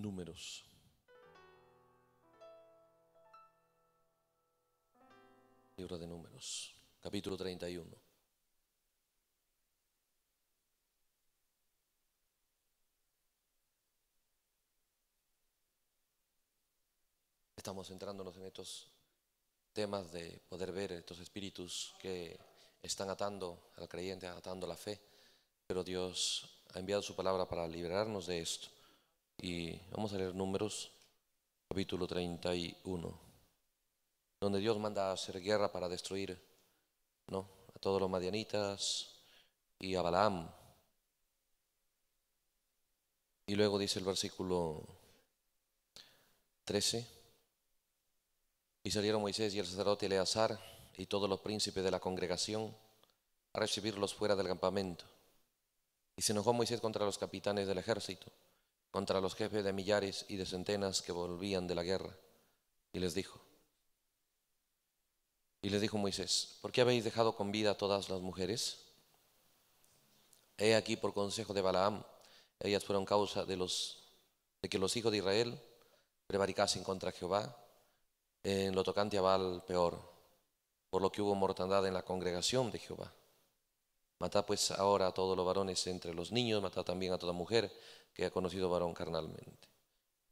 números. Libro de números, capítulo 31. Estamos centrándonos en estos temas de poder ver estos espíritus que están atando al creyente, atando la fe, pero Dios ha enviado su palabra para liberarnos de esto y vamos a leer números capítulo 31, donde Dios manda a hacer guerra para destruir ¿no? a todos los madianitas y a Balaam. Y luego dice el versículo 13, y salieron Moisés y el sacerdote Eleazar y todos los príncipes de la congregación a recibirlos fuera del campamento. Y se enojó Moisés contra los capitanes del ejército contra los jefes de millares y de centenas que volvían de la guerra. Y les dijo, y les dijo Moisés, ¿por qué habéis dejado con vida a todas las mujeres? He aquí por consejo de Balaam, ellas fueron causa de, los, de que los hijos de Israel prevaricasen contra Jehová en lo tocante a Baal peor, por lo que hubo mortandad en la congregación de Jehová. mata pues ahora a todos los varones entre los niños, mata también a toda mujer que ha conocido varón carnalmente.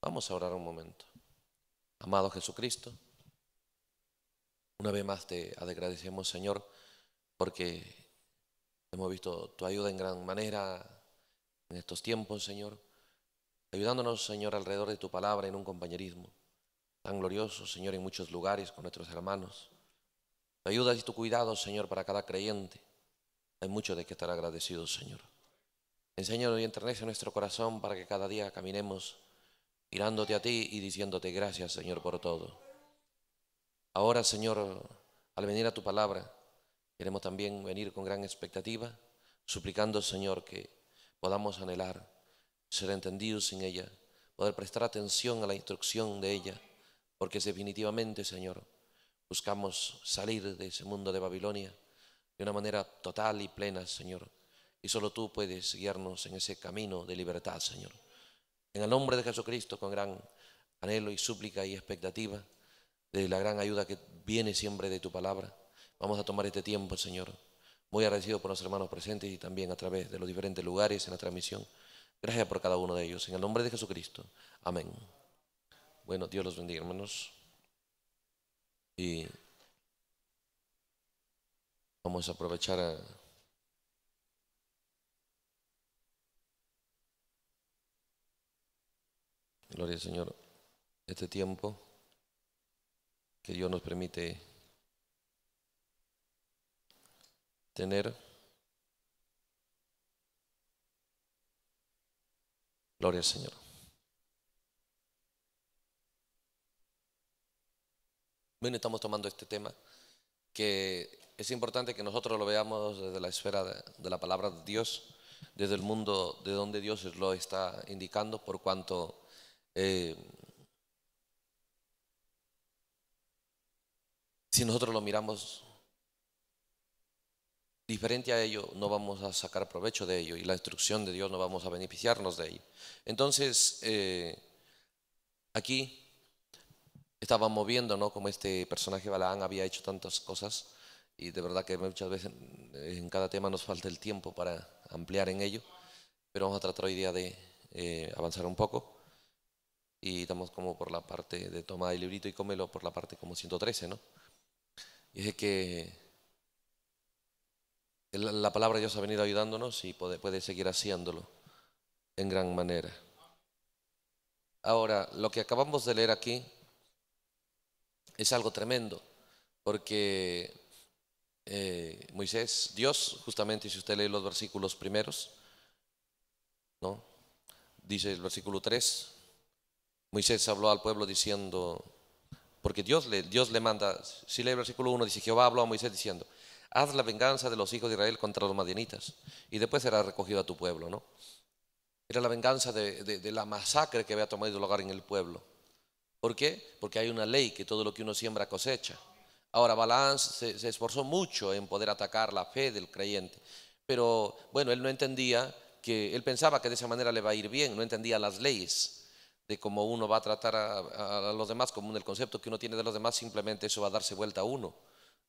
Vamos a orar un momento. Amado Jesucristo, una vez más te agradecemos, Señor, porque hemos visto tu ayuda en gran manera en estos tiempos, Señor, ayudándonos, Señor, alrededor de tu palabra en un compañerismo tan glorioso, Señor, en muchos lugares con nuestros hermanos. Tu ayuda y tu cuidado, Señor, para cada creyente. Hay mucho de que estar agradecido, Señor. Enseñanos y a nuestro corazón para que cada día caminemos mirándote a ti y diciéndote gracias, Señor, por todo. Ahora, Señor, al venir a tu palabra, queremos también venir con gran expectativa, suplicando, Señor, que podamos anhelar ser entendidos en ella, poder prestar atención a la instrucción de ella, porque definitivamente, Señor, buscamos salir de ese mundo de Babilonia de una manera total y plena, Señor y solo tú puedes guiarnos en ese camino de libertad, Señor. En el nombre de Jesucristo, con gran anhelo y súplica y expectativa de la gran ayuda que viene siempre de tu palabra, vamos a tomar este tiempo, Señor. Muy agradecido por los hermanos presentes y también a través de los diferentes lugares en la transmisión. Gracias por cada uno de ellos. En el nombre de Jesucristo. Amén. Bueno, Dios los bendiga, hermanos. Y vamos a aprovechar a Gloria al Señor, este tiempo que Dios nos permite tener. Gloria al Señor. Bueno, estamos tomando este tema que es importante que nosotros lo veamos desde la esfera de, de la palabra de Dios, desde el mundo de donde Dios lo está indicando, por cuanto eh, si nosotros lo miramos diferente a ello, no vamos a sacar provecho de ello y la instrucción de Dios no vamos a beneficiarnos de ello. Entonces, eh, aquí estábamos viendo ¿no? como este personaje Balaán había hecho tantas cosas y de verdad que muchas veces en cada tema nos falta el tiempo para ampliar en ello, pero vamos a tratar hoy día de eh, avanzar un poco y estamos como por la parte de toma el librito y cómelo por la parte como 113, ¿no? Y es que la palabra Dios ha venido ayudándonos y puede, puede seguir haciéndolo en gran manera. Ahora, lo que acabamos de leer aquí es algo tremendo, porque eh, Moisés, Dios, justamente si usted lee los versículos primeros, ¿no? Dice el versículo 3, Moisés habló al pueblo diciendo, porque Dios le, Dios le manda, si lee el versículo 1, dice, Jehová habló a Moisés diciendo, haz la venganza de los hijos de Israel contra los madianitas y después será recogido a tu pueblo, ¿no? Era la venganza de, la masacre que había tomado lugar en el pueblo. ¿Por qué? Porque hay una ley que todo lo que uno siembra cosecha. Ahora, Balaam se, se esforzó mucho en poder atacar la fe del creyente, pero bueno, él no entendía que, él pensaba que de esa manera le va a ir bien, no entendía las leyes de cómo uno va a tratar a, los demás, como el concepto que uno tiene de los demás, simplemente eso va a darse vuelta a uno.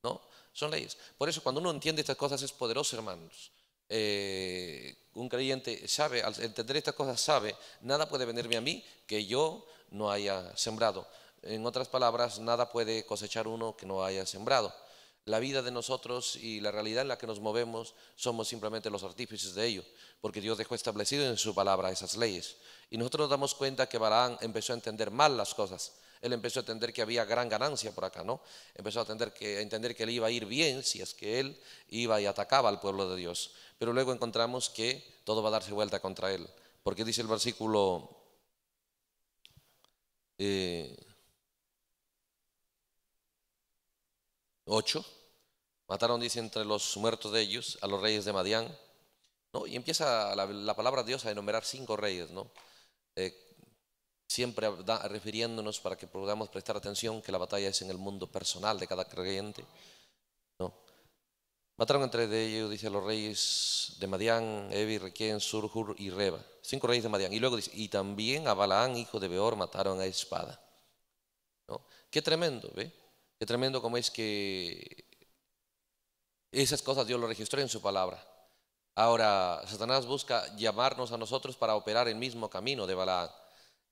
¿no? Son leyes. Por eso cuando uno entiende estas cosas es poderoso, hermanos. Eh, un creyente sabe, al entender estas cosas sabe, nada puede venirme a mí que yo no haya sembrado. En otras palabras, nada puede cosechar uno que no haya sembrado la vida de nosotros y la realidad en la que nos movemos somos simplemente los artífices de ello, porque Dios dejó establecido en su palabra esas leyes. Y nosotros nos damos cuenta que Balaam empezó a entender mal las cosas. Él empezó a entender que había gran ganancia por acá, ¿no? Empezó a entender que, a entender que le iba a ir bien si es que él iba y atacaba al pueblo de Dios. Pero luego encontramos que todo va a darse vuelta contra él, porque dice el versículo... Eh, 8 Mataron, dice, entre los muertos de ellos a los reyes de Madián. Y empieza la, palabra de Dios a enumerar cinco reyes, ¿no? Eh, siempre refiriéndonos para que podamos prestar atención que la batalla es en el mundo personal de cada creyente. ¿no? Mataron entre ellos, dice, a los reyes de Madián, Evi, Requén, Hur y Reba. Cinco reyes de Madián. Y luego dice, y también a Balaán, hijo de Beor, mataron a espada. Qué tremendo, ¿ve? Qué tremendo como es que esas cosas Dios lo registró en su palabra. Ahora, Satanás busca llamarnos a nosotros para operar el mismo camino de Balaam.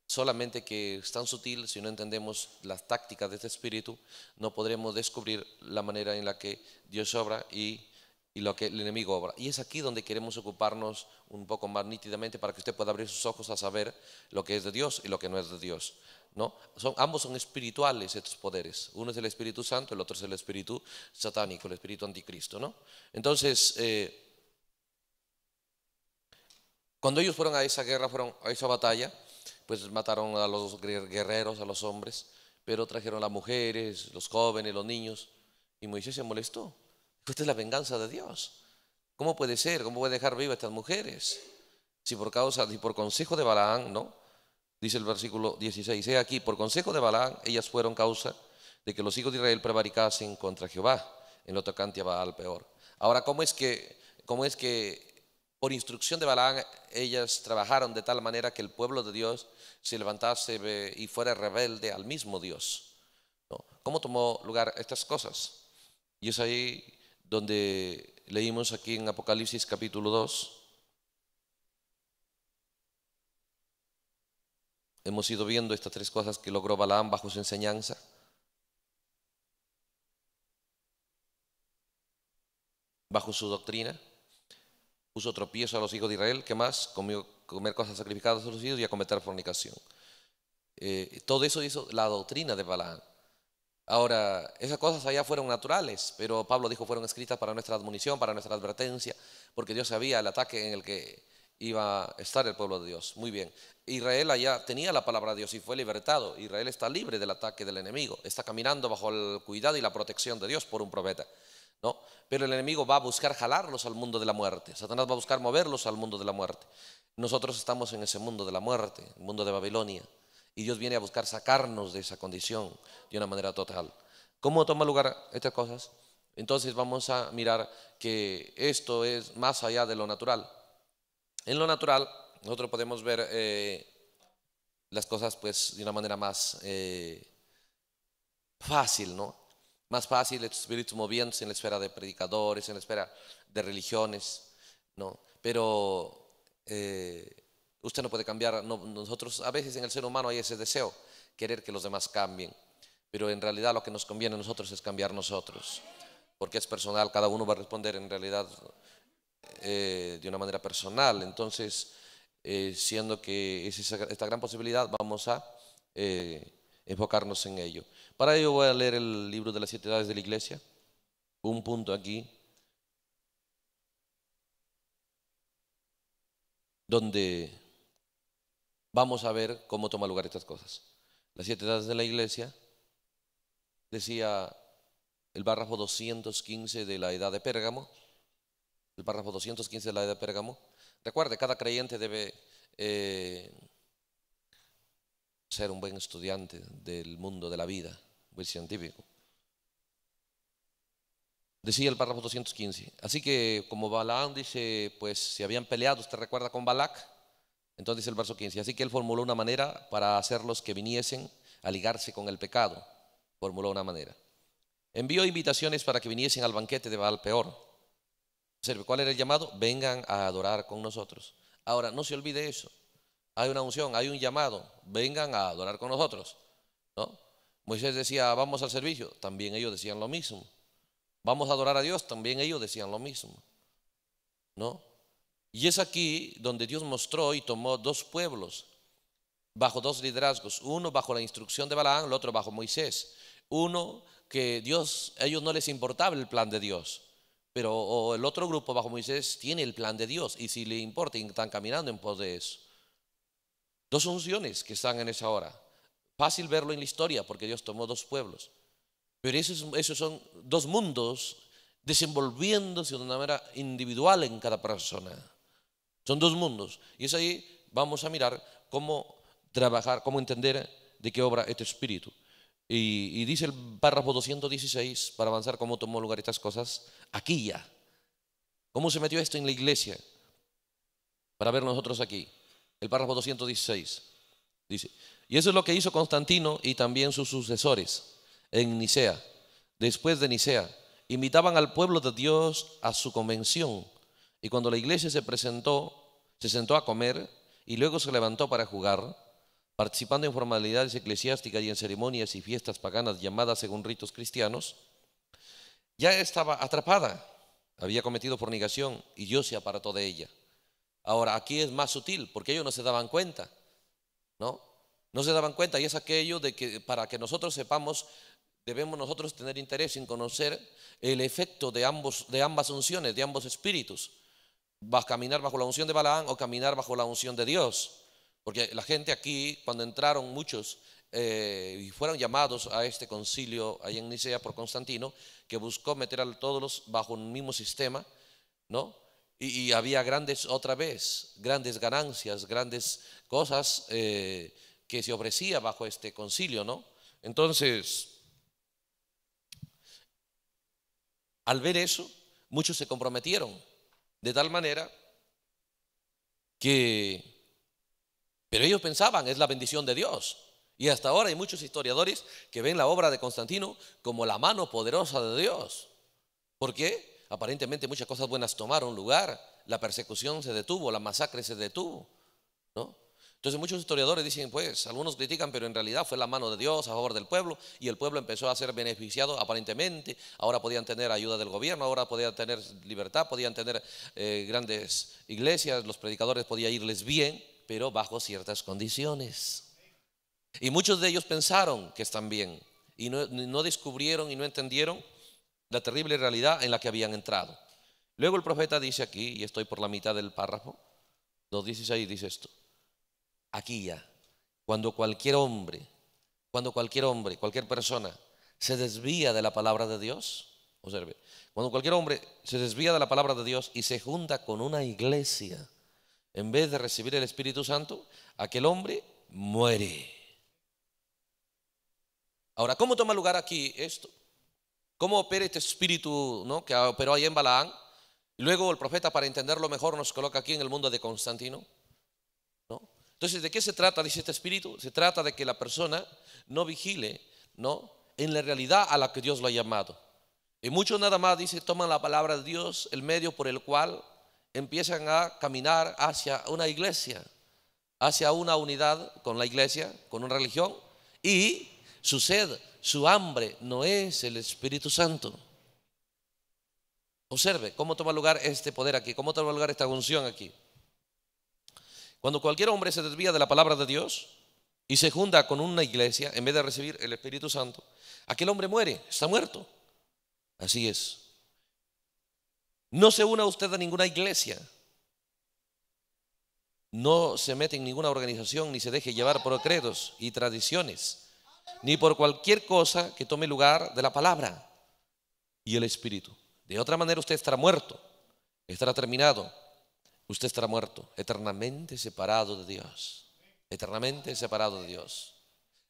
Solamente que es tan sutil, si no entendemos las tácticas de este espíritu, no podremos descubrir la manera en la que Dios obra y y lo que el enemigo obra. Y es aquí donde queremos ocuparnos un poco más nítidamente para que usted pueda abrir sus ojos a saber lo que es de Dios y lo que no es de Dios. ¿no? ambos son espirituales estos poderes. Uno es el Espíritu Santo, el otro es el Espíritu satánico, el Espíritu anticristo. ¿no? Entonces, eh, cuando ellos fueron a esa guerra, fueron a esa batalla, pues mataron a los guerreros, a los hombres, pero trajeron a las mujeres, los jóvenes, los niños, y Moisés se molestó pues esta es la venganza de Dios. ¿Cómo puede ser? ¿Cómo puede dejar vivas estas mujeres? Si por causa, si por consejo de Balaán, ¿no? Dice el versículo 16, he aquí, por consejo de Balaam ellas fueron causa de que los hijos de Israel prevaricasen contra Jehová en lo tocante a Baal peor. Ahora, ¿cómo es que, cómo es que por instrucción de Balaam ellas trabajaron de tal manera que el pueblo de Dios se levantase eh, y fuera rebelde al mismo Dios? ¿Cómo tomó lugar estas cosas? Y es ahí donde leímos aquí en Apocalipsis capítulo 2. Hemos ido viendo estas tres cosas que logró Balaam bajo su enseñanza. bajo su doctrina, puso tropiezo a los hijos de Israel, que más? Comió, comer cosas sacrificadas a los hijos y a cometer fornicación. Eh, todo eso hizo la doctrina de Balaam. Ahora, esas cosas allá fueron naturales, pero Pablo dijo fueron escritas para nuestra admonición, para nuestra advertencia, porque Dios sabía el ataque en el que iba a estar el pueblo de Dios. Muy bien. Israel allá tenía la palabra de Dios y fue libertado. Israel está libre del ataque del enemigo, está caminando bajo el cuidado y la protección de Dios por un profeta. ¿no? Pero el enemigo va a buscar jalarlos al mundo de la muerte. Satanás va a buscar moverlos al mundo de la muerte. Nosotros estamos en ese mundo de la muerte, el mundo de Babilonia. Y Dios viene a buscar sacarnos de esa condición de una manera total. ¿Cómo toma lugar estas cosas? Entonces vamos a mirar que esto es más allá de lo natural. En lo natural, nosotros podemos ver eh, las cosas pues de una manera más eh, fácil, ¿no? Más fácil el espíritu moviéndose en la esfera de predicadores, en la esfera de religiones, ¿no? Pero eh, Usted no puede cambiar. nosotros a veces en el ser humano hay ese deseo, querer que los demás cambien. Pero en realidad lo que nos conviene a nosotros es cambiar nosotros. Porque es personal, cada uno va a responder en realidad eh, de una manera personal. Entonces, eh, siendo que es esta gran posibilidad, vamos a eh, enfocarnos en ello. Para ello voy a leer el libro de las siete edades de la iglesia. Un punto aquí, donde Vamos a ver cómo toma lugar estas cosas. Las siete edades de la iglesia, decía el párrafo 215 de la edad de Pérgamo, el párrafo 215 de la edad de Pérgamo. Recuerde, cada creyente debe eh, ser un buen estudiante del mundo de la vida, muy científico. Decía el párrafo 215. Así que como Balaam dice, pues se habían peleado, usted recuerda con Balak, entonces dice el verso 15, así que él formuló una manera para hacerlos que viniesen a ligarse con el pecado. Formuló una manera. Envió invitaciones para que viniesen al banquete de Baal Peor. ¿cuál era el llamado? Vengan a adorar con nosotros. Ahora, no se olvide eso. Hay una unción, hay un llamado. Vengan a adorar con nosotros. ¿no? Moisés decía, vamos al servicio. También ellos decían lo mismo. Vamos a adorar a Dios. También ellos decían lo mismo. ¿No? Y es aquí donde Dios mostró y tomó dos pueblos bajo dos liderazgos, uno bajo la instrucción de Balaam, el otro bajo Moisés. Uno que Dios, a ellos no les importaba el plan de Dios, pero el otro grupo bajo Moisés tiene el plan de Dios y si le importa, están caminando en pos de eso. Dos funciones que están en esa hora. Fácil verlo en la historia porque Dios tomó dos pueblos. Pero esos son dos mundos desenvolviéndose de una manera individual en cada persona. Son dos mundos. Y es ahí vamos a mirar cómo trabajar, cómo entender de qué obra este espíritu. Y, dice el párrafo 216, para avanzar, cómo tomó lugar estas cosas, aquí ya. ¿Cómo se metió esto en la iglesia? Para ver nosotros aquí. El párrafo 216 dice, y eso es lo que hizo Constantino y también sus sucesores en Nicea. Después de Nicea, invitaban al pueblo de Dios a su convención y cuando la iglesia se presentó, se sentó a comer y luego se levantó para jugar, participando en formalidades eclesiásticas y en ceremonias y fiestas paganas llamadas según ritos cristianos, ya estaba atrapada, había cometido fornicación y Dios se apartó de ella. Ahora, aquí es más sutil, porque ellos no se daban cuenta, ¿no? No se daban cuenta y es aquello de que para que nosotros sepamos, debemos nosotros tener interés en conocer el efecto de, ambos, de ambas unciones, de ambos espíritus caminar bajo la unción de Balaán o caminar bajo la unción de Dios. Porque la gente aquí, cuando entraron muchos eh, y fueron llamados a este concilio ahí en Nicea por Constantino, que buscó meter a todos los bajo un mismo sistema, ¿no? Y, había grandes, otra vez, grandes ganancias, grandes cosas eh, que se ofrecía bajo este concilio, ¿no? Entonces, al ver eso, muchos se comprometieron de tal manera que, pero ellos pensaban, es la bendición de Dios. Y hasta ahora hay muchos historiadores que ven la obra de Constantino como la mano poderosa de Dios. Porque aparentemente muchas cosas buenas tomaron lugar, la persecución se detuvo, la masacre se detuvo. ¿no? Entonces muchos historiadores dicen, pues, algunos critican, pero en realidad fue la mano de Dios a favor del pueblo y el pueblo empezó a ser beneficiado aparentemente. Ahora podían tener ayuda del gobierno, ahora podían tener libertad, podían tener eh, grandes iglesias, los predicadores podían irles bien, pero bajo ciertas condiciones. Y muchos de ellos pensaron que están bien y no, no descubrieron y no entendieron la terrible realidad en la que habían entrado. Luego el profeta dice aquí, y estoy por la mitad del párrafo, 2.16 dice esto aquí ya, cuando cualquier hombre, cuando cualquier hombre, cualquier persona se desvía de la palabra de Dios, observe, cuando cualquier hombre se desvía de la palabra de Dios y se junta con una iglesia, en vez de recibir el Espíritu Santo, aquel hombre muere. Ahora, ¿cómo toma lugar aquí esto? ¿Cómo opera este espíritu ¿no? que operó ahí en Balaán? Luego el profeta, para entenderlo mejor, nos coloca aquí en el mundo de Constantino. Entonces, ¿de qué se trata, dice este espíritu? Se trata de que la persona no vigile, ¿no? En la realidad a la que Dios lo ha llamado. Y muchos nada más, dice, toman la palabra de Dios, el medio por el cual empiezan a caminar hacia una iglesia, hacia una unidad con la iglesia, con una religión, y su sed, su hambre no es el Espíritu Santo. Observe cómo toma lugar este poder aquí, cómo toma lugar esta unción aquí. Cuando cualquier hombre se desvía de la palabra de Dios y se junta con una iglesia, en vez de recibir el Espíritu Santo, aquel hombre muere, está muerto. Así es. No se una usted a ninguna iglesia. No se mete en ninguna organización ni se deje llevar por credos y tradiciones, ni por cualquier cosa que tome lugar de la palabra y el Espíritu. De otra manera usted estará muerto, estará terminado, usted estará muerto, eternamente separado de Dios. Eternamente separado de Dios.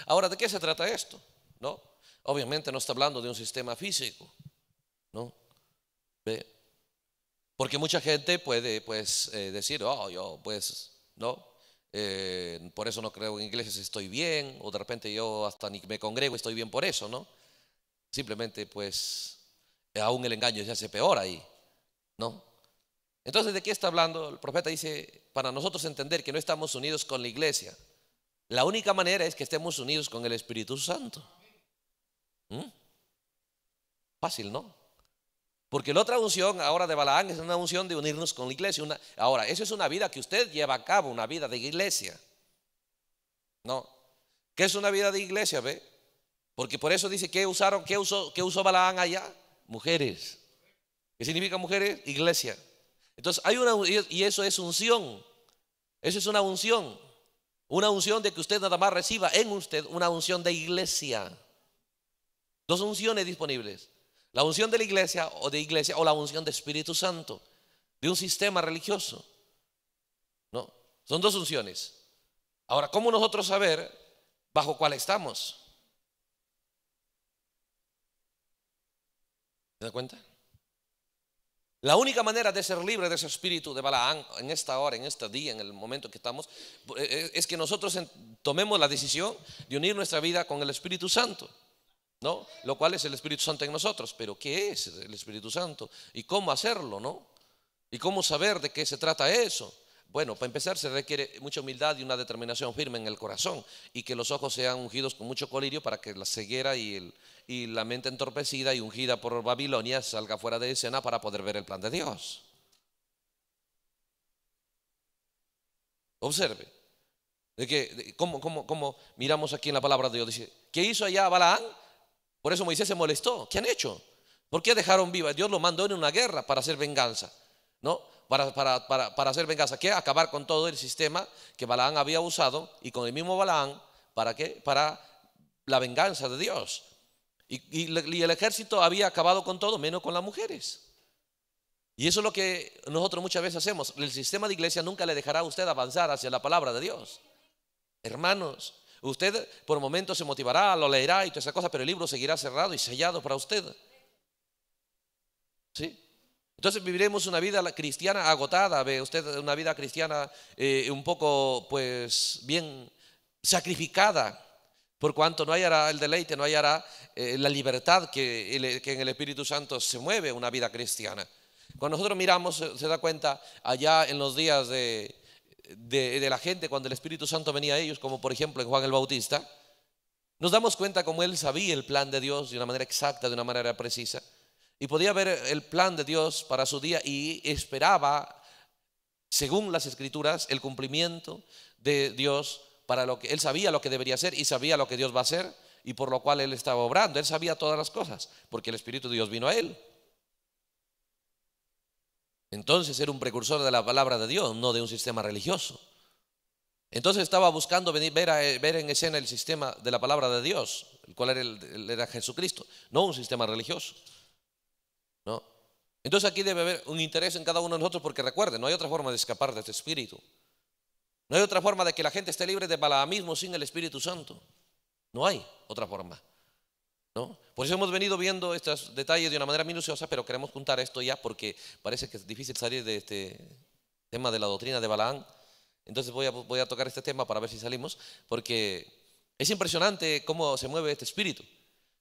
Ahora, ¿de qué se trata esto? No, obviamente no está hablando de un sistema físico, ¿no? Porque mucha gente puede, pues, eh, decir, oh, yo, pues, no, eh, por eso no creo en iglesias, estoy bien, o de repente yo hasta ni me congrego, estoy bien por eso, ¿no? Simplemente, pues, aún el engaño ya se hace peor ahí, ¿no? Entonces, ¿de qué está hablando? El profeta dice, para nosotros entender que no estamos unidos con la iglesia, la única manera es que estemos unidos con el Espíritu Santo. ¿Mm? Fácil, ¿no? Porque la otra unción ahora de Balaán es una unción de unirnos con la iglesia. ahora, eso es una vida que usted lleva a cabo, una vida de iglesia. ¿No? ¿Qué es una vida de iglesia, ve? Porque por eso dice, que usaron? ¿Qué uso qué usó Balaán allá? Mujeres. ¿Qué significa mujeres? Iglesia. Entonces, hay una, y eso es unción. Eso es una unción. Una unción de que usted nada más reciba en usted una unción de iglesia. Dos unciones disponibles. La unción de la iglesia o de iglesia o la unción de Espíritu Santo, de un sistema religioso. ¿No? Son dos unciones. Ahora, ¿cómo nosotros saber bajo cuál estamos? ¿Se da cuenta? La única manera de ser libre de ese espíritu de Balaam en esta hora, en este día, en el momento que estamos, eh, eh, es que nosotros tomemos la decisión de unir nuestra vida con el Espíritu Santo. ¿No? Lo cual es el Espíritu Santo en nosotros, pero ¿qué es el Espíritu Santo? ¿Y cómo hacerlo, no? ¿Y cómo saber de qué se trata eso? Bueno, para empezar se requiere mucha humildad y una determinación firme en el corazón y que los ojos sean ungidos con mucho colirio para que la ceguera y el, y la mente entorpecida y ungida por Babilonia salga fuera de escena para poder ver el plan de Dios. Observe. De que, como, miramos aquí en la palabra de Dios, dice, ¿qué hizo allá Balaán? Por eso Moisés se molestó. ¿Qué han hecho? ¿Por qué dejaron viva? Dios lo mandó en una guerra para hacer venganza. ¿No? Para, hacer venganza. ¿Qué? Acabar con todo el sistema que Balaán había usado y con el mismo Balaán, ¿para qué? Para la venganza de Dios, y, el ejército había acabado con todo, menos con las mujeres. Y eso es lo que nosotros muchas veces hacemos. El sistema de iglesia nunca le dejará a usted avanzar hacia la palabra de Dios. Hermanos, usted por momentos se motivará, lo leerá y toda esa cosa, pero el libro seguirá cerrado y sellado para usted. ¿Sí? Entonces viviremos una vida cristiana agotada, ve usted una vida cristiana eh, un poco, pues, bien sacrificada, por cuanto no hallará el deleite, no hallará eh, la libertad que, en el Espíritu Santo se mueve una vida cristiana. Cuando nosotros miramos, se da cuenta allá en los días de, de, la gente, cuando el Espíritu Santo venía a ellos, como por ejemplo en Juan el Bautista, nos damos cuenta como él sabía el plan de Dios de una manera exacta, de una manera precisa, y podía ver el plan de Dios para su día y esperaba, según las escrituras, el cumplimiento de Dios para lo que él sabía lo que debería hacer y sabía lo que Dios va a hacer y por lo cual él estaba obrando. Él sabía todas las cosas porque el Espíritu de Dios vino a él. Entonces era un precursor de la palabra de Dios, no de un sistema religioso. Entonces estaba buscando ver, ver en escena el sistema de la palabra de Dios, el cual era, el, era Jesucristo, no un sistema religioso. ¿no? Entonces aquí debe haber un interés en cada uno de nosotros porque recuerden, no hay otra forma de escapar de este espíritu. No hay otra forma de que la gente esté libre de balaamismo sin el Espíritu Santo. No hay otra forma. ¿no? Por eso hemos venido viendo estos detalles de una manera minuciosa, pero queremos juntar esto ya porque parece que es difícil salir de este tema de la doctrina de Balaam. Entonces voy a, tocar este tema para ver si salimos, porque es impresionante cómo se mueve este espíritu.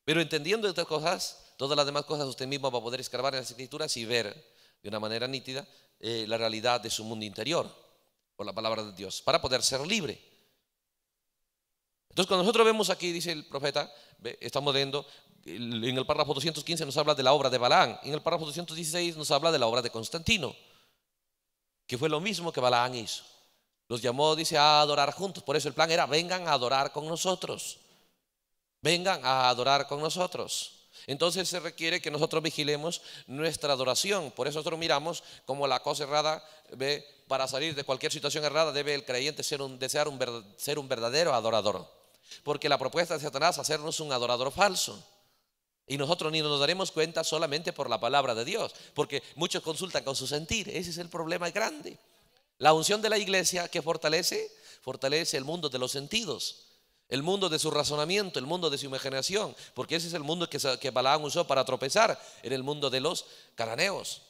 Pero entendiendo estas cosas, todas las demás cosas usted mismo va a poder escarbar en las escrituras y ver de una manera nítida eh, la realidad de su mundo interior por la palabra de Dios, para poder ser libre. Entonces, cuando nosotros vemos aquí, dice el profeta, estamos viendo, en el párrafo 215 nos habla de la obra de Balaán, en el párrafo 216 nos habla de la obra de Constantino, que fue lo mismo que Balaán hizo. Los llamó, dice, a adorar juntos. Por eso el plan era, vengan a adorar con nosotros. Vengan a adorar con nosotros. Entonces se requiere que nosotros vigilemos nuestra adoración. Por eso nosotros miramos como la cosa errada, ve, para salir de cualquier situación errada debe el creyente ser un, desear ser un verdadero adorador. Porque la propuesta de Satanás es hacernos un adorador falso. Y nosotros ni nos daremos cuenta solamente por la palabra de Dios, porque muchos consultan con su sentir. Ese es el problema grande. La unción de la iglesia que fortalece, fortalece el mundo de los sentidos el mundo de su razonamiento, el mundo de su imaginación, porque ese es el mundo que, que Balaam usó para tropezar, en el mundo de los cananeos.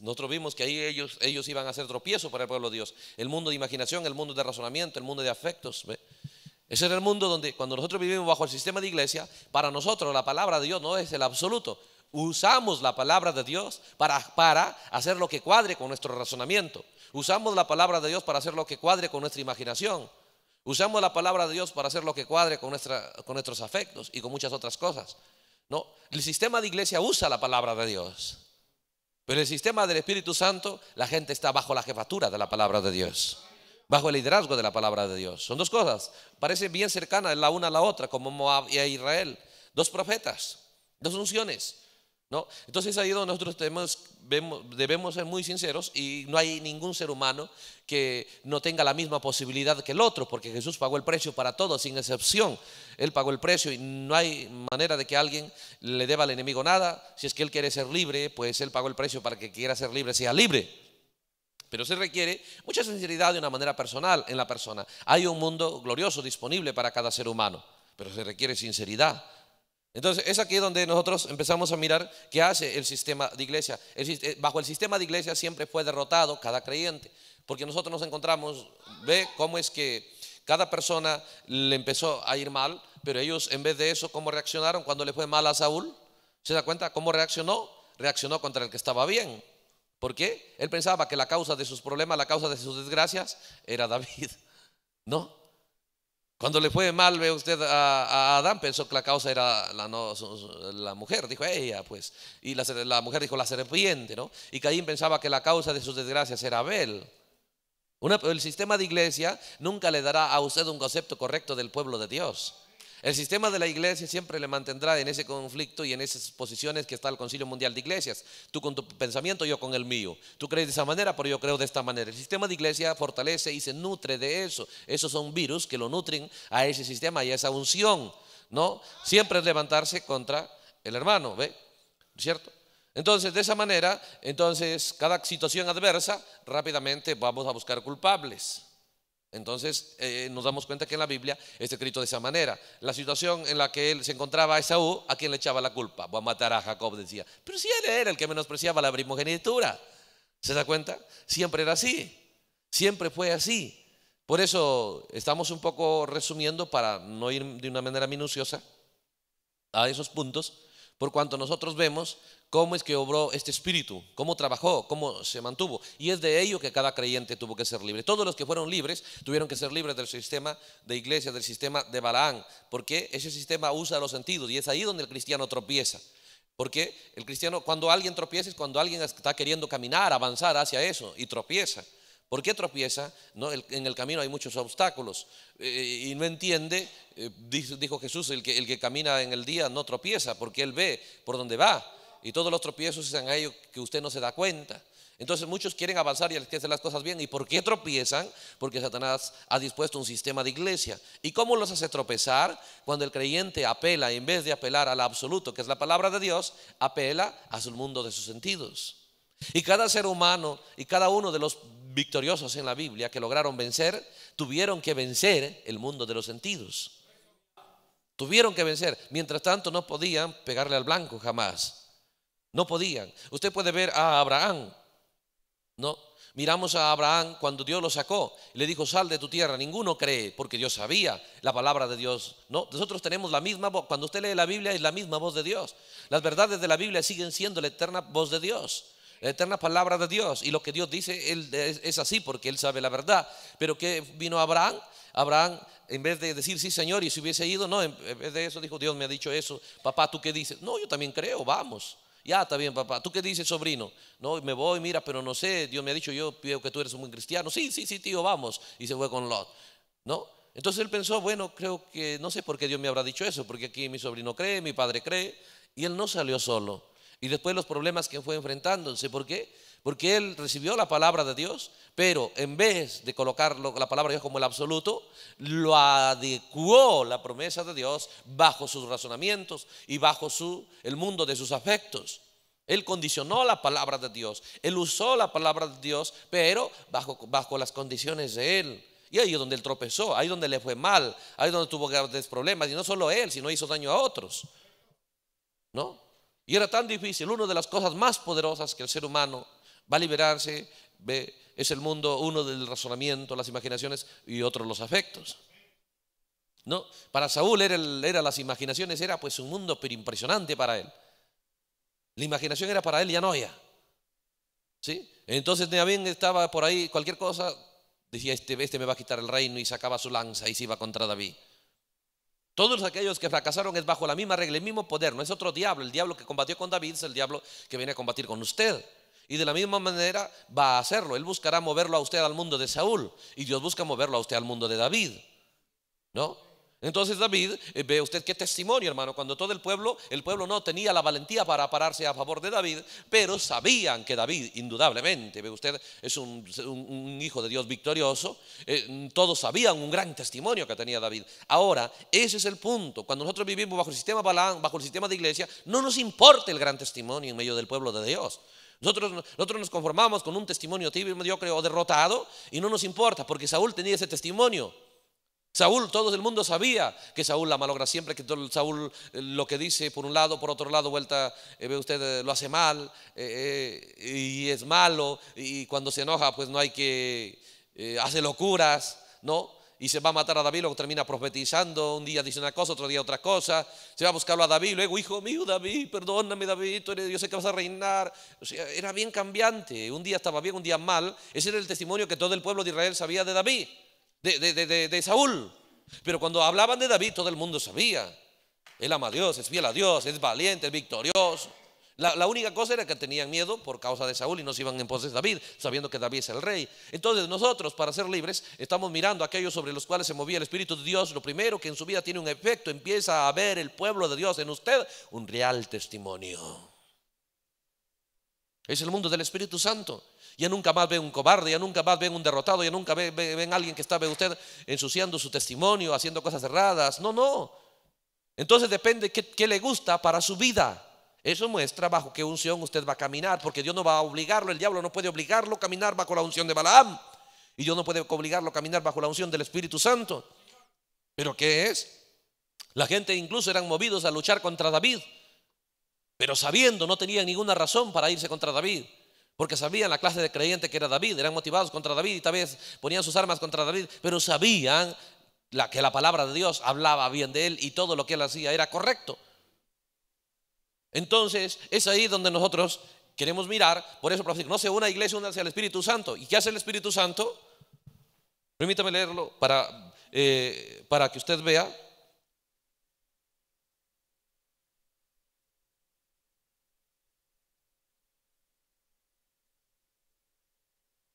Nosotros vimos que ahí ellos, ellos iban a hacer tropiezo para el pueblo de Dios. El mundo de imaginación, el mundo de razonamiento, el mundo de afectos. Ese era el mundo donde cuando nosotros vivimos bajo el sistema de iglesia, para nosotros la palabra de Dios no es el absoluto. Usamos la palabra de Dios para, para hacer lo que cuadre con nuestro razonamiento. Usamos la palabra de Dios para hacer lo que cuadre con nuestra imaginación. Usamos la palabra de Dios para hacer lo que cuadre con, nuestra, con nuestros afectos y con muchas otras cosas. No, el sistema de iglesia usa la palabra de Dios. Pero el sistema del Espíritu Santo, la gente está bajo la jefatura de la palabra de Dios, bajo el liderazgo de la palabra de Dios. Son dos cosas, parecen bien cercanas la una a la otra, como Moab y a Israel. Dos profetas, dos unciones, ¿no? Entonces ahí donde nosotros debemos ser muy sinceros y no hay ningún ser humano que no tenga la misma posibilidad que el otro, porque Jesús pagó el precio para todos, sin excepción. Él pagó el precio y no hay manera de que alguien le deba al enemigo nada. Si es que él quiere ser libre, pues él pagó el precio para que quiera ser libre, sea libre. Pero se requiere mucha sinceridad de una manera personal en la persona. Hay un mundo glorioso disponible para cada ser humano, pero se requiere sinceridad entonces, es aquí donde nosotros empezamos a mirar qué hace el sistema de iglesia. Eh, bajo el sistema de iglesia siempre fue derrotado cada creyente, porque nosotros nos encontramos, ve cómo es que cada persona le empezó a ir mal, pero ellos en vez de eso, ¿cómo reaccionaron cuando le fue mal a Saúl? ¿Se da cuenta cómo reaccionó? Reaccionó contra el que estaba bien. ¿Por qué? Él pensaba que la causa de sus problemas, la causa de sus desgracias era David. ¿No? Cuando le fue mal, ve usted a, Adán, pensó que la causa era la, mujer, dijo ella, pues. Y la, la, mujer dijo la serpiente, ¿no? Y Caín pensaba que la causa de sus desgracias era Abel. el sistema de iglesia nunca le dará a usted un concepto correcto del pueblo de Dios. El sistema de la iglesia siempre le mantendrá en ese conflicto y en esas posiciones que está el Concilio Mundial de Iglesias. Tú con tu pensamiento, yo con el mío. Tú crees de esa manera, pero yo creo de esta manera. El sistema de iglesia fortalece y se nutre de eso. Esos son virus que lo nutren a ese sistema y a esa unción. ¿No? Siempre es levantarse contra el hermano, ¿ve? ¿Cierto? Entonces, de esa manera, entonces, cada situación adversa, rápidamente vamos a buscar culpables. Entonces eh, nos damos cuenta que en la Biblia está escrito de esa manera. La situación en la que él se encontraba a Esaú, ¿a quien le echaba la culpa? Va a matar a Jacob, decía. Pero si él era el que menospreciaba la primogenitura. ¿Se da cuenta? Siempre era así. Siempre fue así. Por eso estamos un poco resumiendo para no ir de una manera minuciosa a esos puntos por cuanto nosotros vemos cómo es que obró este espíritu, cómo trabajó, cómo se mantuvo. Y es de ello que cada creyente tuvo que ser libre. Todos los que fueron libres tuvieron que ser libres del sistema de iglesia, del sistema de Balaán, porque ese sistema usa los sentidos y es ahí donde el cristiano tropieza. Porque el cristiano, cuando alguien tropieza, es cuando alguien está queriendo caminar, avanzar hacia eso y tropieza. ¿Por qué tropieza? ¿No? en el camino hay muchos obstáculos eh, eh, y no entiende, eh, dijo Jesús, el que, el que camina en el día no tropieza porque él ve por dónde va y todos los tropiezos están ellos que usted no se da cuenta. Entonces muchos quieren avanzar y hacer las cosas bien. ¿Y por qué tropiezan? Porque Satanás ha dispuesto un sistema de iglesia. ¿Y cómo los hace tropezar? Cuando el creyente apela, en vez de apelar al absoluto, que es la palabra de Dios, apela a su mundo de sus sentidos. Y cada ser humano y cada uno de los victoriosos en la Biblia que lograron vencer, tuvieron que vencer el mundo de los sentidos. Tuvieron que vencer. Mientras tanto no podían pegarle al blanco jamás. No podían. Usted puede ver a Abraham. No, Miramos a Abraham cuando Dios lo sacó y le dijo, sal de tu tierra. Ninguno cree porque Dios sabía la palabra de Dios. No, nosotros tenemos la misma voz. Cuando usted lee la Biblia es la misma voz de Dios. Las verdades de la Biblia siguen siendo la eterna voz de Dios la eterna palabra de Dios. Y lo que Dios dice él es, así porque Él sabe la verdad. Pero que vino Abraham? Abraham, en vez de decir sí, Señor, y si hubiese ido, no, en vez de eso dijo, Dios me ha dicho eso. Papá, ¿tú qué dices? No, yo también creo, vamos. Ya está bien, papá. ¿Tú qué dices, sobrino? No, me voy, mira, pero no sé. Dios me ha dicho, yo pido que tú eres un buen cristiano. Sí, sí, sí, tío, vamos. Y se fue con Lot. ¿No? Entonces él pensó, bueno, creo que no sé por qué Dios me habrá dicho eso, porque aquí mi sobrino cree, mi padre cree, y él no salió solo y después los problemas que fue enfrentándose. ¿Por qué? Porque él recibió la palabra de Dios, pero en vez de colocar la palabra de Dios como el absoluto, lo adecuó la promesa de Dios bajo sus razonamientos y bajo el mundo de sus afectos. Él condicionó la palabra de Dios, él usó la palabra de Dios, pero bajo, bajo las condiciones de él. Y ahí es donde él tropezó, ahí es donde le fue mal, ahí es donde tuvo grandes problemas. Y no solo él, sino hizo daño a otros. ¿No? Y era tan difícil. Una de las cosas más poderosas que el ser humano va a liberarse es el mundo, uno del razonamiento, las imaginaciones y otro los afectos. ¿No? Para Saúl era, las imaginaciones, era pues un mundo pero impresionante para él. La imaginación era para él Yanoia. ¿Sí? Entonces Neabén estaba por ahí, cualquier cosa, decía, este, este me va a quitar el reino y sacaba su lanza y se iba contra David. Todos aquellos que fracasaron es bajo la misma regla, el mismo poder, no es otro diablo. El diablo que combatió con David es el diablo que viene a combatir con usted. Y de la misma manera va a hacerlo. Él buscará moverlo a usted al mundo de Saúl y Dios busca moverlo a usted al mundo de David. ¿No? Entonces David, eh, ve usted qué testimonio, hermano, cuando todo el pueblo, el pueblo no tenía la valentía para pararse a favor de David, pero sabían que David, indudablemente, ve usted, es un, hijo de Dios victorioso, eh, todos sabían un gran testimonio que tenía David. Ahora, ese es el punto, cuando nosotros vivimos bajo el sistema de iglesia, no nos importa el gran testimonio en medio del pueblo de Dios. Nosotros, nosotros, nos conformamos con un testimonio tibio, yo creo, derrotado, y no nos importa, porque Saúl tenía ese testimonio. Saúl, todo el mundo sabía que Saúl la malogra siempre, que Saúl eh, lo que dice por un lado, por otro lado, vuelta, eh, ve usted, eh, lo hace mal y es malo, y cuando se enoja, pues no hay que, hacer locuras, ¿no? Y se va a matar a David, luego termina profetizando, un día dice una cosa, otro día otra cosa, se va a buscarlo a David, luego, hijo mío, David, perdóname, David, tú eres, yo sé que vas a reinar. O sea, era bien cambiante, un día estaba bien, un día mal. Ese era el testimonio que todo el pueblo de Israel sabía de David de, Saúl. Pero cuando hablaban de David, todo el mundo sabía. Él ama a Dios, es fiel a Dios, es valiente, es victorioso. La, la, única cosa era que tenían miedo por causa de Saúl y no se iban en pos de David, sabiendo que David es el rey. Entonces nosotros, para ser libres, estamos mirando aquellos sobre los cuales se movía el Espíritu de Dios. Lo primero que en su vida tiene un efecto, empieza a ver el pueblo de Dios en usted un real testimonio. Es el mundo del Espíritu Santo. Ya nunca más ve un cobarde, ya nunca más ven un derrotado, ya nunca ven, ven, alguien que está, ve usted, ensuciando su testimonio, haciendo cosas erradas. No, no. Entonces depende qué, qué le gusta para su vida. Eso muestra bajo qué unción usted va a caminar, porque Dios no va a obligarlo, el diablo no puede obligarlo a caminar bajo la unción de Balaam. Y Dios no puede obligarlo a caminar bajo la unción del Espíritu Santo. ¿Pero qué es? La gente incluso eran movidos a luchar contra David, pero sabiendo no tenía ninguna razón para irse contra David porque sabían la clase de creyente que era David, eran motivados contra David y tal vez ponían sus armas contra David, pero sabían la, que la palabra de Dios hablaba bien de él y todo lo que él hacía era correcto. Entonces es ahí donde nosotros queremos mirar, por eso no sé una iglesia, una hacia el Espíritu Santo. ¿Y qué hace el Espíritu Santo? Permítame leerlo para, eh, para que usted vea.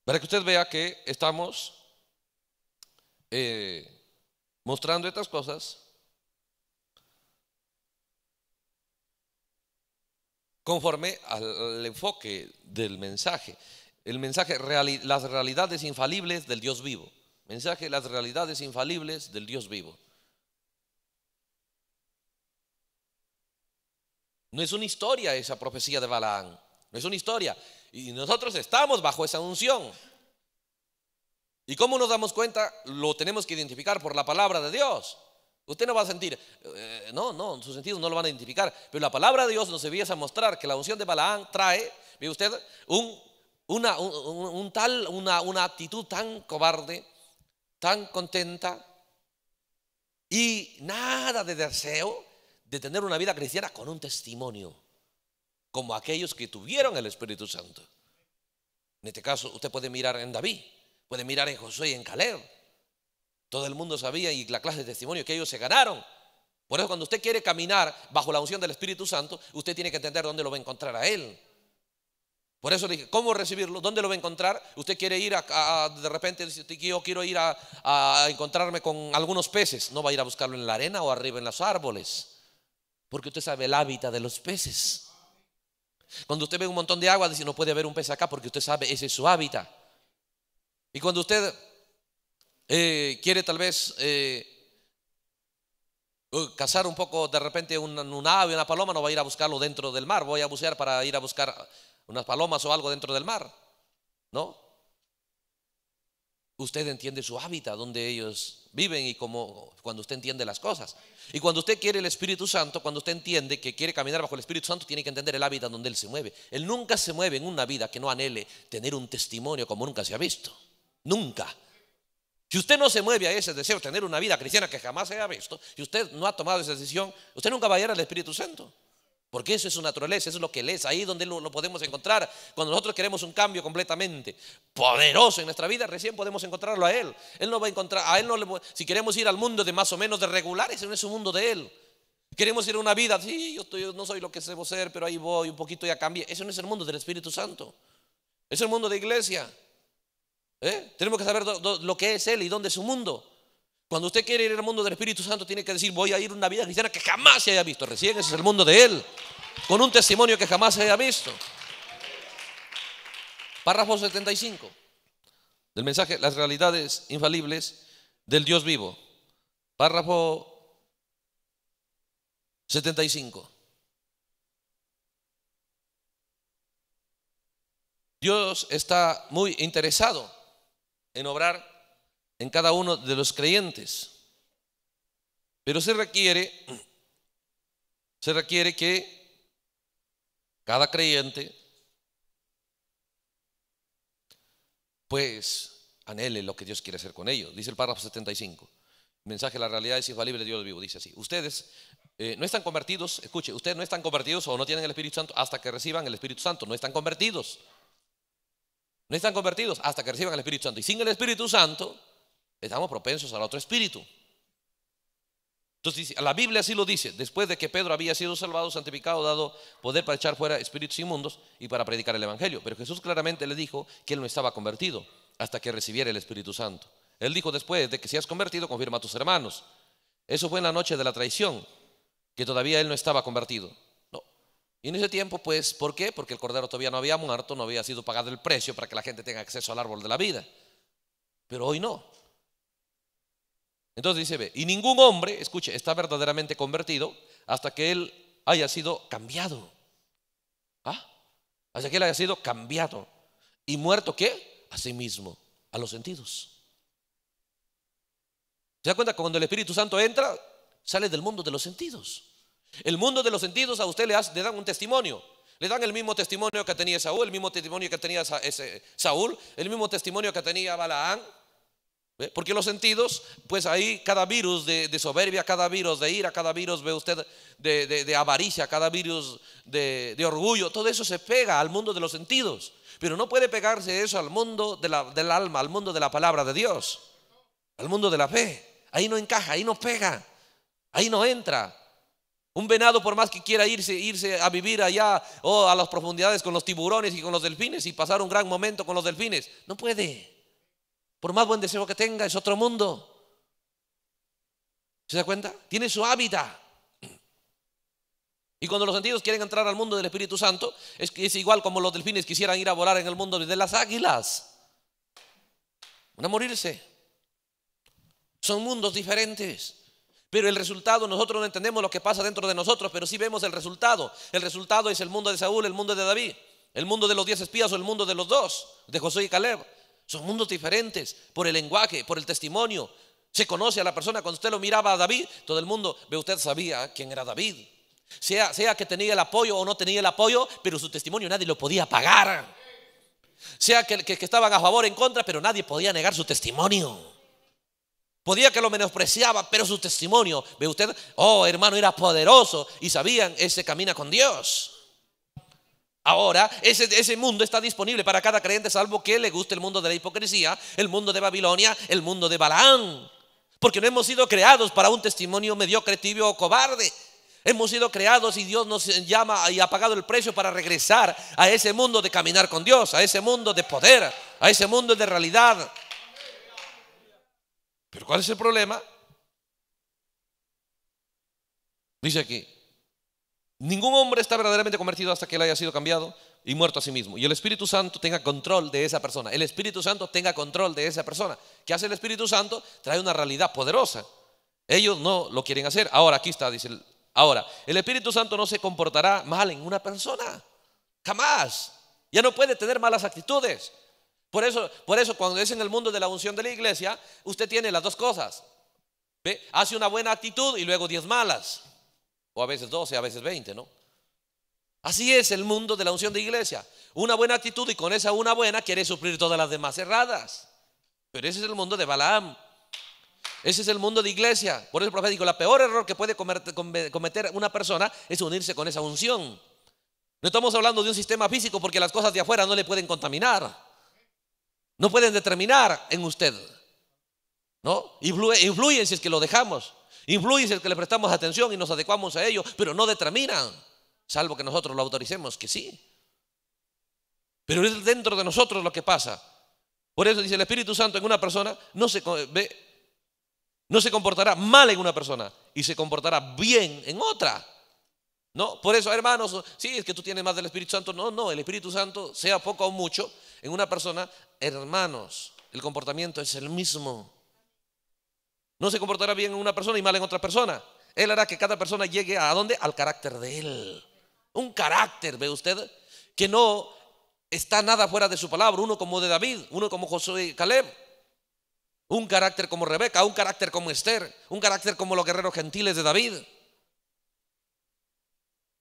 Para que usted vea que estamos eh, mostrando estas cosas conforme al enfoque del mensaje. El mensaje, las realidades infalibles del Dios vivo. Mensaje, las realidades infalibles del Dios vivo. No es una historia esa profecía de Balaán. No es una historia. Y nosotros estamos bajo esa unción. ¿Y cómo nos damos cuenta? Lo tenemos que identificar por la palabra de Dios. Usted no va a sentir, No, eh, no, no, sus sentidos no lo van a identificar, pero la palabra de Dios nos empieza a mostrar que la unción de Balaán trae, ve usted, un, una, tal, una actitud tan cobarde, tan contenta y nada de deseo de tener una vida cristiana con un testimonio como aquellos que tuvieron el Espíritu Santo. En este caso, usted puede mirar en David, puede mirar en Josué y en Caleb. Todo el mundo sabía y la clase de testimonio que ellos se ganaron. Por eso cuando usted quiere caminar bajo la unción del Espíritu Santo, usted tiene que entender dónde lo va a encontrar a Él. Por eso le dije, ¿cómo recibirlo? ¿Dónde lo va a encontrar? Usted quiere ir a, de repente, yo quiero ir a, a encontrarme con algunos peces. No va a ir a buscarlo en la arena o arriba en los árboles, porque usted sabe el hábitat de los peces. Cuando usted ve un montón de agua, dice, no puede haber un pez acá porque usted sabe, ese es su hábitat. Y cuando usted eh, quiere tal vez eh, cazar un poco de repente un, un ave, una paloma, no va a ir a buscarlo dentro del mar, voy a bucear para ir a buscar unas palomas o algo dentro del mar. ¿No? Usted entiende su hábitat donde ellos viven y como cuando usted entiende las cosas. Y cuando usted quiere el Espíritu Santo, cuando usted entiende que quiere caminar bajo el Espíritu Santo, tiene que entender el hábitat donde Él se mueve. Él nunca se mueve en una vida que no anhele tener un testimonio como nunca se ha visto. Nunca. Si usted no se mueve a ese deseo, tener una vida cristiana que jamás se ha visto, si usted no ha tomado esa decisión, usted nunca va a ir al Espíritu Santo. Porque eso es su naturaleza, eso es lo que Él es, ahí donde lo, podemos encontrar. Cuando nosotros queremos un cambio completamente poderoso en nuestra vida, recién podemos encontrarlo a Él. Él no va a encontrar, a Él no si queremos ir al mundo de más o menos de regulares, ese no es un mundo de Él. Queremos ir a una vida, sí, yo, estoy, no soy lo que debo ser, pero ahí voy, un poquito ya cambié. Eso no es el mundo del Espíritu Santo, es el mundo de iglesia. ¿Eh? Tenemos que saber lo que es Él y dónde es su mundo. Cuando usted quiere ir al mundo del Espíritu Santo, tiene que decir, voy a ir una vida cristiana que jamás se haya visto. Recién ese es el mundo de Él, con un testimonio que jamás se haya visto. Párrafo 75 del mensaje Las realidades infalibles del Dios vivo. Párrafo 75. Dios está muy interesado en obrar en cada uno de los creyentes. Pero se requiere, se requiere que cada creyente pues anhele lo que Dios quiere hacer con ellos. Dice el párrafo 75. Mensaje, la realidad es de Dios vivo. Dice así. Ustedes eh, no están convertidos, escuche, ustedes no están convertidos o no tienen el Espíritu Santo hasta que reciban el Espíritu Santo. No están convertidos. No están convertidos hasta que reciban el Espíritu Santo. Y sin el Espíritu Santo, estamos propensos al otro espíritu. Entonces la Biblia así lo dice, después de que Pedro había sido salvado, santificado, dado poder para echar fuera espíritus inmundos y para predicar el Evangelio. Pero Jesús claramente le dijo que él no estaba convertido hasta que recibiera el Espíritu Santo. Él dijo después de que si has convertido, confirma a tus hermanos. Eso fue en la noche de la traición, que todavía él no estaba convertido. No. Y en ese tiempo, pues, ¿por qué? Porque el Cordero todavía no había muerto, no había sido pagado el precio para que la gente tenga acceso al árbol de la vida. Pero hoy no, entonces dice, ve, y ningún hombre, escuche, está verdaderamente convertido hasta que él haya sido cambiado. ¿Ah? Hasta que él haya sido cambiado. ¿Y muerto qué? A sí mismo, a los sentidos. ¿Se da cuenta? Cuando el Espíritu Santo entra, sale del mundo de los sentidos. El mundo de los sentidos a usted le, le dan un testimonio. Le dan el mismo testimonio que tenía Saúl, el mismo testimonio que tenía Saúl, el mismo testimonio que tenía Balaán, ¿Eh? Porque los sentidos, pues ahí cada virus de, soberbia, cada virus de ira, cada virus, ve usted, de, avaricia, cada virus de, orgullo, todo eso se pega al mundo de los sentidos. Pero no puede pegarse eso al mundo del alma, al mundo de la palabra de Dios, al mundo de la fe. Ahí no encaja, ahí no pega, ahí no entra. Un venado, por más que quiera irse, irse a vivir allá o oh, a las profundidades con los tiburones y con los delfines y pasar un gran momento con los delfines, no puede. Por más buen deseo que tenga, es otro mundo. ¿Se da cuenta? Tiene su hábitat. Y cuando los sentidos quieren entrar al mundo del Espíritu Santo, es, es igual como los delfines quisieran ir a volar en el mundo de las águilas. Van a morirse. Son mundos diferentes. Pero el resultado, nosotros no entendemos lo que pasa dentro de nosotros, pero sí vemos el resultado. El resultado es el mundo de Saúl, el mundo de David, el mundo de los diez espías o el mundo de los dos, de Josué y Caleb. Son mundos diferentes por el lenguaje, por el testimonio. Se conoce a la persona cuando usted lo miraba a David, todo el mundo, ve usted sabía quién era David. Sea, sea que tenía el apoyo o no tenía el apoyo, pero su testimonio nadie lo podía pagar. Sea que, que estaban a favor o en contra, pero nadie podía negar su testimonio. Podía que lo menospreciaba, pero su testimonio, ve usted, oh hermano, era poderoso y sabían, ese camina con Dios. Ahora ese, ese, mundo está disponible para cada creyente, salvo que le guste el mundo de la hipocresía, el mundo de Babilonia, el mundo de Balaam. Porque no hemos sido creados para un testimonio mediocre, tibio o cobarde. Hemos sido creados y Dios nos llama y ha pagado el precio para regresar a ese mundo de caminar con Dios, a ese mundo de poder, a ese mundo de realidad. Pero ¿cuál es el problema? Dice aquí, Ningún hombre está verdaderamente convertido hasta que él haya sido cambiado y muerto a sí mismo. Y el Espíritu Santo tenga control de esa persona. El Espíritu Santo tenga control de esa persona. ¿Qué hace el Espíritu Santo? Trae una realidad poderosa. Ellos no lo quieren hacer. Ahora, aquí está, dice, ahora, el Espíritu Santo no se comportará mal en una persona. Jamás. Ya no puede tener malas actitudes. Por eso, por eso cuando es en el mundo de la unción de la iglesia, usted tiene las dos cosas. Hace una buena actitud y luego diez malas o a veces 12, a veces 20, ¿no? Así es el mundo de la unción de iglesia. Una buena actitud y con esa una buena quiere suplir todas las demás erradas. Pero ese es el mundo de Balaam. Ese es el mundo de iglesia. Por eso el profeta dijo, la peor error que puede cometer una persona es unirse con esa unción. No estamos hablando de un sistema físico porque las cosas de afuera no le pueden contaminar. No pueden determinar en usted. ¿No? Influyen si es que lo dejamos. Influye el que le prestamos atención y nos adecuamos a ello, pero no determinan, salvo que nosotros lo autoricemos, que sí. Pero es dentro de nosotros lo que pasa. Por eso dice el Espíritu Santo en una persona no se, no se comportará mal en una persona y se comportará bien en otra. No, por eso, hermanos, sí, es que tú tienes más del Espíritu Santo. No, no, el Espíritu Santo, sea poco o mucho, en una persona, hermanos, el comportamiento es el mismo. No se comportará bien en una persona y mal en otra persona. Él hará que cada persona llegue a, dónde? Al carácter de él. Un carácter, ve usted, que no está nada fuera de su palabra. Uno como de David, uno como Josué y Caleb. Un carácter como Rebeca, un carácter como Esther, un carácter como los guerreros gentiles de David.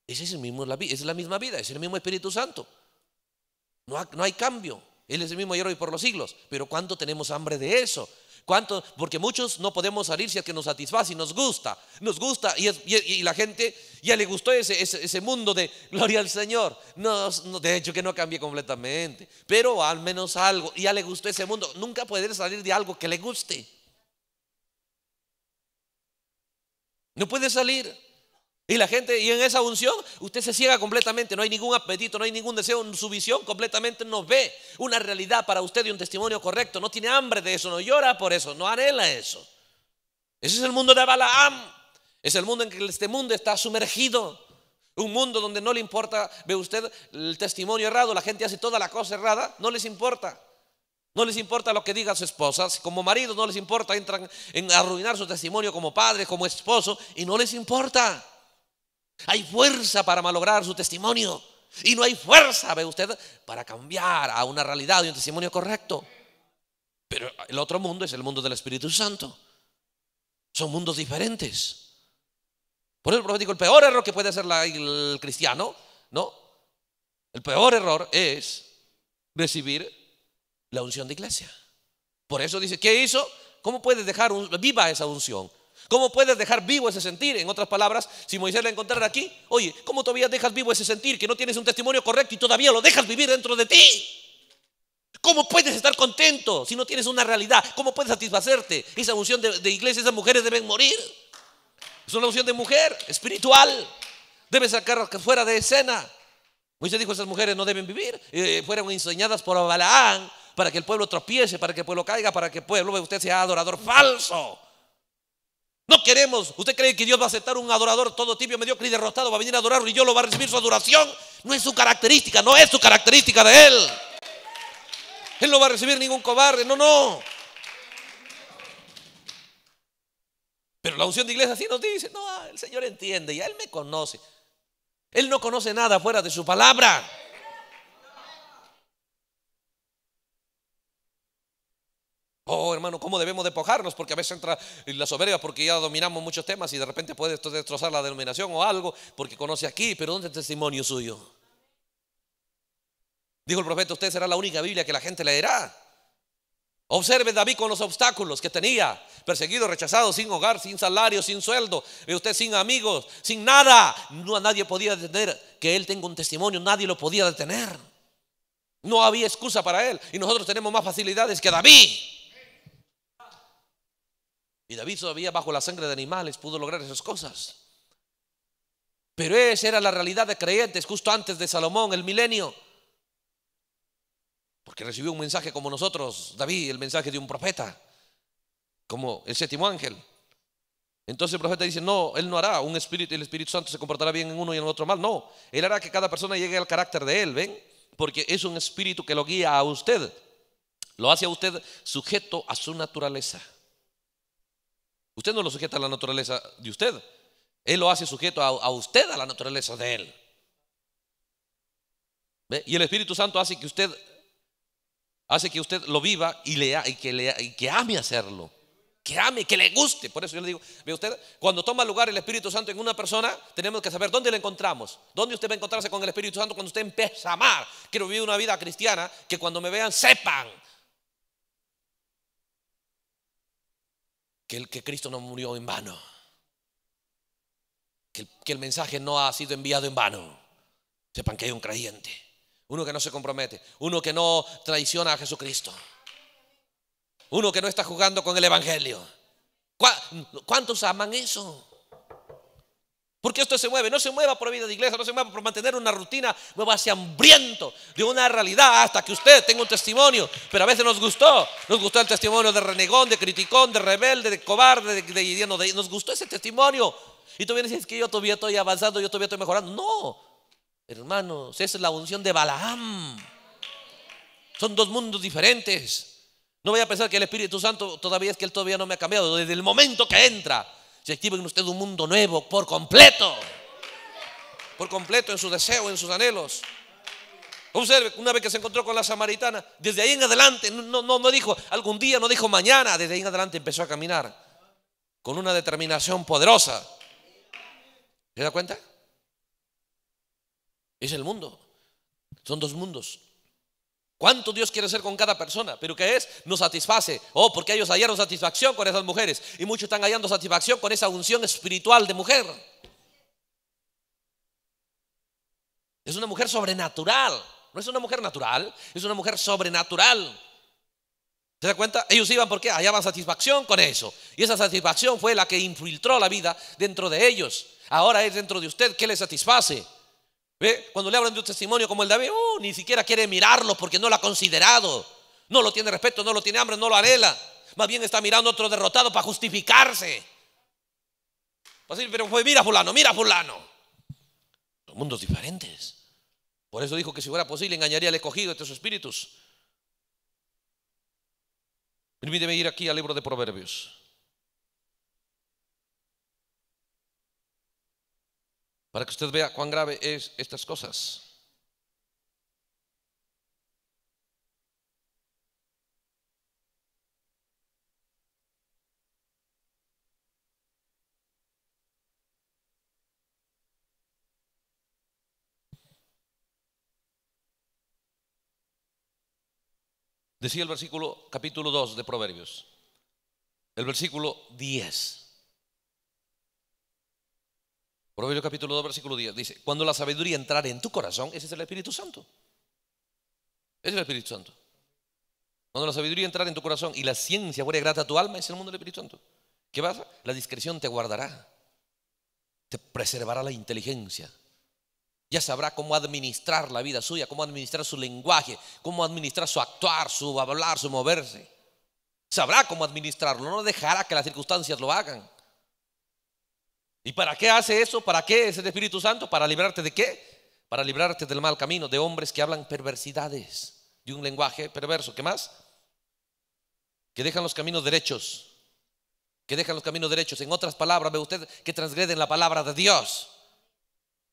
Es, mismo, es la misma vida, es el mismo Espíritu Santo. No, no hay cambio. Él es el mismo ayer y por los siglos. Pero ¿cuánto tenemos hambre de eso? ¿Cuánto? Porque muchos no podemos salir si es que nos satisface y nos gusta. Nos gusta y, la gente ya le gustó ese, mundo de gloria al Señor. de hecho que no cambie completamente, pero al menos algo. Ya le gustó ese mundo. Nunca poder salir de algo que le guste. No puede salir. Y la gente, y en esa unción, usted se ciega completamente, no hay ningún apetito, no hay ningún deseo, su visión completamente no ve una realidad para usted y un testimonio correcto, no tiene hambre de eso, no llora por eso, no anhela eso. Ese es el mundo de Balaam, es el mundo en que este mundo está sumergido, un mundo donde no le importa, ve usted el testimonio errado, la gente hace toda la cosa errada, no les importa. No les importa lo que diga su esposa como marido no les importa, entran en arruinar su testimonio como padre, como esposo, y no les importa. Hay fuerza para malograr su testimonio. Y no hay fuerza, ve usted, para cambiar a una realidad y un testimonio correcto. Pero el otro mundo es el mundo del Espíritu Santo. Son mundos diferentes. Por eso el profético el peor error que puede hacer el cristiano, ¿no? El peor error es recibir la unción de iglesia. Por eso dice, ¿qué hizo? ¿Cómo puede dejar viva esa unción? ¿Cómo puedes dejar vivo ese sentir? En otras palabras, si Moisés la encontrara aquí, oye, ¿cómo todavía dejas vivo ese sentir que no tienes un testimonio correcto y todavía lo dejas vivir dentro de ti? ¿Cómo puedes estar contento si no tienes una realidad? ¿Cómo puedes satisfacerte? Esa unción de, iglesia, esas mujeres deben morir. Es una unción de mujer espiritual. Debe sacar fuera de escena. Moisés dijo, esas mujeres no deben vivir. Eh, fueron enseñadas por Balaán para que el pueblo tropiece, para que el pueblo caiga, para que el pueblo usted sea adorador falso. No queremos, usted cree que Dios va a aceptar un adorador todo tibio, mediocre y derrotado, va a venir a adorarlo y yo lo va a recibir su adoración. No es su característica, no es su característica de Él. Él no va a recibir ningún cobarde, no, no. Pero la unción de iglesia sí nos dice, no, el Señor entiende, y Él me conoce. Él no conoce nada fuera de su palabra. Oh, hermano, ¿cómo debemos depojarnos Porque a veces entra la soberbia porque ya dominamos muchos temas y de repente puede destrozar la denominación o algo porque conoce aquí, pero ¿dónde es el testimonio suyo? Dijo el profeta, usted será la única Biblia que la gente leerá. Observe David con los obstáculos que tenía, perseguido, rechazado, sin hogar, sin salario, sin sueldo, y usted sin amigos, sin nada. No, nadie podía detener que él tenga un testimonio, nadie lo podía detener. No había excusa para él. Y nosotros tenemos más facilidades que David. Y David todavía bajo la sangre de animales pudo lograr esas cosas. Pero esa era la realidad de creyentes justo antes de Salomón, el milenio. Porque recibió un mensaje como nosotros, David, el mensaje de un profeta, como el séptimo ángel. Entonces el profeta dice, no, él no hará, un espíritu, y el Espíritu Santo se comportará bien en uno y en el otro mal. No, él hará que cada persona llegue al carácter de él, ¿ven? Porque es un espíritu que lo guía a usted. Lo hace a usted sujeto a su naturaleza. Usted no lo sujeta a la naturaleza de usted. Él lo hace sujeto a, usted a la naturaleza de Él. Y el Espíritu Santo hace que usted hace que usted lo viva y, le, y que, le, que ame hacerlo. Que ame, que le guste. Por eso yo le digo, ve usted, cuando toma lugar el Espíritu Santo en una persona, tenemos que saber dónde le encontramos. ¿Dónde usted va a encontrarse con el Espíritu Santo cuando usted empieza a amar? Quiero vivir una vida cristiana que cuando me vean sepan que, el, que Cristo no murió en vano, que el, el mensaje no ha sido enviado en vano. Sepan que hay un creyente, uno que no se compromete, uno que no traiciona a Jesucristo, uno que no está jugando con el Evangelio. ¿Cuántos aman eso? Porque esto se mueve? No se mueva por vida de iglesia, no se mueva por mantener una rutina, hacia hambriento de una realidad hasta que usted tenga un testimonio. Pero a veces nos gustó, nos gustó el testimonio de renegón, de criticón, de rebelde, de cobarde, de, de, nos gustó ese testimonio. Y tú vienes y dices que yo todavía estoy avanzando, yo todavía estoy mejorando. No, hermanos, esa es la unción de Balaam. Son dos mundos diferentes. No voy a pensar que el Espíritu Santo todavía es que él todavía no me ha cambiado. Desde el momento que entra, se activa en usted un mundo nuevo por completo. Por completo en su deseo, en sus anhelos. Observe, una vez que se encontró con la samaritana, desde ahí en adelante, no, no, no dijo algún día, no dijo mañana, desde ahí en adelante empezó a caminar con una determinación poderosa. ¿Se da cuenta? Es el mundo. Son dos mundos. ¿Cuánto Dios quiere hacer con cada persona? Pero ¿qué es? Nos satisface. Oh, porque ellos hallaron satisfacción con esas mujeres. Y muchos están hallando satisfacción con esa unción espiritual de mujer. Es una mujer sobrenatural. No es una mujer natural, es una mujer sobrenatural. ¿Se da cuenta? Ellos iban porque hallaban satisfacción con eso. Y esa satisfacción fue la que infiltró la vida dentro de ellos. Ahora es dentro de usted que le satisface. Cuando le hablan de un testimonio como el de David, uh, ni siquiera quiere mirarlo porque no lo ha considerado. No lo tiene respeto, no lo tiene hambre, no lo anhela. Más bien está mirando a otro derrotado para justificarse. Pues pero fue mira fulano, mira fulano. Son mundos diferentes. Por eso dijo que si fuera posible engañaría al escogido de estos espíritus. Permíteme ir aquí al libro de Proverbios. para que usted vea cuán grave es estas cosas. Decía el versículo capítulo 2 de Proverbios, el versículo 10. Proverbios capítulo 2, versículo 10 dice, cuando la sabiduría entrare en tu corazón, ese es el Espíritu Santo. Ese es el Espíritu Santo. Cuando la sabiduría entrare en tu corazón y la ciencia fuera grata a tu alma, ese es el mundo del Espíritu Santo. ¿Qué pasa? La discreción te guardará, te preservará la inteligencia. Ya sabrá cómo administrar la vida suya, cómo administrar su lenguaje, cómo administrar su actuar, su hablar, su moverse. Sabrá cómo administrarlo, no dejará que las circunstancias lo hagan. ¿Y para qué hace eso? ¿Para qué es el Espíritu Santo? ¿Para librarte de qué? Para librarte del mal camino, de hombres que hablan perversidades, de un lenguaje perverso. ¿Qué más? Que dejan los caminos derechos. Que dejan los caminos derechos. En otras palabras, ve usted que transgreden la palabra de Dios.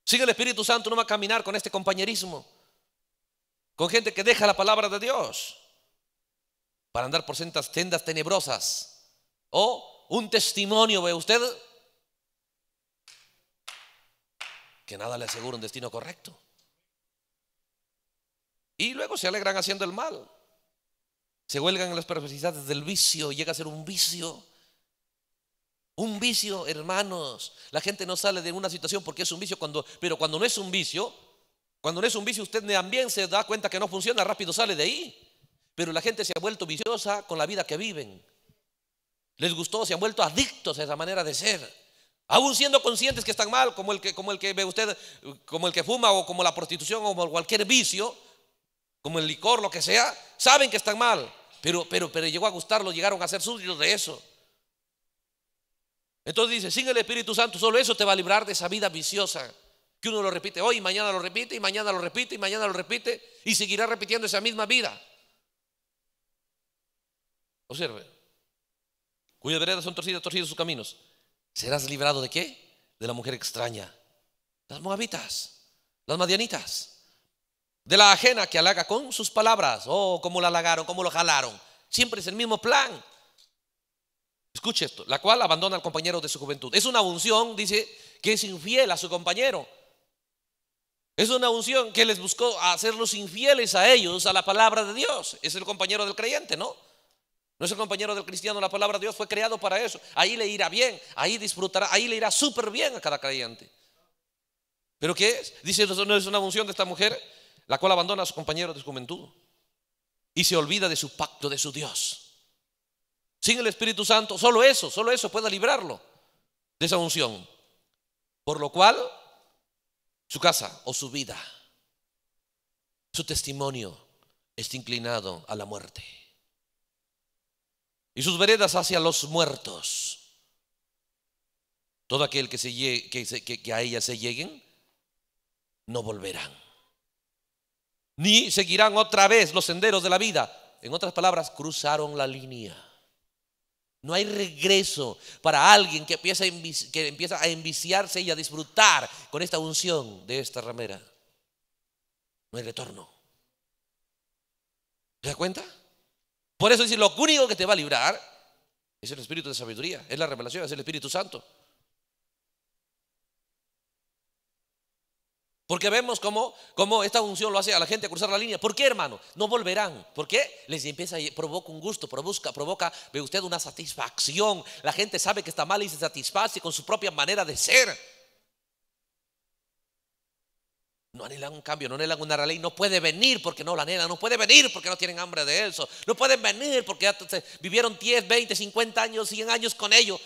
sin el Espíritu Santo, no va a caminar con este compañerismo. Con gente que deja la palabra de Dios. Para andar por sendas tendas tenebrosas. O un testimonio, ve usted, que nada le asegura un destino correcto. Y luego se alegran haciendo el mal. Se huelgan en las perversidades del vicio, llega a ser un vicio. Un vicio, hermanos. La gente no sale de una situación porque es un vicio, cuando, pero cuando no es un vicio, cuando no es un vicio, usted también se da cuenta que no funciona, rápido sale de ahí. Pero la gente se ha vuelto viciosa con la vida que viven. Les gustó, se han vuelto adictos a esa manera de ser. Aún siendo conscientes que están mal, como el que, como el que ve usted, como el que fuma o como la prostitución o como cualquier vicio, como el licor, lo que sea, saben que están mal, pero, pero, pero llegó a gustarlo, llegaron a ser suyos de eso. Entonces dice, sin el Espíritu Santo, solo eso te va a librar de esa vida viciosa, que uno lo repite hoy, mañana lo repite, y mañana lo repite, y mañana lo repite, y seguirá repitiendo esa misma vida. Observe, cuyas veredas son torcidas, torcidos sus caminos serás liberado de qué? De la mujer extraña. Las moabitas, las madianitas. De la ajena que halaga con sus palabras. Oh, cómo la halagaron, cómo lo jalaron. Siempre es el mismo plan. Escuche esto, la cual abandona al compañero de su juventud. Es una unción, dice, que es infiel a su compañero. Es una unción que les buscó hacerlos infieles a ellos, a la palabra de Dios. Es el compañero del creyente, ¿no? No es el compañero del cristiano, la palabra de Dios fue creado para eso. Ahí le irá bien, ahí disfrutará, ahí le irá súper bien a cada creyente. ¿Pero qué es? Dice, no es una unción de esta mujer, la cual abandona a su compañero de su juventud y se olvida de su pacto, de su Dios. Sin el Espíritu Santo, solo eso, solo eso pueda librarlo de esa unción. Por lo cual, su casa o su vida, su testimonio está inclinado a la muerte y sus veredas hacia los muertos. Todo aquel que, se llegue, que, a ella se lleguen, no volverán. Ni seguirán otra vez los senderos de la vida. En otras palabras, cruzaron la línea. No hay regreso para alguien que empieza, a que empieza a enviciarse y a disfrutar con esta unción de esta ramera. No hay retorno. ¿Te das cuenta? Por eso dice, lo único que te va a librar es el espíritu de sabiduría, es la revelación, es el Espíritu Santo. Porque vemos cómo, esta unción lo hace a la gente a cruzar la línea. ¿Por qué, hermano? No volverán. ¿Por qué? Les empieza a provoca un gusto, provoca, provoca, ve usted, una satisfacción. La gente sabe que está mal y se satisface con su propia manera de ser. No anhelan un cambio, no anhelan una ley. No puede venir porque no la anhelan. No puede venir porque no tienen hambre de eso. No pueden venir porque vivieron 10, 20, 50 años, 100 años con ellos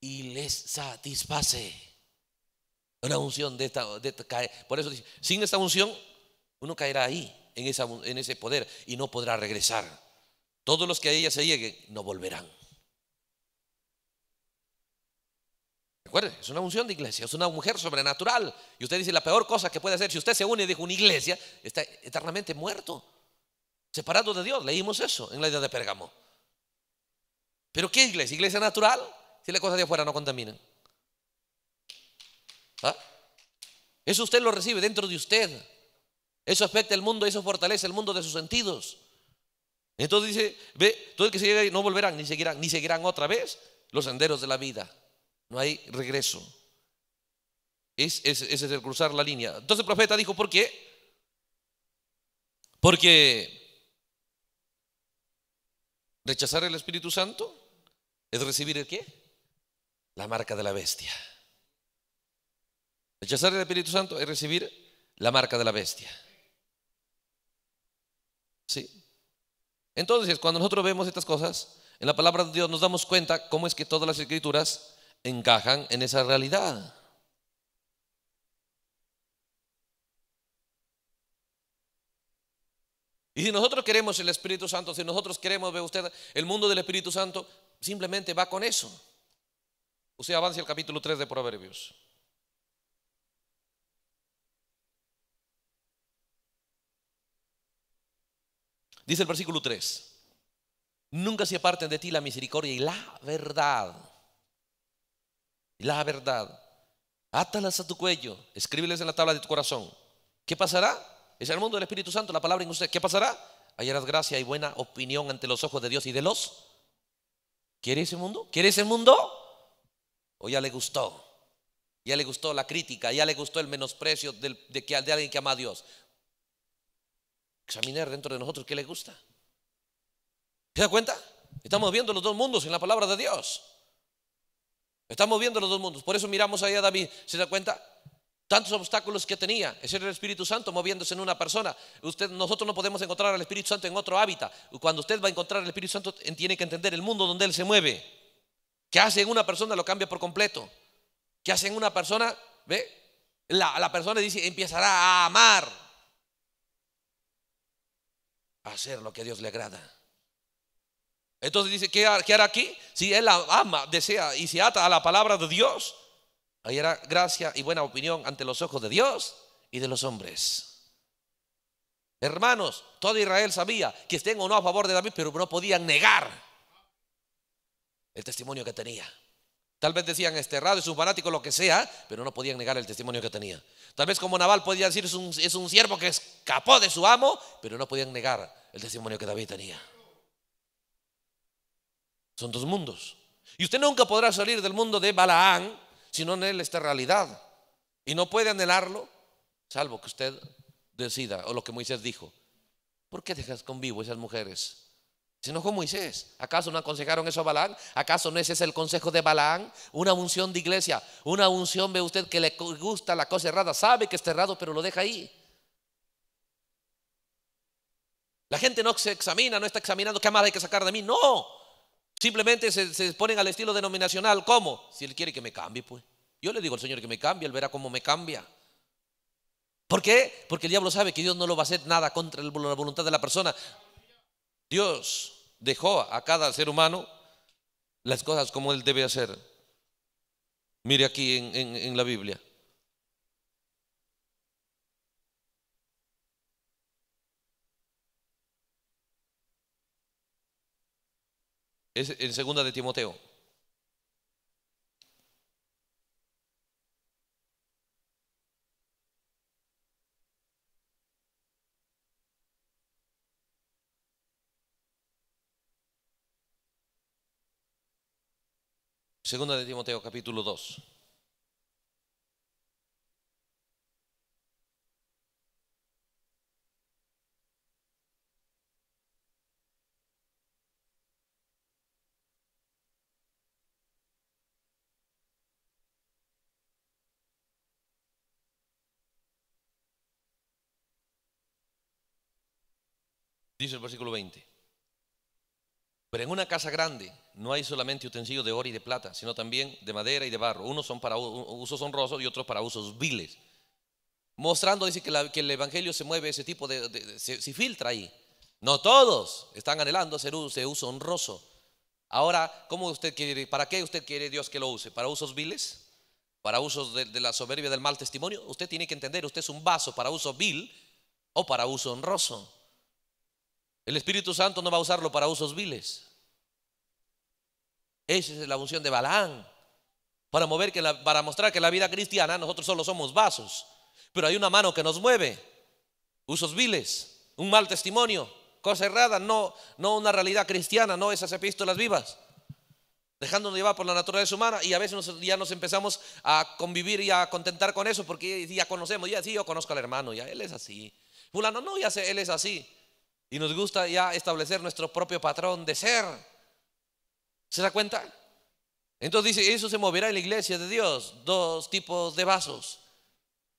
Y les satisface. Una unción de esta, Por eso dice, sin esta unción, uno caerá ahí, en, en ese poder, y no podrá regresar. Todos los que a ella se lleguen, no volverán. es una unción de iglesia, es una mujer sobrenatural. Y usted dice, la peor cosa que puede hacer, si usted se une, dijo, una iglesia, está eternamente muerto, separado de Dios. Leímos eso en la idea de Pérgamo. ¿Pero qué iglesia? ¿Iglesia natural? Si las cosas de afuera no contaminan. ¿Ah? Eso usted lo recibe dentro de usted. Eso afecta el mundo, eso fortalece el mundo de sus sentidos. Entonces dice, ve, todo el que se no volverán, ni seguirán, ni seguirán otra vez los senderos de la vida. No hay regreso. Ese es, es, el cruzar la línea. Entonces el profeta dijo, ¿por qué? Porque rechazar el Espíritu Santo es recibir el qué? La marca de la bestia. Rechazar el Espíritu Santo es recibir la marca de la bestia. ¿Sí? Entonces, cuando nosotros vemos estas cosas, en la palabra de Dios nos damos cuenta cómo es que todas las escrituras encajan en esa realidad. Y si nosotros queremos el Espíritu Santo, si nosotros queremos, ver usted, el mundo del Espíritu Santo, simplemente va con eso. Usted avance al capítulo 3 de Proverbios. Dice el versículo 3, nunca se aparten de ti la misericordia y la verdad la verdad. Átalas a tu cuello, escríbeles en la tabla de tu corazón. ¿Qué pasará? Es el mundo del Espíritu Santo, la palabra en usted. ¿Qué pasará? Hallarás gracia y buena opinión ante los ojos de Dios y de los. ¿Quiere ese mundo? ¿Quiere ese mundo? ¿O ya le gustó? Ya le gustó la crítica, ya le gustó el menosprecio de, de alguien que ama a Dios. Examinar dentro de nosotros qué le gusta. ¿Se da cuenta? Estamos viendo los dos mundos en la palabra de Dios. Estamos viendo los dos mundos. Por eso miramos ahí a David. ¿Se da cuenta? Tantos obstáculos que tenía. Ese era el Espíritu Santo moviéndose en una persona. Usted, nosotros no podemos encontrar al Espíritu Santo en otro hábitat. Cuando usted va a encontrar al Espíritu Santo, tiene que entender el mundo donde Él se mueve. Qué hace en una persona lo cambia por completo. Qué hace en una persona, ve, la, persona dice, empezará a amar. A hacer lo que a Dios le agrada. Entonces dice, ¿qué, hará aquí? Si él ama, desea y se ata a la palabra de Dios, Ahí hará gracia y buena opinión ante los ojos de Dios y de los hombres. Hermanos, todo Israel sabía que estén o no a favor de David, pero no podían negar el testimonio que tenía. Tal vez decían esterrado, es un fanático, lo que sea, pero no podían negar el testimonio que tenía. Tal vez como Naval podía decir, es un siervo que escapó de su amo, pero no podían negar el testimonio que David tenía. Son dos mundos. Y usted nunca podrá salir del mundo de Balaán si no anhela esta realidad. Y no puede anhelarlo, salvo que usted decida, o lo que Moisés dijo. ¿Por qué dejas con vivo esas mujeres? Se enojó Moisés. ¿Acaso no aconsejaron eso a Balaán? ¿Acaso no ese es el consejo de Balaán? Una unción de iglesia, una unción, ve usted que le gusta la cosa errada, sabe que está errado, pero lo deja ahí. La gente no se examina, no está examinando qué más hay que sacar de mí. No, Simplemente se, exponen al estilo denominacional. ¿Cómo? Si Él quiere que me cambie, pues. Yo le digo al Señor que me cambie, Él verá cómo me cambia. ¿Por qué? Porque el diablo sabe que Dios no lo va a hacer nada contra la voluntad de la persona. Dios dejó a cada ser humano las cosas como Él debe hacer. Mire aquí en la Biblia. Es en segunda de Timoteo. Segunda de Timoteo capítulo 2. Dice el versículo 20. Pero en una casa grande no hay solamente utensilios de oro y de plata, sino también de madera y de barro. Unos son para usos honrosos y otros para usos viles. Mostrando, dice que, el Evangelio se mueve, ese tipo de... se, filtra ahí. No todos están anhelando hacer uso honroso. Ahora, ¿cómo usted quiere, ¿para qué usted quiere Dios que lo use? ¿Para usos viles? ¿Para usos de la soberbia del mal testimonio? Usted tiene que entender, usted es un vaso para uso vil o para uso honroso. El Espíritu Santo no va a usarlo para usos viles. Esa es la unción de Balán Para, mover que mostrar que la vida cristiana nosotros solo somos vasos. Pero hay una mano que nos mueve. Usos viles, un mal testimonio, cosa errada, no, no una realidad cristiana, no esas epístolas vivas. Dejándonos llevar por la naturaleza humana y a veces ya nos empezamos a convivir y a contentar con eso porque ya conocemos, ya sí, yo conozco al hermano, ya él es así. Fulano, no, ya él es así. Y nos gusta ya establecer nuestro propio patrón de ser. ¿Se da cuenta? Entonces dice, eso se moverá en la iglesia de Dios. Dos tipos de vasos.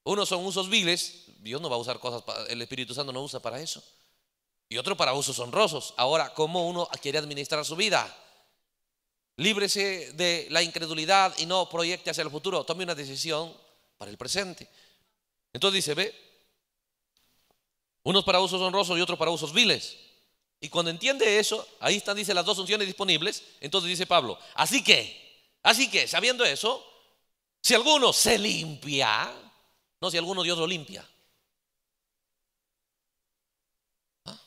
Uno son usos viles. Dios no va a usar cosas, el Espíritu Santo no usa para eso. Y otro para usos honrosos. Ahora, ¿cómo uno quiere administrar su vida? Líbrese de la incredulidad y no proyecte hacia el futuro. Tome una decisión para el presente. Entonces dice, ve, unos para usos honrosos y otros para usos viles. Y cuando entiende eso, ahí están, dice, las dos funciones disponibles. Entonces dice Pablo, así que, así que, sabiendo eso, si alguno se limpia, no, si alguno Dios lo limpia. ¿Ah?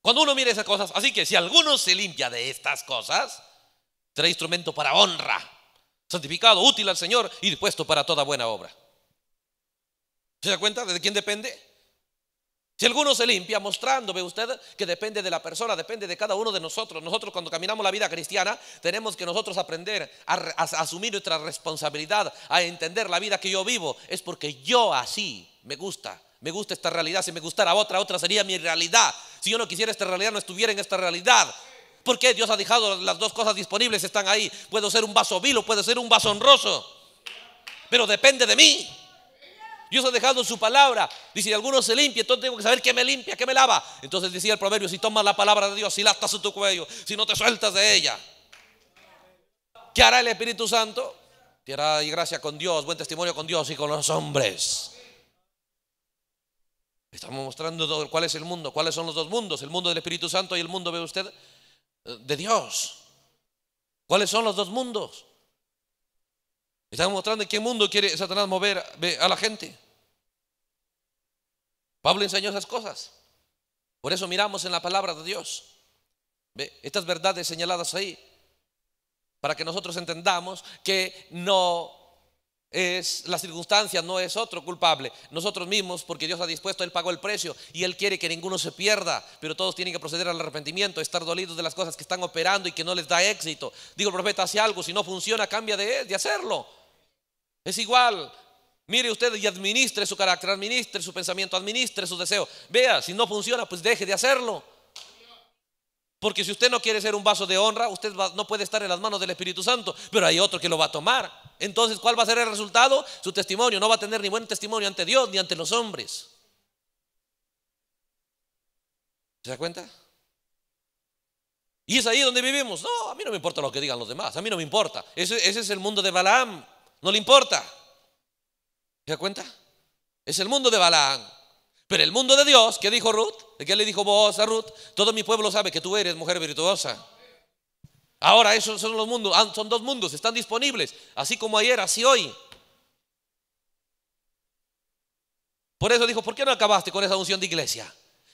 Cuando uno mira esas cosas, así que si alguno se limpia de estas cosas, será instrumento para honra, santificado, útil al Señor y dispuesto para toda buena obra. ¿Se da cuenta de quién depende? Si alguno se limpia, mostrándome usted que depende de la persona, depende de cada uno de nosotros. Nosotros cuando caminamos la vida cristiana tenemos que nosotros aprender a, asumir nuestra responsabilidad, a entender la vida que yo vivo. Es porque yo así me gusta, me gusta esta realidad. Si me gustara otra, otra sería mi realidad. Si yo no quisiera esta realidad, no estuviera en esta realidad. Porque Dios ha dejado las dos cosas disponibles, están ahí. Puedo ser un vaso vilo puede ser un vaso honroso. Pero depende de mí. Dios ha dejado su palabra. Dice, si alguno se limpia, entonces tengo que saber que me limpia, que me lava. Entonces decía el proverbio, si tomas la palabra de Dios, si la atas en tu cuello, si no te sueltas de ella. ¿Qué hará el Espíritu Santo? Te hará gracia con Dios, buen testimonio con Dios y con los hombres. Estamos mostrando cuál es el mundo, cuáles son los dos mundos, el mundo del Espíritu Santo y el mundo, ve usted, eh, de Dios. ¿Cuáles son los dos mundos? Estamos mostrando en qué mundo quiere Satanás mover a la gente. Pablo enseñó esas cosas. Por eso miramos en la palabra de Dios. Estas verdades señaladas ahí. Para que nosotros entendamos que no es la circunstancia, no es otro culpable. Nosotros mismos, porque Dios ha dispuesto, Él pagó el precio y Él quiere que ninguno se pierda, pero todos tienen que proceder al arrepentimiento, estar dolidos de las cosas que están operando y que no les da éxito. Digo, el profeta hace algo, si no funciona, cambia de, de hacerlo. Es igual. Mire usted y administre su carácter, administre su pensamiento, administre sus deseo Vea, si no funciona, pues deje de hacerlo. Porque si usted no quiere ser un vaso de honra, usted no puede estar en las manos del Espíritu Santo, pero hay otro que lo va a tomar. Entonces, ¿cuál va a ser el resultado? Su testimonio. No va a tener ni buen testimonio ante Dios ni ante los hombres. ¿Se da cuenta? Y es ahí donde vivimos. No, a mí no me importa lo que digan los demás, a mí no me importa. Ese, ese es el mundo de Balaam no le importa. ¿Se da cuenta? Es el mundo de Balaam. Pero el mundo de Dios, ¿qué dijo Ruth? ¿De qué le dijo vos a Ruth? Todo mi pueblo sabe que tú eres mujer virtuosa. Ahora esos son los mundos, ah, son dos mundos, están disponibles, así como ayer, así hoy. Por eso dijo, ¿por qué no acabaste con esa unción de iglesia?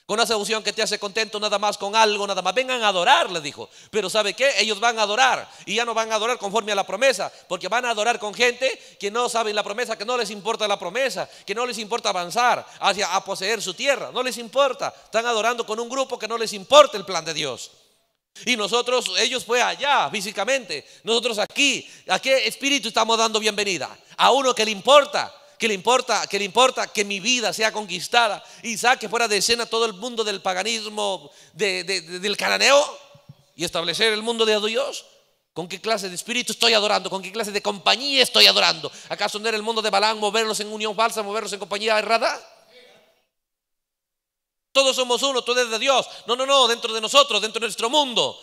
Con una seducción que te hace contento nada más con algo, nada más. Vengan a adorar, le dijo. Pero ¿sabe qué? Ellos van a adorar y ya no van a adorar conforme a la promesa, porque van a adorar con gente que no sabe la promesa, que no les importa la promesa, que no les importa avanzar hacia a poseer su tierra, no les importa. Están adorando con un grupo que no les importa el plan de Dios. Y nosotros, ellos fue allá físicamente, nosotros aquí. ¿A qué espíritu estamos dando bienvenida? A uno que le importa, ¿Qué le importa, que le importa que mi vida sea conquistada y saque fuera de escena todo el mundo del paganismo, del cananeo y establecer el mundo de Dios. ¿Con qué clase de espíritu estoy adorando? ¿Con qué clase de compañía estoy adorando? ¿Acaso no era el mundo de Balán movernos en unión falsa, movernos en compañía errada? Todos somos uno, todos es de Dios. No, no, no, dentro de nosotros, dentro de nuestro mundo.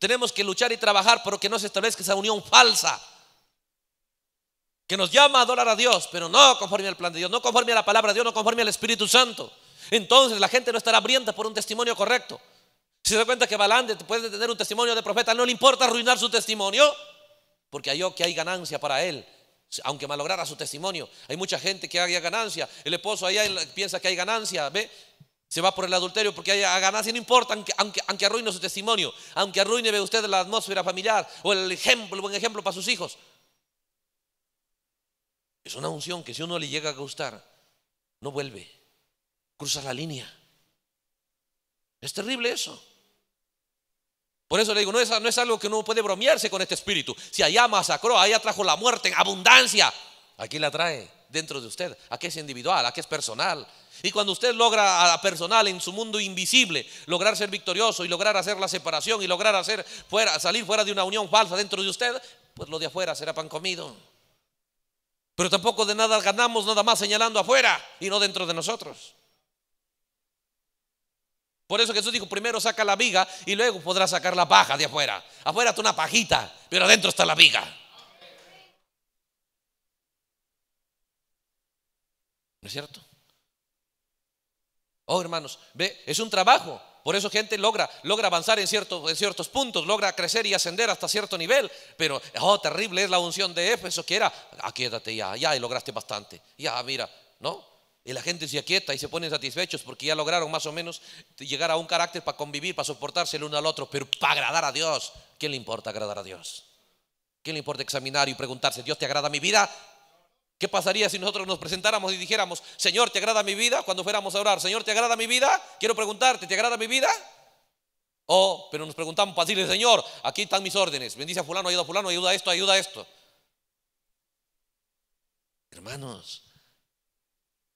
Tenemos que luchar y trabajar para que no se establezca esa unión falsa que nos llama a adorar a Dios, pero no conforme al plan de Dios, no conforme a la palabra de Dios, no conforme al Espíritu Santo. Entonces la gente no estará abierta por un testimonio correcto. Si se da cuenta que Balán puede tener un testimonio de profeta, no le importa arruinar su testimonio, porque halló que hay ganancia para él, aunque malograra su testimonio. Hay mucha gente que haya ganancia, el esposo ahí piensa que hay ganancia, ¿ve? Se va por el adulterio porque hay ganancia, no importa, aunque, aunque, arruine su testimonio, aunque arruine ve usted la atmósfera familiar o el ejemplo, buen ejemplo para sus hijos. Es una unción que si uno le llega a gustar, no vuelve, cruza la línea. Es terrible eso. Por eso le digo, no es, no es algo que uno puede bromearse con este espíritu. Si allá masacró, allá trajo la muerte en abundancia, aquí la trae dentro de usted. Aquí es individual, aquí es personal. Y cuando usted logra a la personal en su mundo invisible, lograr ser victorioso y lograr hacer la separación y lograr hacer salir fuera de una unión falsa dentro de usted, pues lo de afuera será pan comido. Pero tampoco de nada ganamos nada más señalando afuera y no dentro de nosotros. Por eso Jesús dijo, primero saca la viga y luego podrás sacar la paja de afuera. Afuera está una pajita, pero adentro está la viga. ¿No es cierto? Oh, hermanos, ve, es un trabajo. Por eso gente logra, logra avanzar en ciertos, ciertos puntos, logra crecer y ascender hasta cierto nivel. Pero, oh, terrible es la unción de eso que era, aquíétate ah, ya, ya, y lograste bastante. Ya, mira, ¿no? Y la gente se aquieta y se ponen satisfechos porque ya lograron más o menos llegar a un carácter para convivir, para soportarse el uno al otro, pero para agradar a Dios. ¿Quién le importa agradar a Dios? ¿Quién le importa examinar y preguntarse, Dios te agrada mi vida? ¿Qué pasaría si nosotros nos presentáramos y dijéramos, Señor, ¿te agrada mi vida? Cuando fuéramos a orar, Señor, ¿te agrada mi vida? Quiero preguntarte, ¿te agrada mi vida? Oh, pero nos preguntamos para decirle, Señor, aquí están mis órdenes. Bendice a fulano, ayuda a fulano, ayuda a esto, ayuda a esto. Hermanos,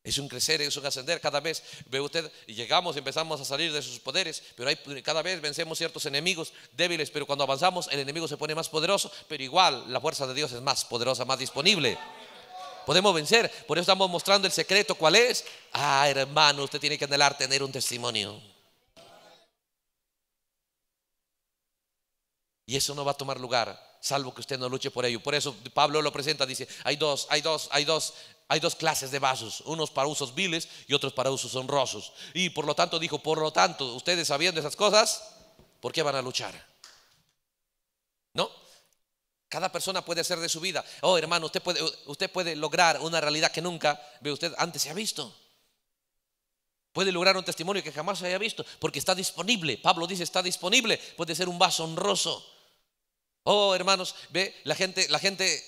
es un crecer, es un ascender. Cada vez ve usted, llegamos, y empezamos a salir de sus poderes, pero hay, cada vez vencemos ciertos enemigos débiles, pero cuando avanzamos el enemigo se pone más poderoso, pero igual la fuerza de Dios es más poderosa, más disponible podemos vencer. Por eso estamos mostrando el secreto. ¿Cuál es? Ah, hermano, usted tiene que anhelar tener un testimonio. Y eso no va a tomar lugar, salvo que usted no luche por ello. Por eso Pablo lo presenta, dice, hay dos, hay dos, hay dos, hay dos clases de vasos, unos para usos viles y otros para usos honrosos. Y por lo tanto dijo, por lo tanto, ustedes sabiendo esas cosas, ¿por qué van a luchar? ¿No? Cada persona puede hacer de su vida. Oh, hermano, usted puede, usted puede lograr una realidad que nunca ve, usted antes se ha visto. Puede lograr un testimonio que jamás se haya visto, porque está disponible. Pablo dice, está disponible. Puede ser un vaso honroso. Oh, hermanos, ve, la gente, la gente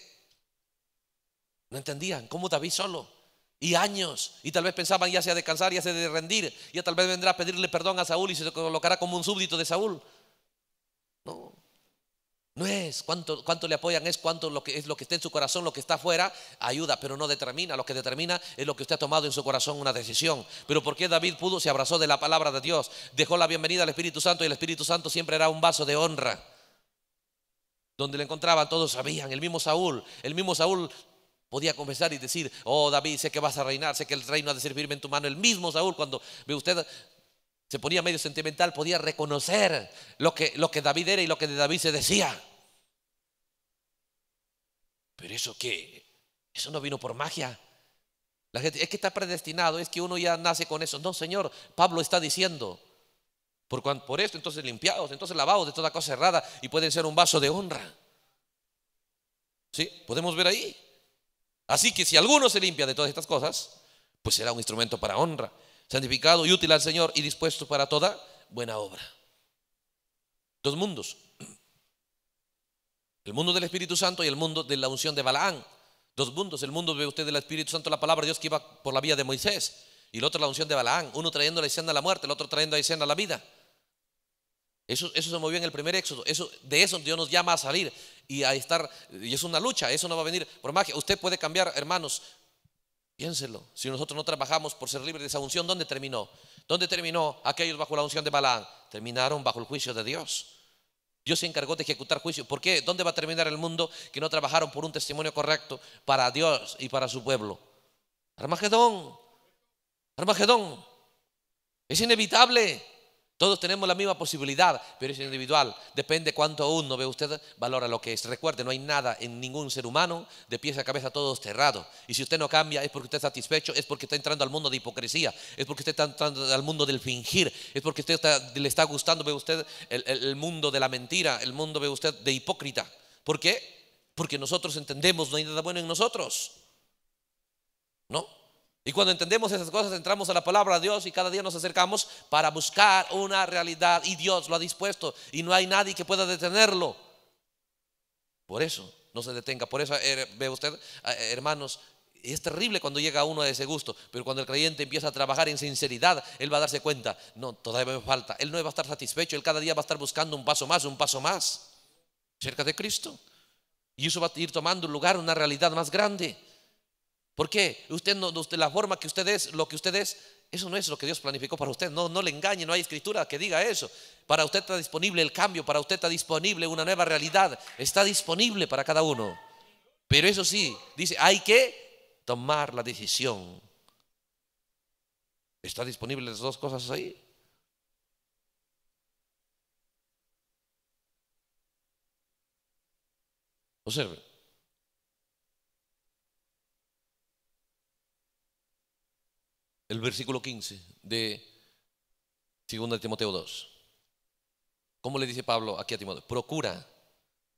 no entendían cómo David solo. Y años, y tal vez pensaban ya se ha de cansar, ya sea de rendir, ya tal vez vendrá a pedirle perdón a Saúl y se colocará como un súbdito de Saúl. No, es cuánto, cuánto le apoyan, es cuánto lo que, es lo que está en su corazón, lo que está afuera, ayuda, pero no determina. Lo que determina es lo que usted ha tomado en su corazón una decisión. Pero porque David pudo? Se abrazó de la palabra de Dios, dejó la bienvenida al Espíritu Santo y el Espíritu Santo siempre era un vaso de honra. Donde le encontraban, todos sabían, el mismo Saúl, el mismo Saúl podía confesar y decir, oh David, sé que vas a reinar, sé que el reino ha de servirme en tu mano. El mismo Saúl, cuando ve usted se ponía medio sentimental, podía reconocer lo que, lo que David era y lo que de David se decía. Pero eso que Eso no vino por magia. La gente, es que está predestinado, es que uno ya nace con eso. No, Señor, Pablo está diciendo, por, por esto entonces limpiados, entonces lavados de toda cosa errada y pueden ser un vaso de honra. ¿Sí? Podemos ver ahí. Así que si alguno se limpia de todas estas cosas, pues será un instrumento para honra, santificado y útil al Señor y dispuesto para toda buena obra. Dos mundos, el mundo del Espíritu Santo y el mundo de la unción de Balaán. Dos mundos. El mundo ve usted del Espíritu Santo, la palabra de Dios que iba por la vía de Moisés. Y el otro la unción de Balaán. Uno trayendo la escena a la muerte, el otro trayendo la escena a la vida. Eso, eso se movió en el primer éxodo. Eso, de eso Dios nos llama a salir y a estar. Y es una lucha. Eso no va a venir por magia. Usted puede cambiar, hermanos. Piénselo. Si nosotros no trabajamos por ser libres de esa unción, ¿dónde terminó? ¿Dónde terminó aquellos bajo la unción de Balaán? Terminaron bajo el juicio de Dios. Dios se encargó de ejecutar juicio. ¿Por qué? ¿Dónde va a terminar el mundo que no trabajaron por un testimonio correcto para Dios y para su pueblo? Armagedón. Armagedón. Es inevitable. Todos tenemos la misma posibilidad, pero es individual. Depende cuánto uno ve usted, valora lo que es. Recuerde, no hay nada en ningún ser humano de pies a cabeza todo cerrado. Y si usted no cambia, es porque usted está satisfecho, es porque está entrando al mundo de hipocresía, es porque usted está entrando al mundo del fingir, es porque usted le está gustando, ve usted, el, el mundo de la mentira, el mundo, ve usted, de hipócrita. ¿Por qué? Porque nosotros entendemos, no hay nada bueno en nosotros. ¿No? Y cuando entendemos esas cosas, entramos a la palabra de Dios y cada día nos acercamos para buscar una realidad. Y Dios lo ha dispuesto y no hay nadie que pueda detenerlo. Por eso, no se detenga. Por eso, eh, ve usted, eh, hermanos, es terrible cuando llega uno a ese gusto, pero cuando el creyente empieza a trabajar en sinceridad, él va a darse cuenta, no, todavía me falta, él no va a estar satisfecho, él cada día va a estar buscando un paso más, un paso más, cerca de Cristo. Y eso va a ir tomando un lugar, una realidad más grande. ¿Por qué? Usted no, la forma que usted es, lo que usted es, eso no es lo que Dios planificó para usted. No, no le engañe, no hay escritura que diga eso. Para usted está disponible el cambio, para usted está disponible una nueva realidad. Está disponible para cada uno. Pero eso sí, dice, hay que tomar la decisión. ¿Está disponible las dos cosas ahí? Observe. el versículo 15 de 2 Timoteo 2. ¿Cómo le dice Pablo aquí a Timoteo? Procura,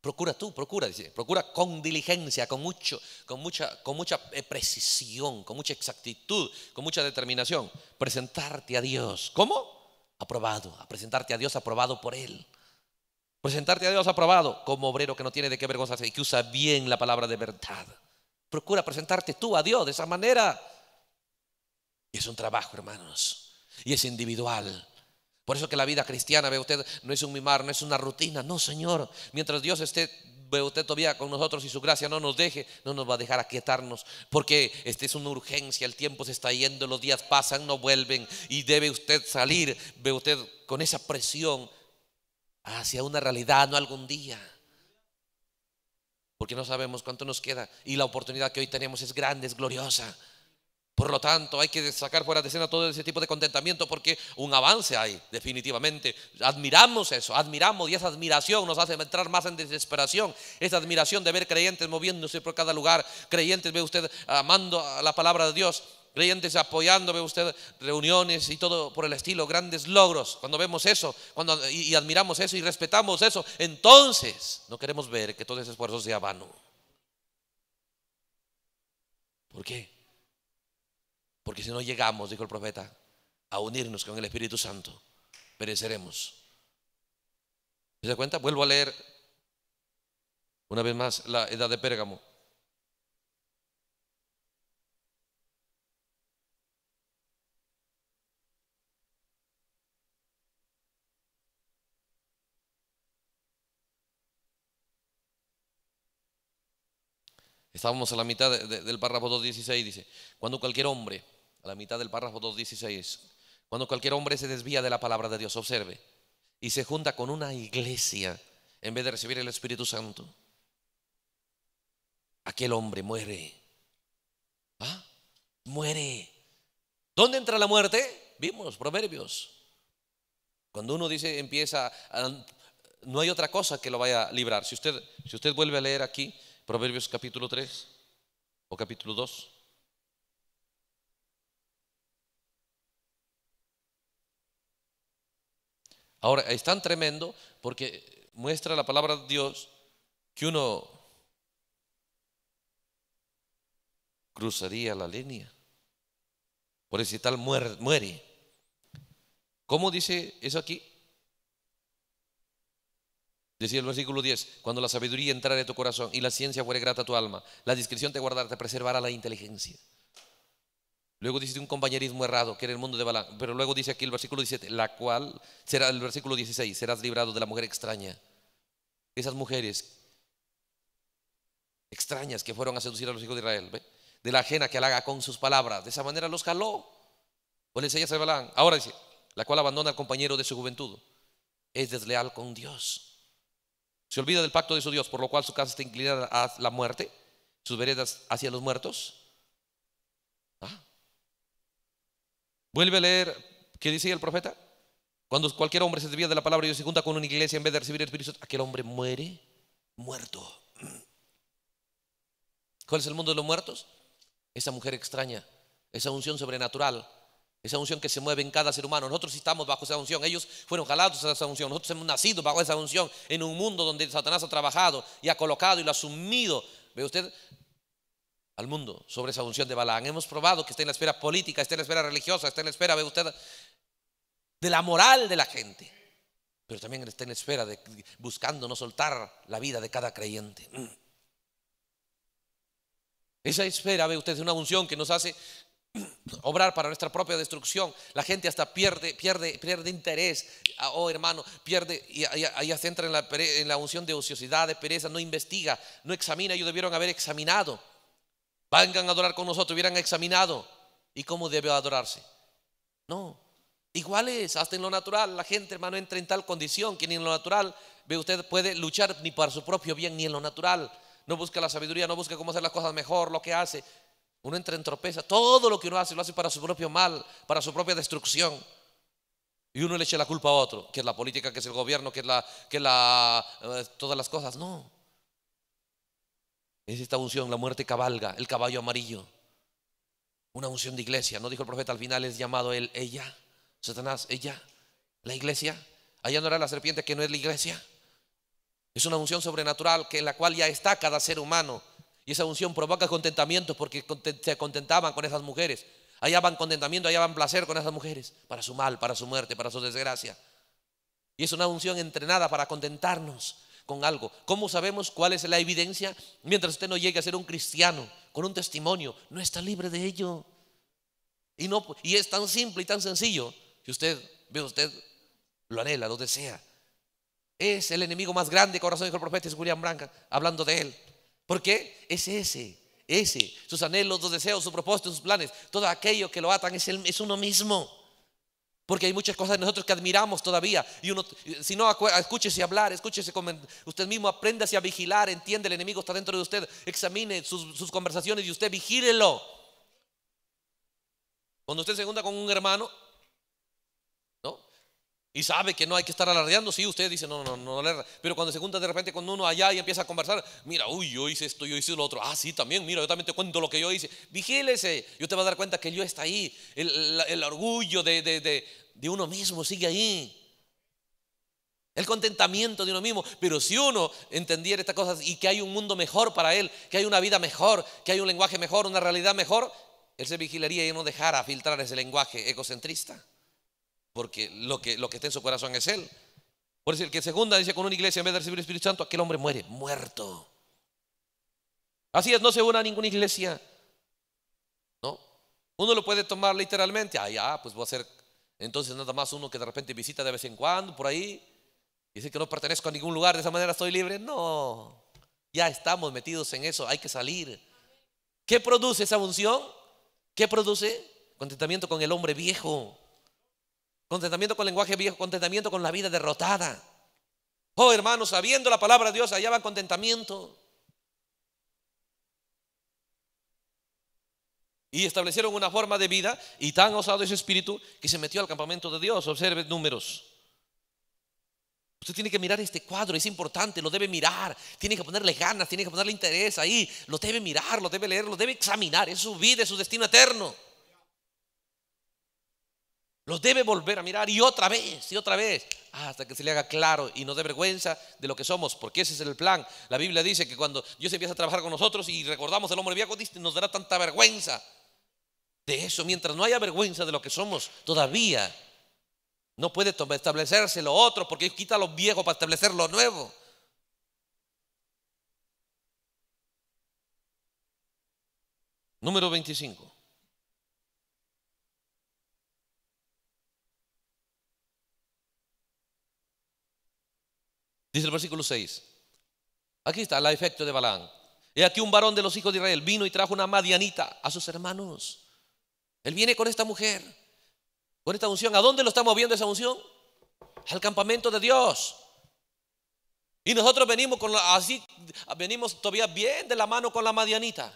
procura tú, procura, dice, procura con diligencia, con, mucho, con, mucha, con mucha eh, precisión, con mucha exactitud, con mucha determinación, presentarte a Dios. ¿Cómo? Aprobado, a presentarte a Dios aprobado por Él. Presentarte a Dios aprobado como obrero que no tiene de qué vergonzarse y que usa bien la palabra de verdad. Procura presentarte tú a Dios de esa manera. Y es un trabajo, hermanos. Y es individual. Por eso que la vida cristiana, ve usted, no es un mimar, no es una rutina. No, Señor. Mientras Dios esté, ve usted todavía con nosotros y su gracia no nos deje, no nos va a dejar aquietarnos. Porque este es una urgencia, el tiempo se está yendo, los días pasan, no vuelven. Y debe usted salir, ve usted, con esa presión hacia una realidad, no algún día. Porque no sabemos cuánto nos queda. Y la oportunidad que hoy tenemos es grande, es gloriosa. Por lo tanto, hay que sacar fuera de escena todo ese tipo de contentamiento porque un avance hay, definitivamente. Admiramos eso, admiramos y esa admiración nos hace entrar más en desesperación. Esa admiración de ver creyentes moviéndose por cada lugar, creyentes, ve usted, amando la palabra de Dios, creyentes apoyando, ve usted, reuniones y todo por el estilo, grandes logros. Cuando vemos eso cuando, y, admiramos eso y respetamos eso, entonces no queremos ver que todo ese esfuerzo sea vano. ¿Por qué? Porque si no llegamos, dijo el profeta, a unirnos con el Espíritu Santo, pereceremos. ¿Se da cuenta? Vuelvo a leer una vez más la edad de Pérgamo. Estábamos a la mitad del párrafo 2.16, dice, cuando cualquier hombre a la mitad del párrafo 2.16. Cuando cualquier hombre se desvía de la palabra de Dios, observe, y se junta con una iglesia en vez de recibir el Espíritu Santo, aquel hombre muere. ¿Ah? Muere. ¿Dónde entra la muerte? Vimos, proverbios. Cuando uno dice, empieza, no hay otra cosa que lo vaya a librar. Si usted, si usted vuelve a leer aquí, Proverbios capítulo 3 o capítulo 2, Ahora, es tan tremendo porque muestra la palabra de Dios que uno cruzaría la línea. Por eso tal muere, ¿Cómo dice eso aquí? Decía el versículo 10, cuando la sabiduría entrare en tu corazón y la ciencia fuere grata a tu alma, la discreción te guardará, te preservará la inteligencia. Luego dice un compañerismo errado, que era el mundo de Balán Pero luego dice aquí el versículo 17, la cual será el versículo 16, serás librado de la mujer extraña. Esas mujeres extrañas que fueron a seducir a los hijos de Israel, de la ajena que halaga con sus palabras. De esa manera los jaló. O le enseñas a Balán Ahora dice, la cual abandona al compañero de su juventud. Es desleal con Dios. Se olvida del pacto de su Dios, por lo cual su casa está inclinada a la muerte, sus veredas hacia los muertos. Vuelve a leer, ¿qué dice el profeta? Cuando cualquier hombre se desvía de la palabra y Dios se junta con una iglesia en vez de recibir el Espíritu aquel hombre muere muerto. ¿Cuál es el mundo de los muertos? Esa mujer extraña, esa unción sobrenatural, esa unción que se mueve en cada ser humano. Nosotros estamos bajo esa unción. Ellos fueron jalados a esa unción. Nosotros hemos nacido bajo esa unción en un mundo donde Satanás ha trabajado y ha colocado y lo ha sumido. Ve usted, al mundo sobre esa unción de Balaam. Hemos probado que está en la esfera política, está en la esfera religiosa, está en la esfera, ve usted, de la moral de la gente. Pero también está en la esfera de buscando no soltar la vida de cada creyente. Mm. Esa esfera, ve usted, es una unción que nos hace obrar para nuestra propia destrucción. La gente hasta pierde, pierde, pierde interés. Ah, oh, hermano, pierde y ahí se entra en la, en la unción de ociosidad, de pereza, no investiga, no examina. Ellos debieron haber examinado vengan a adorar con nosotros, hubieran examinado y cómo debe adorarse. No, igual es, hasta en lo natural, la gente, hermano, entra en tal condición que ni en lo natural, ve usted, puede luchar ni para su propio bien, ni en lo natural. No busca la sabiduría, no busca cómo hacer las cosas mejor, lo que hace. Uno entra en tropeza. Todo lo que uno hace lo hace para su propio mal, para su propia destrucción. Y uno le echa la culpa a otro, que es la política, que es el gobierno, que es la, que la, eh, todas las cosas. No, es esta unción, la muerte cabalga, el caballo amarillo. Una unción de iglesia. No dijo el profeta, al final es llamado él, ella, Satanás, ella, la iglesia. Allá no era la serpiente que no es la iglesia. Es una unción sobrenatural que en la cual ya está cada ser humano. Y esa unción provoca contentamiento porque se contentaban con esas mujeres. Allá van contentamiento, allá van placer con esas mujeres para su mal, para su muerte, para su desgracia. Y es una unción entrenada para contentarnos, con algo. ¿Cómo sabemos cuál es la evidencia? Mientras usted no llegue a ser un cristiano con un testimonio, no está libre de ello. Y, no, y es tan simple y tan sencillo que usted, ve usted, lo anhela, lo desea. Es el enemigo más grande, corazón dijo el profeta Julián Branca, hablando de él. ¿Por qué? Es ese, ese, sus anhelos, sus deseos, sus propósitos, sus planes, todo aquello que lo atan es, el, es uno mismo. Porque hay muchas cosas de nosotros que admiramos todavía. Y uno, si no, escúchese hablar, escúchese usted mismo, apréndase a vigilar, entiende, el enemigo está dentro de usted, examine sus, sus conversaciones y usted vigílelo. Cuando usted se junta con un hermano, y sabe que no hay que estar alardeando. Si usted dice, no, no, no, no. Pero cuando se junta de repente con uno allá y empieza a conversar, mira, uy, yo hice esto, yo hice lo otro. Ah, sí, también, mira, yo también te cuento lo que yo hice. Vigílese. Yo te va a dar cuenta que yo está ahí. El, orgullo de, de, de, uno mismo sigue ahí. El contentamiento de uno mismo. Pero si uno entendiera estas cosas y que hay un mundo mejor para él, que hay una vida mejor, que hay un lenguaje mejor, una realidad mejor, él se vigilaría y no dejara filtrar ese lenguaje egocentrista porque lo que, lo que está en su corazón es Él. Por el que segunda dice con una iglesia en vez de recibir el Espíritu Santo, aquel hombre muere, muerto. Así es, no se una a ninguna iglesia. ¿No? Uno lo puede tomar literalmente. Ah, ya, pues voy a ser entonces nada más uno que de repente visita de vez en cuando por ahí. Y dice que no pertenezco a ningún lugar, de esa manera estoy libre. No, ya estamos metidos en eso, hay que salir. ¿Qué produce esa unción? ¿Qué produce? Contentamiento con el hombre viejo. Contentamiento con lenguaje viejo, contentamiento con la vida derrotada. Oh, hermanos, sabiendo la palabra de Dios, allá contentamiento. Y establecieron una forma de vida y tan osado ese espíritu que se metió al campamento de Dios. Observe números. Usted tiene que mirar este cuadro, es importante, lo debe mirar, tiene que ponerle ganas, tiene que ponerle interés ahí, lo debe mirar, lo debe leer, lo debe examinar, es su vida, es su destino eterno. Los debe volver a mirar y otra vez, y otra vez, hasta que se le haga claro y no dé vergüenza de lo que somos, porque ese es el plan. La Biblia dice que cuando Dios empieza a trabajar con nosotros y recordamos el hombre viejo, nos dará tanta vergüenza de eso. Mientras no haya vergüenza de lo que somos todavía, no puede establecerse lo otro, porque Dios quita lo viejo para establecer lo nuevo. Número 25. Dice el versículo 6. Aquí está el efecto de Balán Y aquí un varón de los hijos de Israel vino y trajo una madianita a sus hermanos. Él viene con esta mujer, con esta unción. ¿A dónde lo estamos viendo esa unción? Al campamento de Dios. Y nosotros venimos con así, venimos todavía bien de la mano con la madianita.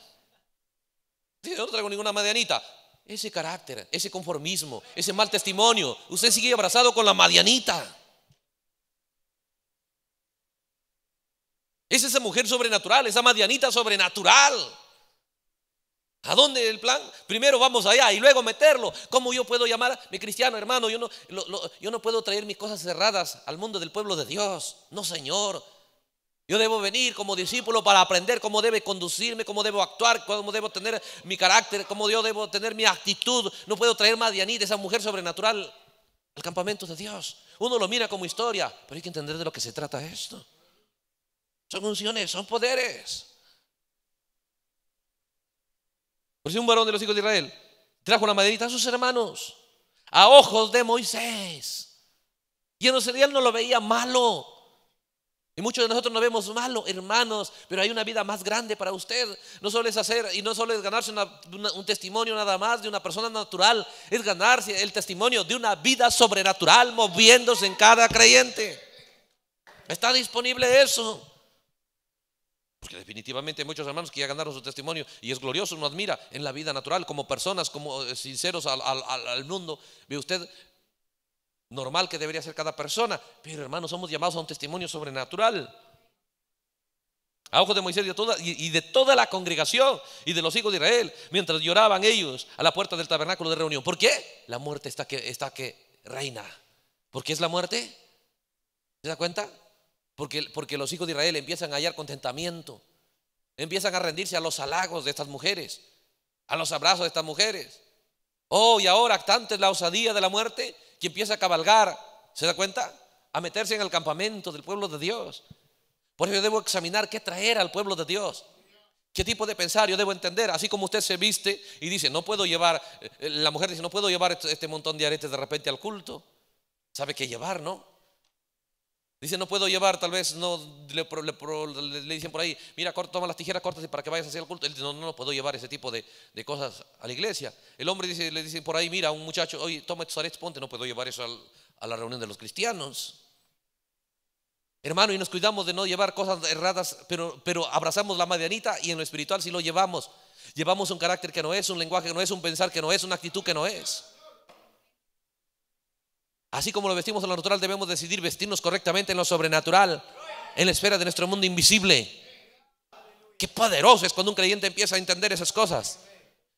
Yo no traigo ninguna madianita. Ese carácter, ese conformismo, ese mal testimonio. Usted sigue abrazado con la madianita. Es esa mujer sobrenatural, esa madianita sobrenatural. ¿A dónde el plan? Primero vamos allá y luego meterlo. ¿Cómo yo puedo llamar a mi cristiano, hermano? Yo no, yo no puedo traer mis cosas cerradas al mundo del pueblo de Dios. No, Señor. Yo debo venir como discípulo para aprender cómo debe conducirme, cómo debo actuar, cómo debo tener mi carácter, cómo yo debo tener mi actitud. No puedo traer Madianita, esa mujer sobrenatural, al campamento de Dios. Uno lo mira como historia, pero hay que entender de lo que se trata esto son unciones, son poderes. Por si un varón de los hijos de Israel trajo la maderita a sus hermanos, a ojos de Moisés. Y en ese no lo veía malo. Y muchos de nosotros no vemos malo, hermanos, pero hay una vida más grande para usted. No solo es hacer y no solo es ganarse un testimonio nada más de una persona natural, es ganarse el testimonio de una vida sobrenatural moviéndose en cada creyente. Está disponible eso. Porque definitivamente hay muchos hermanos que ya ganaron su testimonio y es glorioso, uno admira en la vida natural, como personas, como eh, sinceros al, mundo. Ve usted, normal que debería ser cada persona, pero hermanos, somos llamados a un testimonio sobrenatural. A ojos de Moisés y de, toda, y de toda la congregación y de los hijos de Israel, mientras lloraban ellos a la puerta del tabernáculo de reunión. ¿Por qué? La muerte está que, está que reina. ¿Por qué es la muerte? ¿Se da cuenta? Porque, los hijos de Israel empiezan a hallar contentamiento, empiezan a rendirse a los halagos de estas mujeres, a los abrazos de estas mujeres. Oh, y ahora tanto es la osadía de la muerte que empieza a cabalgar, ¿se da cuenta? A meterse en el campamento del pueblo de Dios. Por eso yo debo examinar qué traer al pueblo de Dios. ¿Qué tipo de pensar yo debo entender? Así como usted se viste y dice, no puedo llevar, eh, la mujer dice, no puedo llevar este, este montón de aretes de repente al culto. ¿Sabe qué llevar, no? Dice, no puedo llevar, tal vez no le, dicen por ahí, mira, toma las tijeras, cortas para que vayas a hacer el culto. Él dice, no, no, puedo llevar ese tipo de, cosas a la iglesia. El hombre dice, le dice por ahí, mira, un muchacho, oye, toma estos aretes, ponte, no puedo llevar eso a la reunión de los cristianos. Hermano, y nos cuidamos de no llevar cosas erradas, pero, pero abrazamos la madianita y en lo espiritual sí lo llevamos. Llevamos un carácter que no es, un lenguaje que no es, un pensar que no es, una actitud que no es. Así como lo vestimos en lo natural, debemos decidir vestirnos correctamente en lo sobrenatural, en la esfera de nuestro mundo invisible. Qué poderoso es cuando un creyente empieza a entender esas cosas.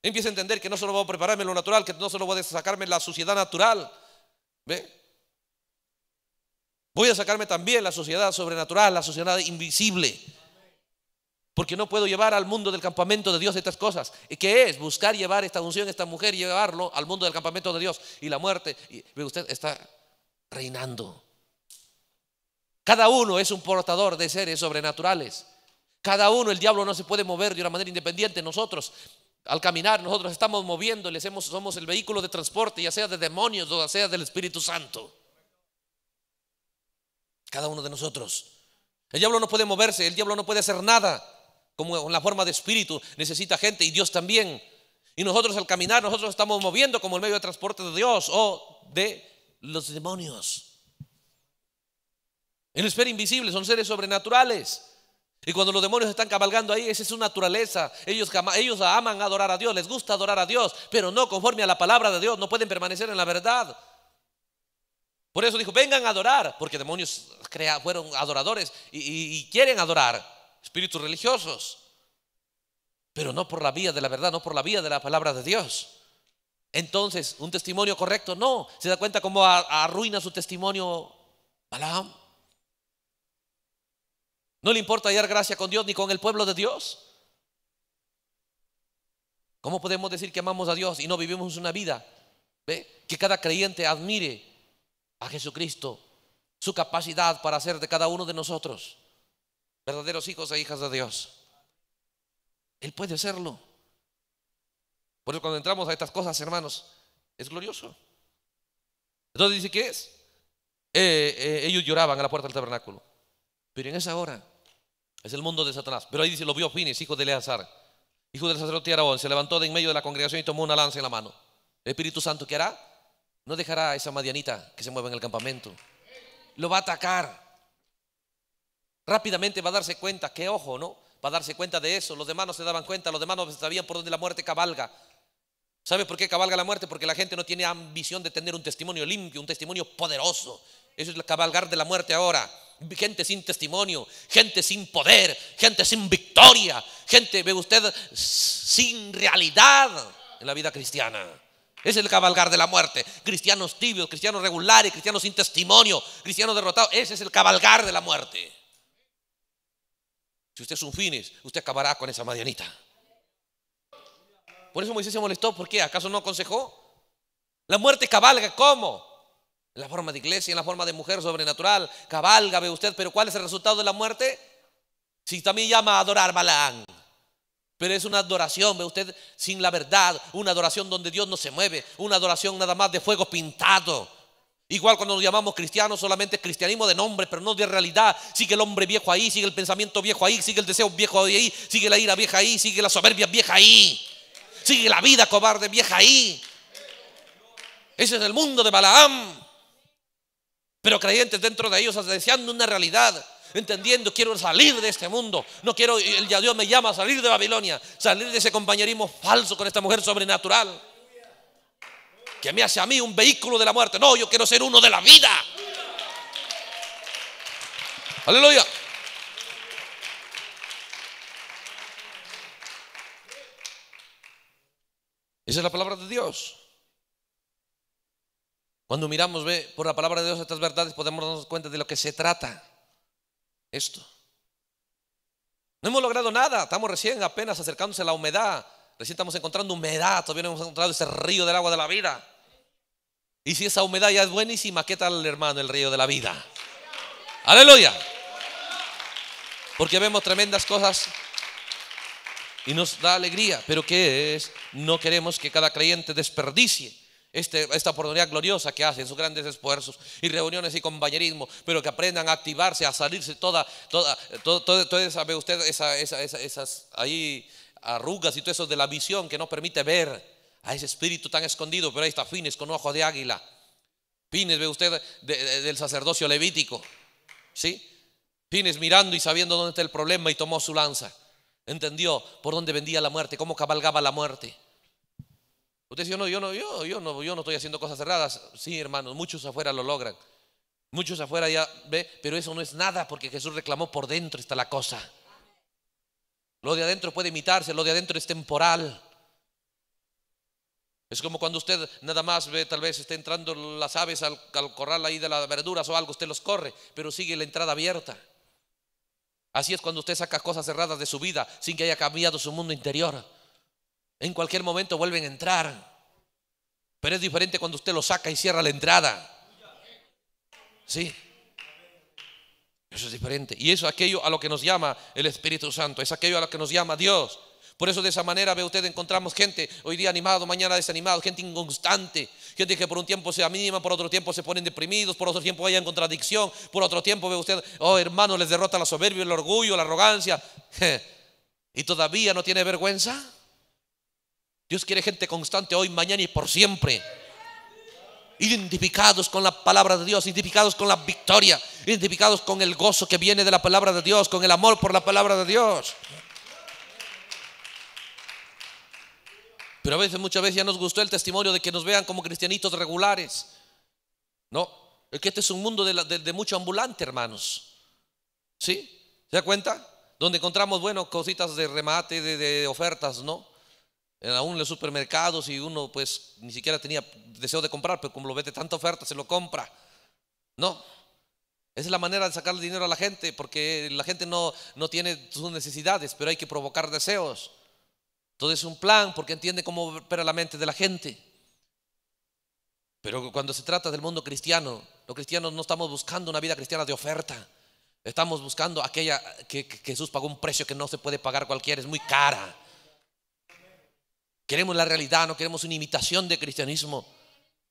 Empieza a entender que no solo voy a prepararme en lo natural, que no solo voy a sacarme la suciedad natural. Voy a sacarme también la sociedad sobrenatural, la sociedad invisible porque no puedo llevar al mundo del campamento de Dios estas cosas. ¿Y qué es? Buscar llevar esta unción, esta mujer, y llevarlo al mundo del campamento de Dios y la muerte. Y usted está reinando. Cada uno es un portador de seres sobrenaturales. Cada uno, el diablo no se puede mover de una manera independiente. Nosotros, al caminar, nosotros estamos moviendo, somos el vehículo de transporte, ya sea de demonios o ya sea del Espíritu Santo. Cada uno de nosotros. El diablo no puede moverse, el diablo no puede hacer nada como en la forma de espíritu necesita gente y Dios también. Y nosotros al caminar, nosotros estamos moviendo como el medio de transporte de Dios o de los demonios. El esfera invisible son seres sobrenaturales. Y cuando los demonios están cabalgando ahí, esa es su naturaleza. Ellos, ellos aman adorar a Dios, les gusta adorar a Dios, pero no conforme a la palabra de Dios, no pueden permanecer en la verdad. Por eso dijo, vengan a adorar, porque demonios fueron adoradores y quieren adorar espíritus religiosos, pero no por la vía de la verdad, no por la vía de la palabra de Dios. Entonces, un testimonio correcto, no. ¿Se da cuenta cómo arruina su testimonio Balaam? ¿No le importa hallar gracia con Dios ni con el pueblo de Dios? ¿Cómo podemos decir que amamos a Dios y no vivimos una vida? Que cada creyente admire a Jesucristo, su capacidad para hacer de cada uno de nosotros verdaderos hijos e hijas de Dios. Él puede hacerlo. Por eso cuando entramos a estas cosas, hermanos, es glorioso. Entonces dice, ¿qué es? Eh, eh, ellos lloraban a la puerta del tabernáculo. Pero en esa hora es el mundo de Satanás. Pero ahí dice, lo vio Fines hijo de Eleazar, hijo del sacerdote Aragón, se levantó de en medio de la congregación y tomó una lanza en la mano. El Espíritu Santo, ¿qué hará? No dejará a esa madianita que se mueva en el campamento. Lo va a atacar rápidamente va a darse cuenta, que ojo, ¿no? Va a darse cuenta de eso. Los demás no se daban cuenta, los demás no sabían por dónde la muerte cabalga. ¿Sabe por qué cabalga la muerte? Porque la gente no tiene ambición de tener un testimonio limpio, un testimonio poderoso. Eso es el cabalgar de la muerte ahora. Gente sin testimonio, gente sin poder, gente sin victoria, gente, ve usted, sin realidad en la vida cristiana. Es el cabalgar de la muerte. Cristianos tibios, cristianos regulares, cristianos sin testimonio, cristianos derrotados. Ese es el cabalgar de la muerte. Si usted es un fines, usted acabará con esa madianita. Por eso Moisés se molestó. ¿Por qué? ¿Acaso no aconsejó? La muerte cabalga, ¿cómo? En la forma de iglesia, en la forma de mujer sobrenatural. Cabalga, ve usted, pero ¿cuál es el resultado de la muerte? Si también llama a adorar Balaán. Pero es una adoración, ve usted, sin la verdad. Una adoración donde Dios no se mueve. Una adoración nada más de fuego pintado Igual cuando nos llamamos cristianos, solamente cristianismo de nombre, pero no de realidad. Sigue el hombre viejo ahí, sigue el pensamiento viejo ahí, sigue el deseo viejo ahí, sigue la ira vieja ahí, sigue la soberbia vieja ahí, sigue la vida cobarde vieja ahí. Ese es el mundo de Balaam. Pero creyentes dentro de ellos deseando una realidad, entendiendo, quiero salir de este mundo. No quiero, el ya Dios me llama a salir de Babilonia, salir de ese compañerismo falso con esta mujer sobrenatural que me hace a mí un vehículo de la muerte. No, yo quiero ser uno de la vida. Aleluya. Esa es la palabra de Dios. Cuando miramos ve, por la palabra de Dios estas verdades, podemos darnos cuenta de lo que se trata. Esto. No hemos logrado nada, estamos recién apenas acercándose a la humedad. Recién estamos encontrando humedad, todavía no hemos encontrado ese río del agua de la vida. Y si esa humedad ya es buenísima, ¿qué tal, hermano, el río de la vida? Aleluya. Porque vemos tremendas cosas y nos da alegría, pero ¿qué es? No queremos que cada creyente desperdicie este, esta oportunidad gloriosa que hace sus grandes esfuerzos y reuniones y compañerismo, pero que aprendan a activarse, a salirse toda, toda, usted esas ahí arrugas y todo eso de la visión que no permite ver a ese espíritu tan escondido, pero ahí está Fines con ojos de águila. Pines, ve usted, del sacerdocio levítico. ¿Sí? Pines mirando y sabiendo dónde está el problema y tomó su lanza. Entendió por dónde vendía la muerte, cómo cabalgaba la muerte. Usted dice, no, yo no, yo, yo no, yo no estoy haciendo cosas cerradas. Sí, hermanos, muchos afuera lo logran. Muchos afuera ya ve, pero eso no es nada porque Jesús reclamó por dentro está la cosa. Lo de adentro puede imitarse, lo de adentro es temporal. Es como cuando usted nada más ve, tal vez esté entrando las aves al, corral ahí de las verduras o algo, usted los corre, pero sigue la entrada abierta. Así es cuando usted saca cosas cerradas de su vida sin que haya cambiado su mundo interior. En cualquier momento vuelven a entrar. Pero es diferente cuando usted los saca y cierra la entrada. Sí. Eso es diferente. Y eso es aquello a lo que nos llama el Espíritu Santo. Es aquello a lo que nos llama Dios. Por eso de esa manera, ve usted, encontramos gente hoy día animado, mañana desanimado, gente inconstante, gente que por un tiempo se anima, por otro tiempo se ponen deprimidos, por otro tiempo hay en contradicción, por otro tiempo, ve usted, oh hermano, les derrota la soberbia, el orgullo, la arrogancia. ¿Y todavía no tiene vergüenza? Dios quiere gente constante hoy, mañana y por siempre identificados con la palabra de Dios, identificados con la victoria, identificados con el gozo que viene de la palabra de Dios, con el amor por la palabra de Dios. Pero a veces, muchas veces ya nos gustó el testimonio de que nos vean como cristianitos regulares. No, es que este es un mundo de, mucho ambulante, hermanos. ¿Sí? ¿Se da cuenta? Donde encontramos, bueno, cositas de remate, de, ofertas, ¿no? Eh, aún en los supermercados y uno pues ni siquiera tenía deseo de comprar, pero como lo vete tanta oferta, se lo compra. No. Esa es la manera de sacarle dinero a la gente, porque la gente no, no tiene sus necesidades, pero hay que provocar deseos. Todo es un plan porque entiende cómo opera la mente de la gente. Pero cuando se trata del mundo cristiano, los cristianos no estamos buscando una vida cristiana de oferta. Estamos buscando aquella que, Jesús pagó un precio que no se puede pagar cualquiera, es muy cara. Queremos la realidad, no queremos una imitación de cristianismo.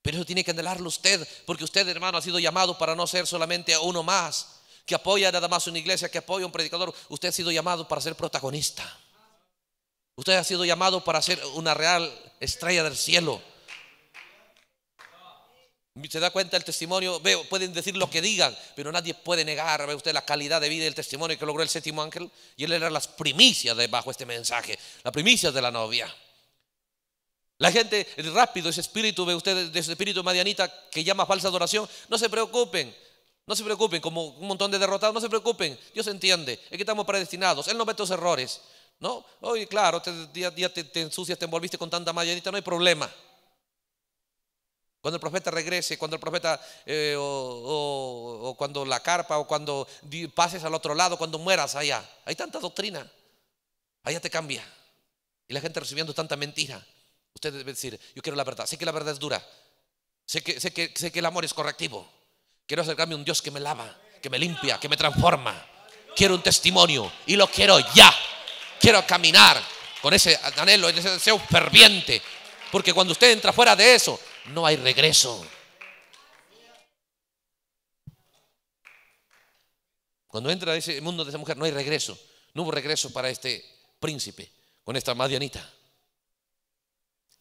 Pero eso tiene que anhelarlo usted, porque usted, hermano, ha sido llamado para no ser solamente uno más, que apoya nada más una iglesia, que apoya un predicador. Usted ha sido llamado para ser protagonista. Usted ha sido llamado para ser una real estrella del cielo. ¿Se da cuenta el testimonio? Veo, pueden decir lo que digan, pero nadie puede negar, ve usted, la calidad de vida y el testimonio que logró el séptimo ángel. Y él era las primicias de este mensaje, las primicias de la novia. La gente rápido, ese espíritu, ve usted, de ese espíritu madianita que llama falsa adoración, no se preocupen, no se preocupen, como un montón de derrotados, no se preocupen, Dios entiende, es que estamos predestinados, Él no ve tus errores, no, oye, claro, día día, día te, ensucias, te envolviste con tanta mayanita, no hay problema. Cuando el profeta regrese, cuando el profeta, eh, o, cuando la carpa, o cuando pases al otro lado, cuando mueras allá. Hay tanta doctrina. Allá te cambia. Y la gente recibiendo tanta mentira. Usted debe decir, yo quiero la verdad. Sé que la verdad es dura. Sé que, sé que, sé que el amor es correctivo. Quiero acercarme a un Dios que me lava, que me limpia, que me transforma. Quiero un testimonio y lo quiero ya. Quiero caminar con ese anhelo, ese deseo ferviente. Porque cuando usted entra fuera de eso, no hay regreso. Cuando entra ese mundo de esa mujer, no hay regreso. No hubo regreso para este príncipe con esta madianita.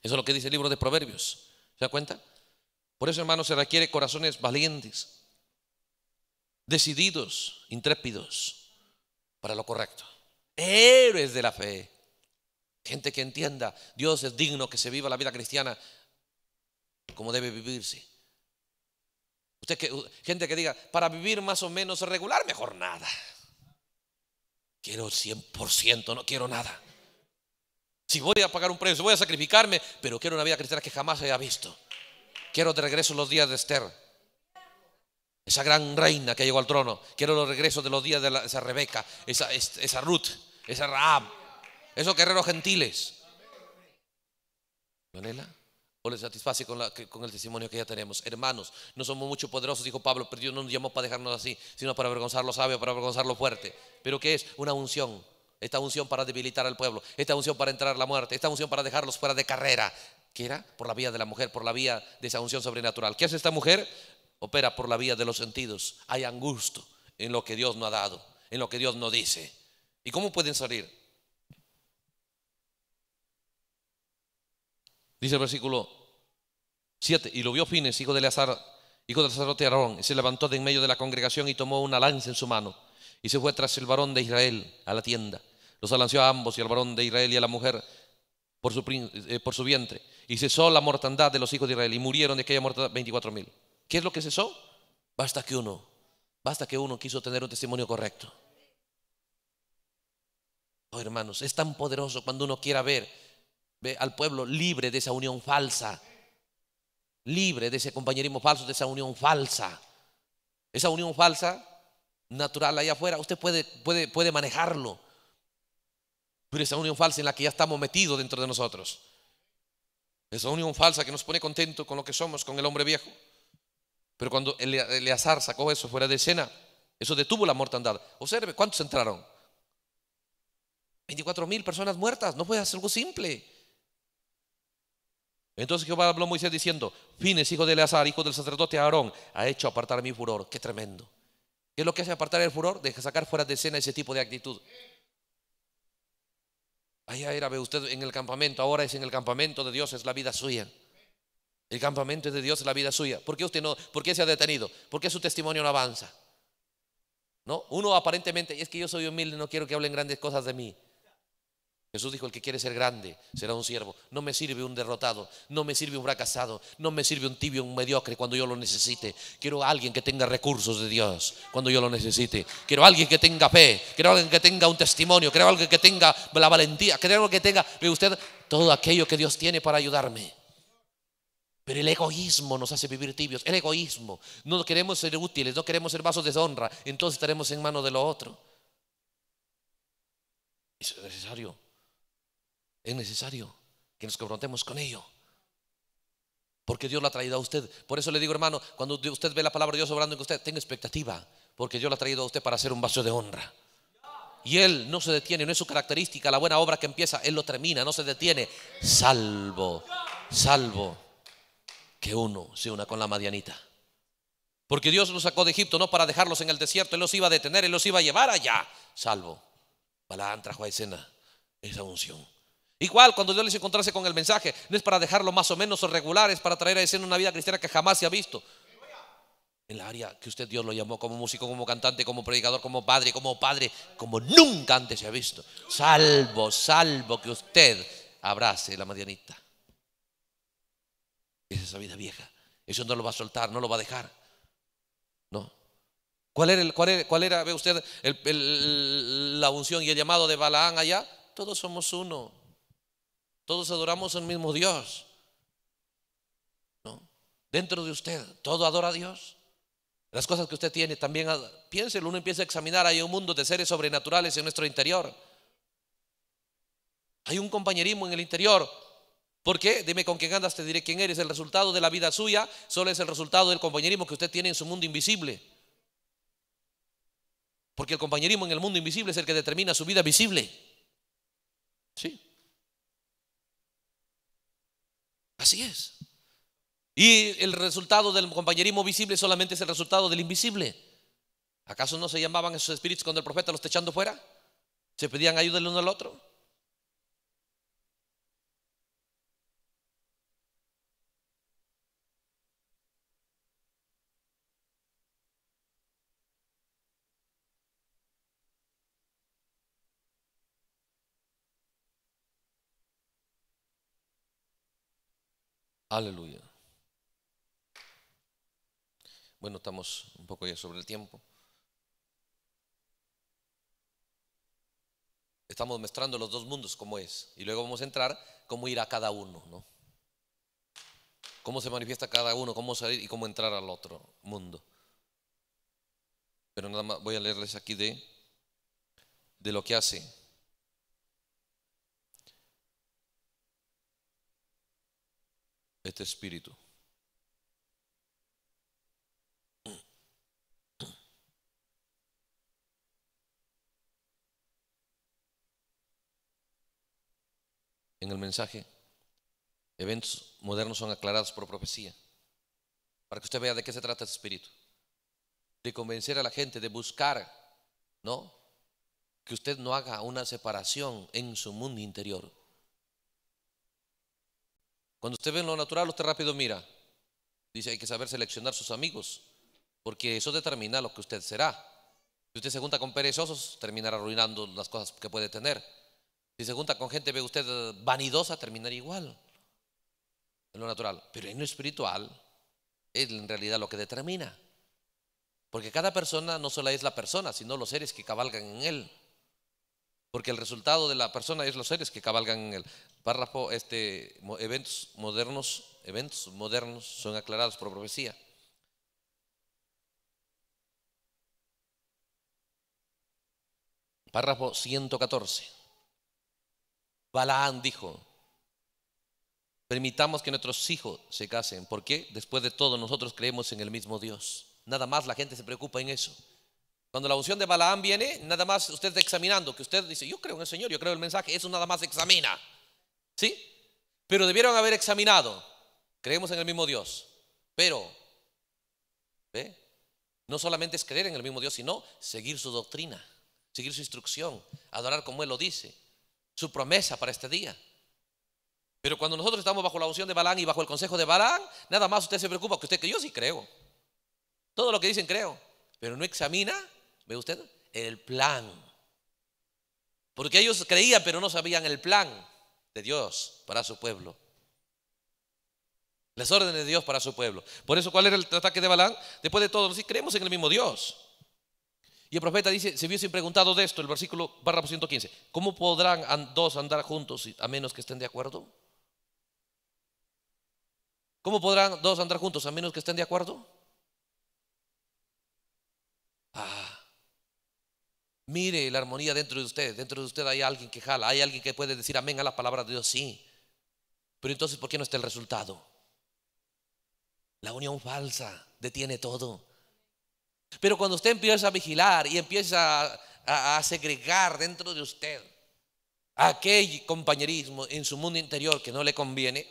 Eso es lo que dice el libro de Proverbios. ¿Se da cuenta? Por eso, hermano, se requiere corazones valientes, decididos, intrépidos para lo correcto héroes de la fe. Gente que entienda, Dios es digno que se viva la vida cristiana como debe vivirse. Usted que, gente que diga, para vivir más o menos regular, mejor nada. Quiero 100%, no quiero nada. Si voy a pagar un precio, voy a sacrificarme, pero quiero una vida cristiana que jamás haya visto. Quiero de regreso los días de Esther, esa gran reina que llegó al trono. Quiero los regresos de los días de esa Rebeca, esa, esa Ruth. Esa Ram Esos guerreros gentiles. manela ¿O le satisface con, el testimonio que ya tenemos? Hermanos, no somos mucho poderosos, dijo Pablo, pero Dios no nos llamó para dejarnos así, sino para avergonzar lo sabio, para avergonzar lo fuerte. ¿Pero qué es? Una unción. Esta unción para debilitar al pueblo, esta unción para entrar a la muerte, esta unción para dejarlos fuera de carrera. ¿Qué era? Por la vía de la mujer, por la vía de esa unción sobrenatural. ¿Qué hace esta mujer? Opera por la vía de los sentidos. Hay angusto en lo que Dios no ha dado, en lo que Dios no dice. ¿Y cómo pueden salir? Dice el versículo 7, y lo vio Fines, hijo de Eleazar, hijo de sacerdote Aarón, y se levantó de en medio de la congregación y tomó una lanza en su mano, y se fue tras el varón de Israel a la tienda. Los alanceó a ambos, y al varón de Israel y a la mujer eh, por su, vientre, y cesó la mortandad de los hijos de Israel, y murieron de aquella mortandad 24 mil. ¿Qué es lo que cesó? Basta que uno, basta que uno quiso tener un testimonio correcto. Oh, hermanos, es tan poderoso cuando uno quiera ver, al pueblo libre de esa unión falsa, libre de ese compañerismo falso, de esa unión falsa. Esa unión falsa, natural allá afuera, usted puede, puede, puede manejarlo. Pero esa unión falsa en la que ya estamos metidos dentro de nosotros. Esa unión falsa que nos pone contento con lo que somos, con el hombre viejo. Pero cuando Eleazar sacó eso fuera de escena, eso detuvo la mortandad. Observe, ¿cuántos entraron? 24 mil personas muertas, no puede hacer algo simple. Entonces Jehová habló a Moisés diciendo, Fines, hijo de Eleazar, hijo del sacerdote Aarón, ha hecho apartar mi furor. Qué tremendo. ¿Qué es lo que hace apartar el furor? Deja sacar fuera de escena ese tipo de actitud. Allá era, ve usted, en el campamento, ahora es en el campamento de Dios, es la vida suya. El campamento es de Dios, es la vida suya. ¿Por qué usted no, por qué se ha detenido? ¿Por qué su testimonio no avanza? ¿No? Uno aparentemente, es que yo soy humilde, no quiero que hablen grandes cosas de mí. Jesús dijo, el que quiere ser grande será un siervo. No me sirve un derrotado, no me sirve un fracasado, no me sirve un tibio, un mediocre cuando yo lo necesite. Quiero a alguien que tenga recursos de Dios cuando yo lo necesite. Quiero a alguien que tenga fe, quiero a alguien que tenga un testimonio, quiero alguien que tenga la valentía, quiero a alguien que tenga, usted, todo aquello que Dios tiene para ayudarme. Pero el egoísmo nos hace vivir tibios, el egoísmo. No queremos ser útiles, no queremos ser vasos de honra, entonces estaremos en manos de lo otro. Es necesario es necesario que nos confrontemos con ello. Porque Dios lo ha traído a usted. Por eso le digo, hermano, cuando usted ve la palabra de Dios obrando en usted, tenga expectativa. Porque Dios lo ha traído a usted para hacer un vaso de honra. Y Él no se detiene, no es su característica. La buena obra que empieza, Él lo termina, no se detiene. Salvo, salvo que uno se una con la Madianita. Porque Dios los sacó de Egipto no para dejarlos en el desierto, Él los iba a detener, Él los iba a llevar allá. Salvo, Para trajo a escena esa unción. Igual cuando Dios les encontrase con el mensaje, no es para dejarlo más o menos o regular, es para traer a escena una vida cristiana que jamás se ha visto. En la área que usted Dios lo llamó como músico, como cantante, como predicador, como padre, como padre, como nunca antes se ha visto. Salvo, salvo que usted abrace la Esa Es esa vida vieja. Eso no lo va a soltar, no lo va a dejar. No. ¿Cuál era, cuál era, ve usted, la unción y el llamado de Balaán allá? Todos somos uno. Todos adoramos al mismo Dios. Dentro de usted, todo adora a Dios. Las cosas que usted tiene también, piénselo, uno empieza a examinar, hay un mundo de seres sobrenaturales en nuestro interior. Hay un compañerismo en el interior. ¿Por qué? Dime con quién andas, te diré quién eres. El resultado de la vida suya solo es el resultado del compañerismo que usted tiene en su mundo invisible. Porque el compañerismo en el mundo invisible es el que determina su vida visible. Sí. Así es. Y el resultado del compañerismo visible solamente es el resultado del invisible. ¿Acaso no se llamaban esos espíritus cuando el profeta los está echando fuera? ¿Se pedían ayuda el uno al otro? Aleluya. Bueno, estamos un poco ya sobre el tiempo. Estamos mezclando los dos mundos como es. Y luego vamos a entrar cómo ir a cada uno, ¿no? Cómo se manifiesta cada uno, cómo salir y cómo entrar al otro mundo. Pero nada más voy a leerles aquí de, de lo que hace este espíritu. En el mensaje, eventos modernos son aclarados por profecía, para que usted vea de qué se trata este espíritu. De convencer a la gente, de buscar, ¿no? Que usted no haga una separación en su mundo interior cuando usted ve lo natural, usted rápido mira. Dice, hay que saber seleccionar sus amigos, porque eso determina lo que usted será. Si usted se junta con perezosos, terminará arruinando las cosas que puede tener. Si se junta con gente, ve usted eh, vanidosa, terminará igual. En lo natural. Pero en lo espiritual, es en realidad lo que determina. Porque cada persona no solo es la persona, sino los seres que cabalgan en él porque el resultado de la persona es los seres que cabalgan en el párrafo. Este, eventos modernos, eventos modernos son aclarados por profecía. Párrafo 114. Balaán dijo, permitamos que nuestros hijos se casen, porque después de todo nosotros creemos en el mismo Dios. Nada más la gente se preocupa en eso. Cuando la unción de Balaam viene, nada más usted examinando, que usted dice, yo creo en el Señor, yo creo en el mensaje, eso nada más examina. ¿Sí? Pero debieron haber examinado, creemos en el mismo Dios, pero, ¿ve? No solamente es creer en el mismo Dios, sino seguir su doctrina, seguir su instrucción, adorar como Él lo dice, su promesa para este día. Pero cuando nosotros estamos bajo la unción de Balán y bajo el consejo de Balán, nada más usted se preocupa que usted que yo sí creo. Todo lo que dicen creo, pero no examina ¿Ve usted? El plan. Porque ellos creían, pero no sabían el plan de Dios para su pueblo. Las órdenes de Dios para su pueblo. Por eso, ¿cuál era el ataque de Balán? Después de todo, si creemos en el mismo Dios. Y el profeta dice, Si hubiesen preguntado de esto, el versículo Barra 115, ¿cómo podrán dos andar juntos a menos que estén de acuerdo? ¿Cómo podrán dos andar juntos a menos que estén de acuerdo? Ah, Mire la armonía dentro de usted. Dentro de usted hay alguien que jala, hay alguien que puede decir amén a la palabra de Dios, sí. Pero entonces, ¿por qué no está el resultado? La unión falsa detiene todo. Pero cuando usted empieza a vigilar y empieza a, a segregar dentro de usted aquel compañerismo en su mundo interior que no le conviene,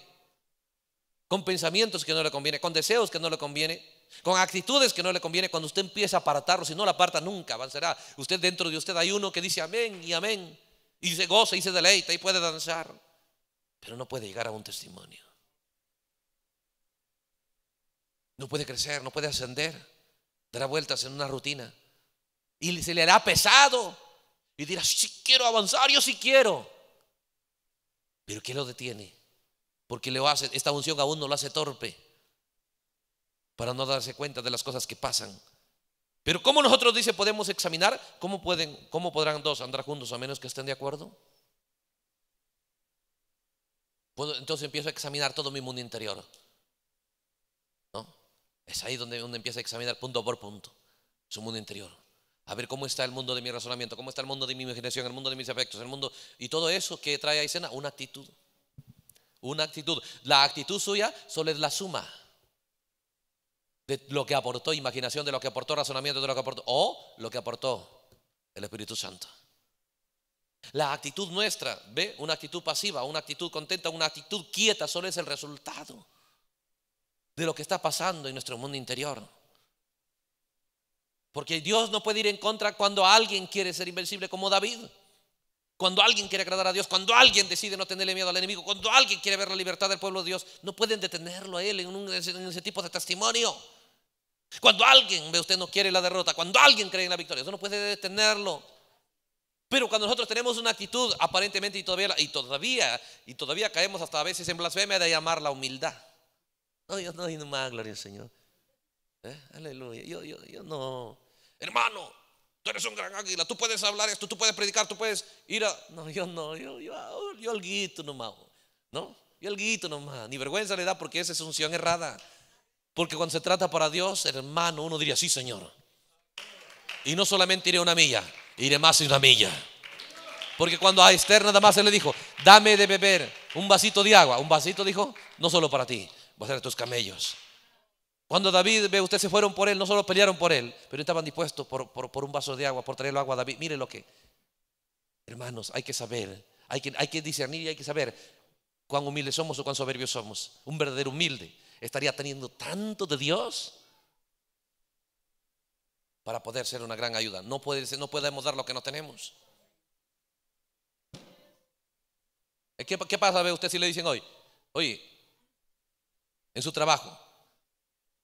con pensamientos que no le conviene, con deseos que no le conviene, con actitudes que no le conviene. Cuando usted empieza a apartarlo, si no la aparta, nunca avanzará. Usted dentro de usted hay uno que dice amén y amén, y se goza y se deleita y puede danzar, pero no puede llegar a un testimonio. No puede crecer, no puede ascender, dará vueltas en una rutina y se le hará pesado y dirá: Si sí quiero avanzar, yo sí quiero. Pero ¿qué lo detiene? Porque le hace, esta unción aún no lo hace torpe para no darse cuenta de las cosas que pasan. Pero ¿cómo nosotros dice podemos examinar? ¿Cómo, pueden, ¿Cómo podrán dos andar juntos a menos que estén de acuerdo? entonces empiezo a examinar todo mi mundo interior. Es ahí donde uno empieza a examinar punto por punto su mundo interior. A ver cómo está el mundo de mi razonamiento, cómo está el mundo de mi imaginación, el mundo de mis afectos, el mundo y todo eso que trae a escena una actitud. Una actitud. La actitud suya solo es la suma de lo que aportó imaginación, de lo que aportó razonamiento, de lo que aportó, o lo que aportó el Espíritu Santo. La actitud nuestra, ve, una actitud pasiva, una actitud contenta, una actitud quieta, solo es el resultado de lo que está pasando en nuestro mundo interior. Porque Dios no puede ir en contra cuando alguien quiere ser invencible como David. Cuando alguien quiere agradar a Dios, cuando alguien decide no tenerle miedo al enemigo, cuando alguien quiere ver la libertad del pueblo de Dios, no pueden detenerlo a él en, en ese tipo de testimonio. Cuando alguien, ve usted, no quiere la derrota, cuando alguien cree en la victoria, eso no puede detenerlo. Pero cuando nosotros tenemos una actitud aparentemente y todavía, y todavía, y todavía caemos hasta a veces en blasfemia de llamar la humildad. No, yo no doy más, gloria al Señor. ¿Eh? Aleluya, yo, no. Hermano, tú eres un gran águila, tú puedes hablar esto, tú puedes predicar, tú puedes ir a... No, yo no, yo, yo, yo, nomás, ¿no? Yo alguito nomás, ni vergüenza le da porque esa es unción errada. Porque cuando se trata para Dios, hermano, uno diría, sí, Señor. Y no solamente iré una milla, iré más de una milla. Porque cuando a Esther nada más se le dijo, dame de beber un vasito de agua. Un vasito dijo, no solo para ti, va a ser tus camellos. Cuando David ve, ustedes se fueron por él, no solo pelearon por él, pero estaban dispuestos por, un vaso de agua, por el agua a David. Mire lo que, hermanos, hay que saber, hay que, hay que discernir y hay que saber cuán humildes somos o cuán soberbios somos. Un verdadero humilde estaría teniendo tanto de Dios para poder ser una gran ayuda. No, puede, no podemos dar lo que no tenemos. Eh, ¿Qué, pasa, ve usted, si le dicen hoy? Oye, en su trabajo,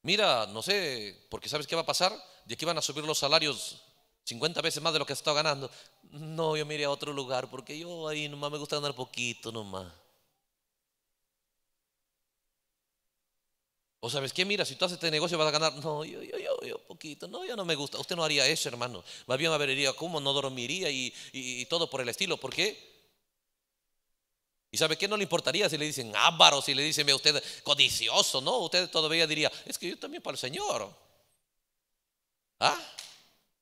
mira, no sé, porque ¿sabes qué va a pasar? De aquí van a subir los salarios 50 veces más de lo que has estado ganando. No, yo me iré a otro lugar porque yo ahí nomás me gusta ganar poquito nomás. O sabes qué, mira, si tú haces este negocio vas a ganar. No, yo, yo, yo, yo, poquito. No, yo no me gusta. Usted no haría eso, hermano. Más bien vería cómo no dormiría y, todo por el estilo. ¿Por qué? ¿Y sabe qué? No le importaría si le dicen ávaro, si le dicen a usted codicioso, ¿no? Usted todavía diría, es que yo también para el Señor. ¿Ah?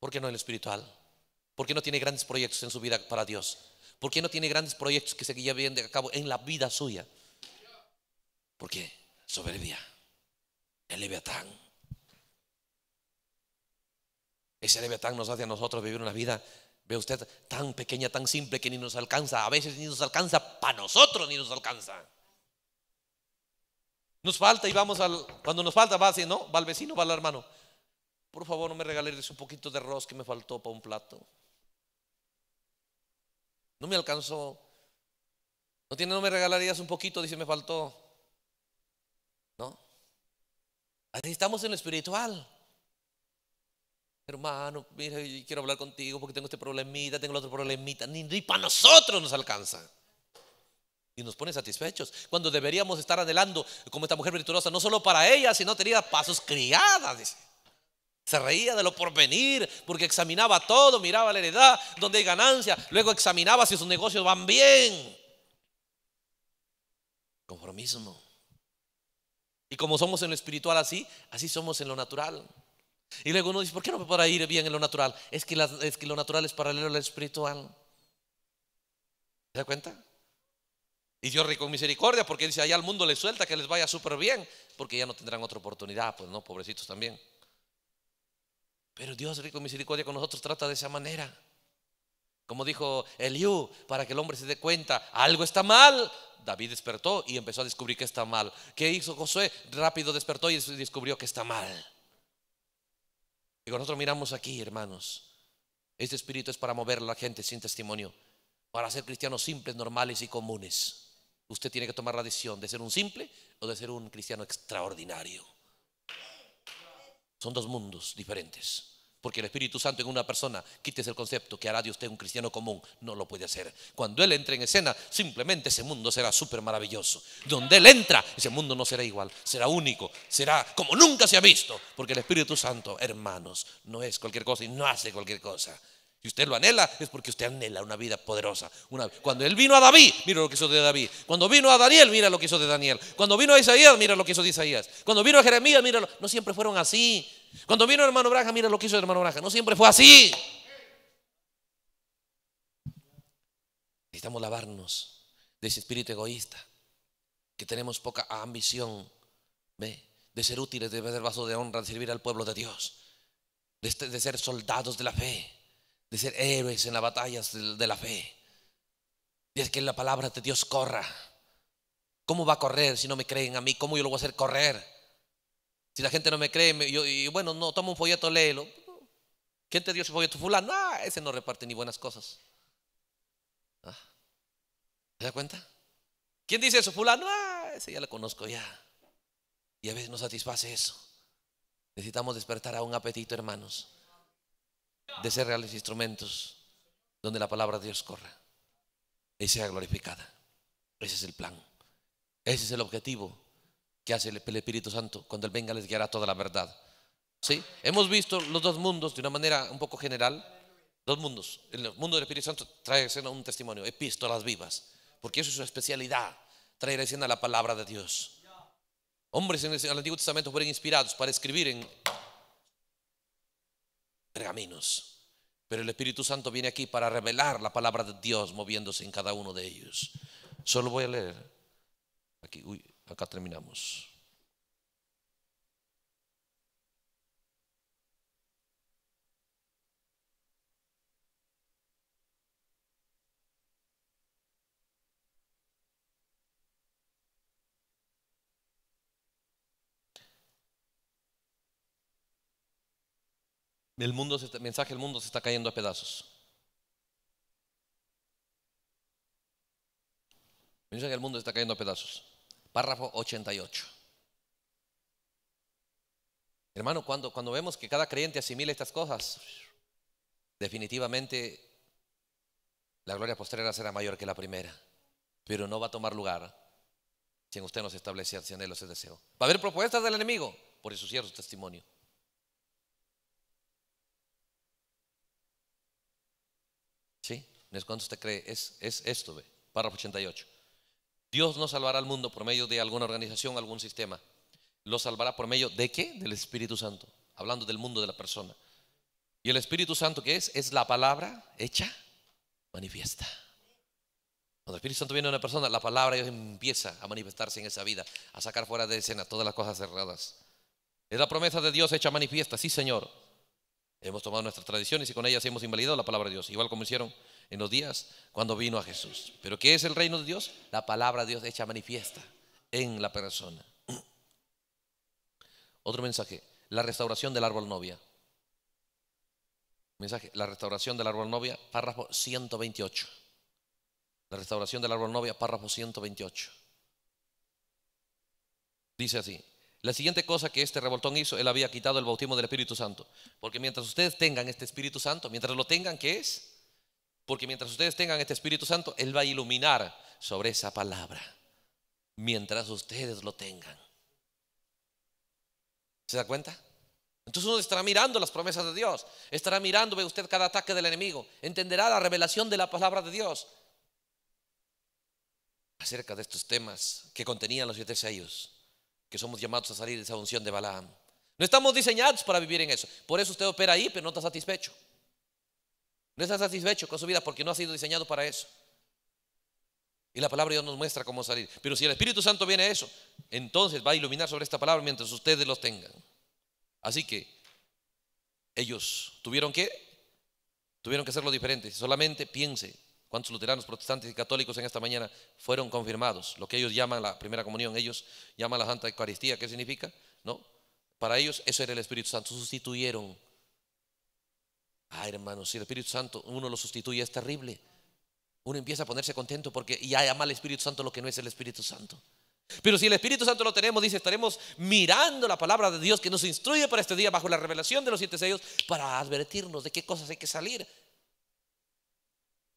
¿Por qué no el espiritual? ¿Por qué no tiene grandes proyectos en su vida para Dios? ¿Por qué no tiene grandes proyectos que se lleven a cabo en la vida suya? ¿Por qué? Soberbia el Leviatán. Ese Leviatán nos hace a nosotros vivir una vida, ve usted, tan pequeña, tan simple que ni nos alcanza. A veces ni nos alcanza, para nosotros ni nos alcanza. Nos falta y vamos al. Cuando nos falta, va así, ¿no? Va al vecino, va al hermano. Por favor, no me regales un poquito de arroz que me faltó para un plato. No me alcanzó. No tiene, no me regalarías un poquito, dice, me faltó. estamos en lo espiritual. Hermano, mira, quiero hablar contigo porque tengo este problemita, tengo el otro problemita. Ni, para nosotros nos alcanza. Y nos pone satisfechos. Cuando deberíamos estar anhelando, como esta mujer virtuosa, no solo para ella, sino tenía pasos criadas. Se reía de lo porvenir, porque examinaba todo, miraba la heredad, donde hay ganancia, luego examinaba si sus negocios van bien. Conformismo. Y como somos en lo espiritual así, así somos en lo natural. Y luego uno dice, ¿por qué no me ir bien en lo natural? Es que, es que lo natural es paralelo lo espiritual. ¿Se da cuenta? Y Dios rico en misericordia, porque dice, allá al mundo les suelta que les vaya súper bien, porque ya no tendrán otra oportunidad, pues no, pobrecitos también. Pero Dios rico en misericordia con nosotros trata de esa manera. Como dijo Eliú, para que el hombre se dé cuenta, algo está mal. David despertó y empezó a descubrir que está mal. ¿Qué hizo Josué? Rápido despertó y descubrió que está mal. Y nosotros miramos aquí, hermanos, este espíritu es para mover a la gente sin testimonio, para ser cristianos simples, normales y comunes. Usted tiene que tomar la decisión de ser un simple o de ser un cristiano extraordinario. Son dos mundos diferentes. Porque el Espíritu Santo en una persona, quites el concepto que hará de usted un cristiano común, no lo puede hacer. Cuando Él entre en escena, simplemente ese mundo será súper maravilloso. Donde Él entra, ese mundo no será igual, será único, será como nunca se ha visto. Porque el Espíritu Santo, hermanos, no es cualquier cosa y no hace cualquier cosa. Y usted lo anhela, es porque usted anhela una vida poderosa. Una... cuando él vino a David, mira lo que hizo de David. Cuando vino a Daniel, mira lo que hizo de Daniel. Cuando vino a Isaías, mira lo que hizo de Isaías. Cuando vino a Jeremías, mira lo... No siempre fueron así. Cuando vino el hermano Braja, mira lo que hizo el hermano Braja. No siempre fue así. Necesitamos lavarnos de ese espíritu egoísta, que tenemos poca ambición de ser útiles, de ser vaso de honra, de servir al pueblo de Dios, este, de, ser soldados de la fe, de ser héroes en las batallas de, de la fe. Y es que la palabra de Dios corra. ¿Cómo va a correr si no me creen a mí? ¿Cómo yo lo voy a hacer correr? Si la gente no me cree, yo, y bueno, no, toma un folleto, léelo. ¿Quién te dio ese folleto? Fulano. Ah, ese no reparte ni buenas cosas. ¿Se ah. da cuenta? ¿Quién dice eso? Fulano. Ah, ese ya lo conozco ya. Y a veces no satisface eso. Necesitamos despertar a un apetito, hermanos, de ser reales instrumentos donde la palabra de Dios corra y sea glorificada. Ese es el plan. Ese es el objetivo Qué hace el Espíritu Santo. Cuando Él venga les guiará toda la verdad. ¿Sí? Hemos visto los dos mundos de una manera un poco general. Dos mundos. El mundo del Espíritu Santo trae escena un testimonio, epístolas vivas, porque eso es su especialidad, traer a la palabra de Dios. Hombres en el Antiguo Testamento fueron inspirados para escribir en pergaminos, pero el Espíritu Santo viene aquí para revelar la palabra de Dios moviéndose en cada uno de ellos. Solo voy a leer. Aquí, uy, Acá terminamos. El, mundo, mensaje el mundo se está cayendo a pedazos. El mensaje el mundo se está cayendo a pedazos párrafo 88. Hermano, cuando, cuando vemos que cada creyente asimila estas cosas, definitivamente la gloria postrera será mayor que la primera, pero no va a tomar lugar si en usted no se establece el ese deseo. Va a haber propuestas del enemigo, por eso cierro su testimonio. ¿Sí? No es cuando usted cree, es, es esto, ve, párrafo 88. Dios no salvará al mundo por medio de alguna organización, algún sistema. Lo salvará por medio de qué? Del Espíritu Santo. Hablando del mundo de la persona. ¿Y el Espíritu Santo qué es? Es la palabra hecha, manifiesta. Cuando el Espíritu Santo viene a una persona, la palabra de Dios empieza a manifestarse en esa vida, a sacar fuera de escena todas las cosas cerradas. Es la promesa de Dios hecha manifiesta, sí Señor. Hemos tomado nuestras tradiciones y con ellas hemos invalidado la palabra de Dios, igual como hicieron en los días cuando vino a Jesús. Pero ¿qué es el reino de Dios? La palabra de Dios hecha manifiesta en la persona. Otro mensaje, la restauración del árbol novia. Mensaje, la restauración del árbol novia, párrafo 128. La restauración del árbol novia, párrafo 128. Dice así, la siguiente cosa que este revoltón hizo, él había quitado el bautismo del Espíritu Santo. Porque mientras ustedes tengan este Espíritu Santo, mientras lo tengan, ¿qué es? Porque mientras ustedes tengan este Espíritu Santo, Él va a iluminar sobre esa palabra. Mientras ustedes lo tengan. ¿Se da cuenta? Entonces uno estará mirando las promesas de Dios. Estará mirando, ve usted, cada ataque del enemigo. Entenderá la revelación de la palabra de Dios acerca de estos temas que contenían los siete sellos, que somos llamados a salir de esa unción de Balaam. No estamos diseñados para vivir en eso. Por eso usted opera ahí, pero no está satisfecho. No está satisfecho con su vida porque no ha sido diseñado para eso. Y la palabra de Dios nos muestra cómo salir. Pero si el Espíritu Santo viene a eso, entonces va a iluminar sobre esta palabra mientras ustedes los tengan. Así que ellos tuvieron que tuvieron que hacerlo diferente. Solamente piense cuántos luteranos, protestantes y católicos en esta mañana fueron confirmados, lo que ellos llaman la primera comunión, ellos llaman la Santa Eucaristía, ¿qué significa? ¿No? Para ellos eso era el Espíritu Santo, sustituyeron Ay, hermanos, si el Espíritu Santo uno lo sustituye es terrible. Uno empieza a ponerse contento porque ya ama al Espíritu Santo lo que no es el Espíritu Santo. Pero si el Espíritu Santo lo tenemos, dice, estaremos mirando la palabra de Dios que nos instruye para este día bajo la revelación de los siete sellos para advertirnos de qué cosas hay que salir.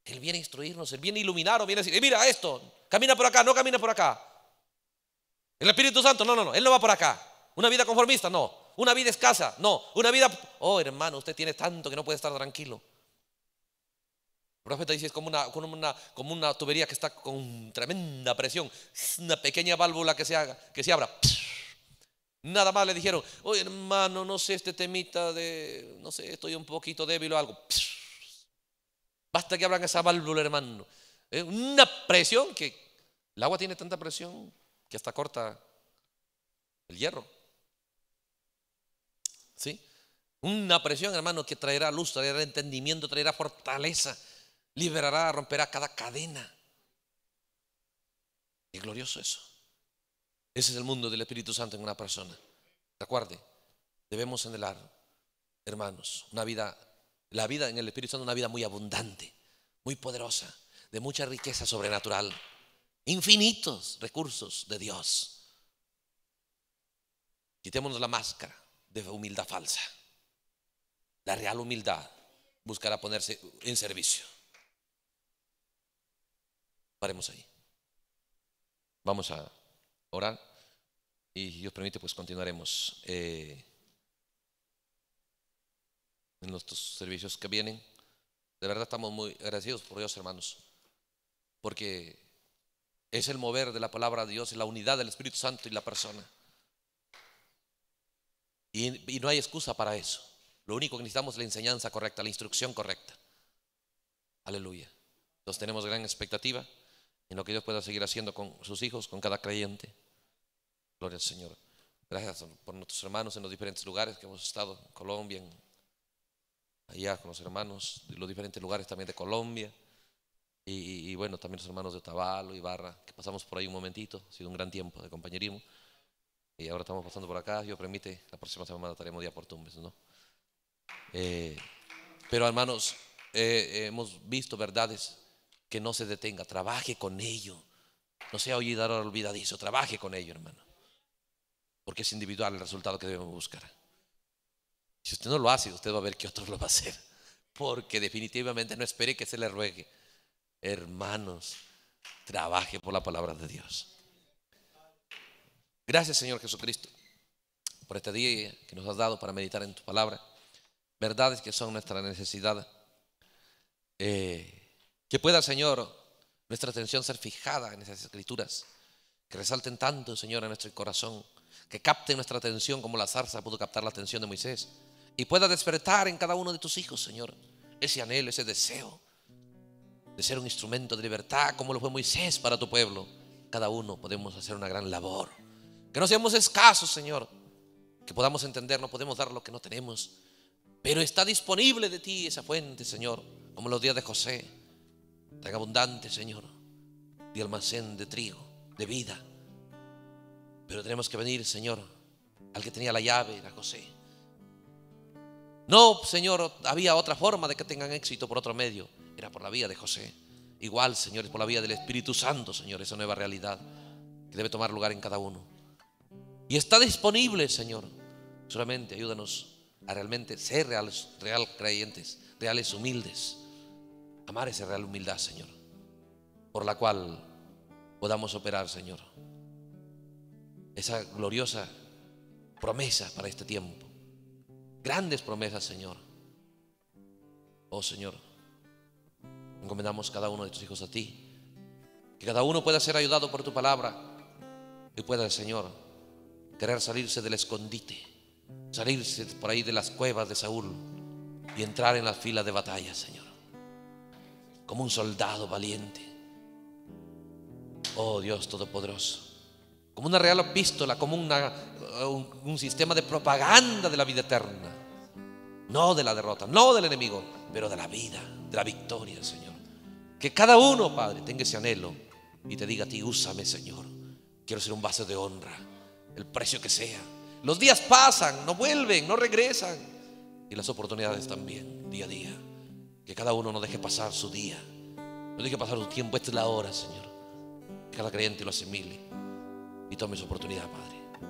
Él viene a instruirnos, Él viene a o viene a decir, eh, mira esto, camina por acá, no camina por acá. El Espíritu Santo, no, no, no, Él no va por acá. Una vida conformista, no una vida escasa, no, una vida, oh hermano, usted tiene tanto que no puede estar tranquilo. El profeta dice, es como una, como una, como una tubería que está con tremenda presión, una pequeña válvula que se, haga, que se abra. Nada más le dijeron, oye hermano, no sé este temita de, no sé, estoy un poquito débil o algo. Basta que abran esa válvula, hermano. una presión que el agua tiene tanta presión que hasta corta el hierro. ¿Sí? Una presión, hermano, que traerá luz, traerá entendimiento, traerá fortaleza, liberará, romperá cada cadena. Y glorioso eso. Ese es el mundo del Espíritu Santo en una persona. Recuerde, debemos anhelar, hermanos, una vida, la vida en el Espíritu Santo, una vida muy abundante, muy poderosa, de mucha riqueza sobrenatural, infinitos recursos de Dios. Quitémonos la máscara de humildad falsa. La real humildad buscará ponerse en servicio. Paremos ahí. Vamos a orar y Dios permite, pues continuaremos eh, en nuestros servicios que vienen. De verdad estamos muy agradecidos por Dios, hermanos, porque es el mover de la palabra de Dios y la unidad del Espíritu Santo y la persona. Y, no hay excusa para eso. Lo único que necesitamos es la enseñanza correcta, la instrucción correcta. Aleluya. Entonces tenemos gran expectativa en lo que Dios pueda seguir haciendo con sus hijos, con cada creyente. Gloria al Señor. Gracias por nuestros hermanos en los diferentes lugares que hemos estado, Colombia, allá con los hermanos de los diferentes lugares también de Colombia. Y, y bueno, también los hermanos de Tabalo y Barra, que pasamos por ahí un momentito, ha sido un gran tiempo de compañerismo. Y ahora estamos pasando por acá, Dios permite, la próxima semana estaremos día por ¿no? Eh, pero hermanos, eh, eh, hemos visto verdades que no se detenga, trabaje con ello. No sea olvidar o olvidadizo, trabaje con ello, hermano. Porque es individual el resultado que debemos buscar. Si usted no lo hace, usted va a ver que otro lo va a hacer. Porque definitivamente no espere que se le ruegue. Hermanos, trabaje por la palabra de Dios. Gracias Señor Jesucristo por este día que nos has dado para meditar en tu palabra. Verdades que son nuestra necesidad. Eh, que pueda Señor nuestra atención ser fijada en esas escrituras. Que resalten tanto Señor en nuestro corazón. Que capten nuestra atención como la zarza pudo captar la atención de Moisés. Y pueda despertar en cada uno de tus hijos Señor ese anhelo, ese deseo de ser un instrumento de libertad como lo fue Moisés para tu pueblo. Cada uno podemos hacer una gran labor que no seamos escasos, Señor. Que podamos entender, no podemos dar lo que no tenemos. Pero está disponible de ti esa fuente, Señor. Como los días de José. Tan abundante, Señor. De almacén de trigo, de vida. Pero tenemos que venir, Señor, al que tenía la llave, era José. No, Señor, había otra forma de que tengan éxito por otro medio. Era por la vía de José. Igual, Señor, es por la vía del Espíritu Santo, Señor, esa nueva realidad que debe tomar lugar en cada uno. Y está disponible, Señor. Solamente ayúdanos a realmente ser reales, real creyentes, reales humildes. Amar esa real humildad, Señor. Por la cual podamos operar, Señor. Esa gloriosa promesa para este tiempo. Grandes promesas, Señor. Oh Señor, encomendamos cada uno de tus hijos a ti. Que cada uno pueda ser ayudado por tu palabra y pueda, Señor, querer salirse del escondite, salirse por ahí de las cuevas de Saúl y entrar en la fila de batalla, Señor, como un soldado valiente. Oh Dios Todopoderoso, como una real epístola, como eh, un, un sistema de propaganda de la vida eterna, no de la derrota, no del enemigo, pero de la vida, de la victoria, Señor. Que cada uno, Padre, tenga ese anhelo y te diga a ti, úsame, Señor. Quiero ser un vaso de honra el precio que sea. Los días pasan, no vuelven, no regresan. Y las oportunidades también, día a día. Que cada uno no deje pasar su día. No deje pasar su tiempo. Esta es la hora, Señor. Que cada creyente lo asimile y tome su oportunidad, Padre.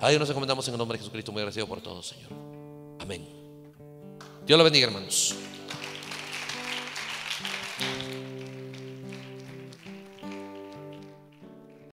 A Dios nos encomendamos en el nombre de Jesucristo. Muy agradecido por todo, Señor. Amén. Dios lo bendiga, hermanos.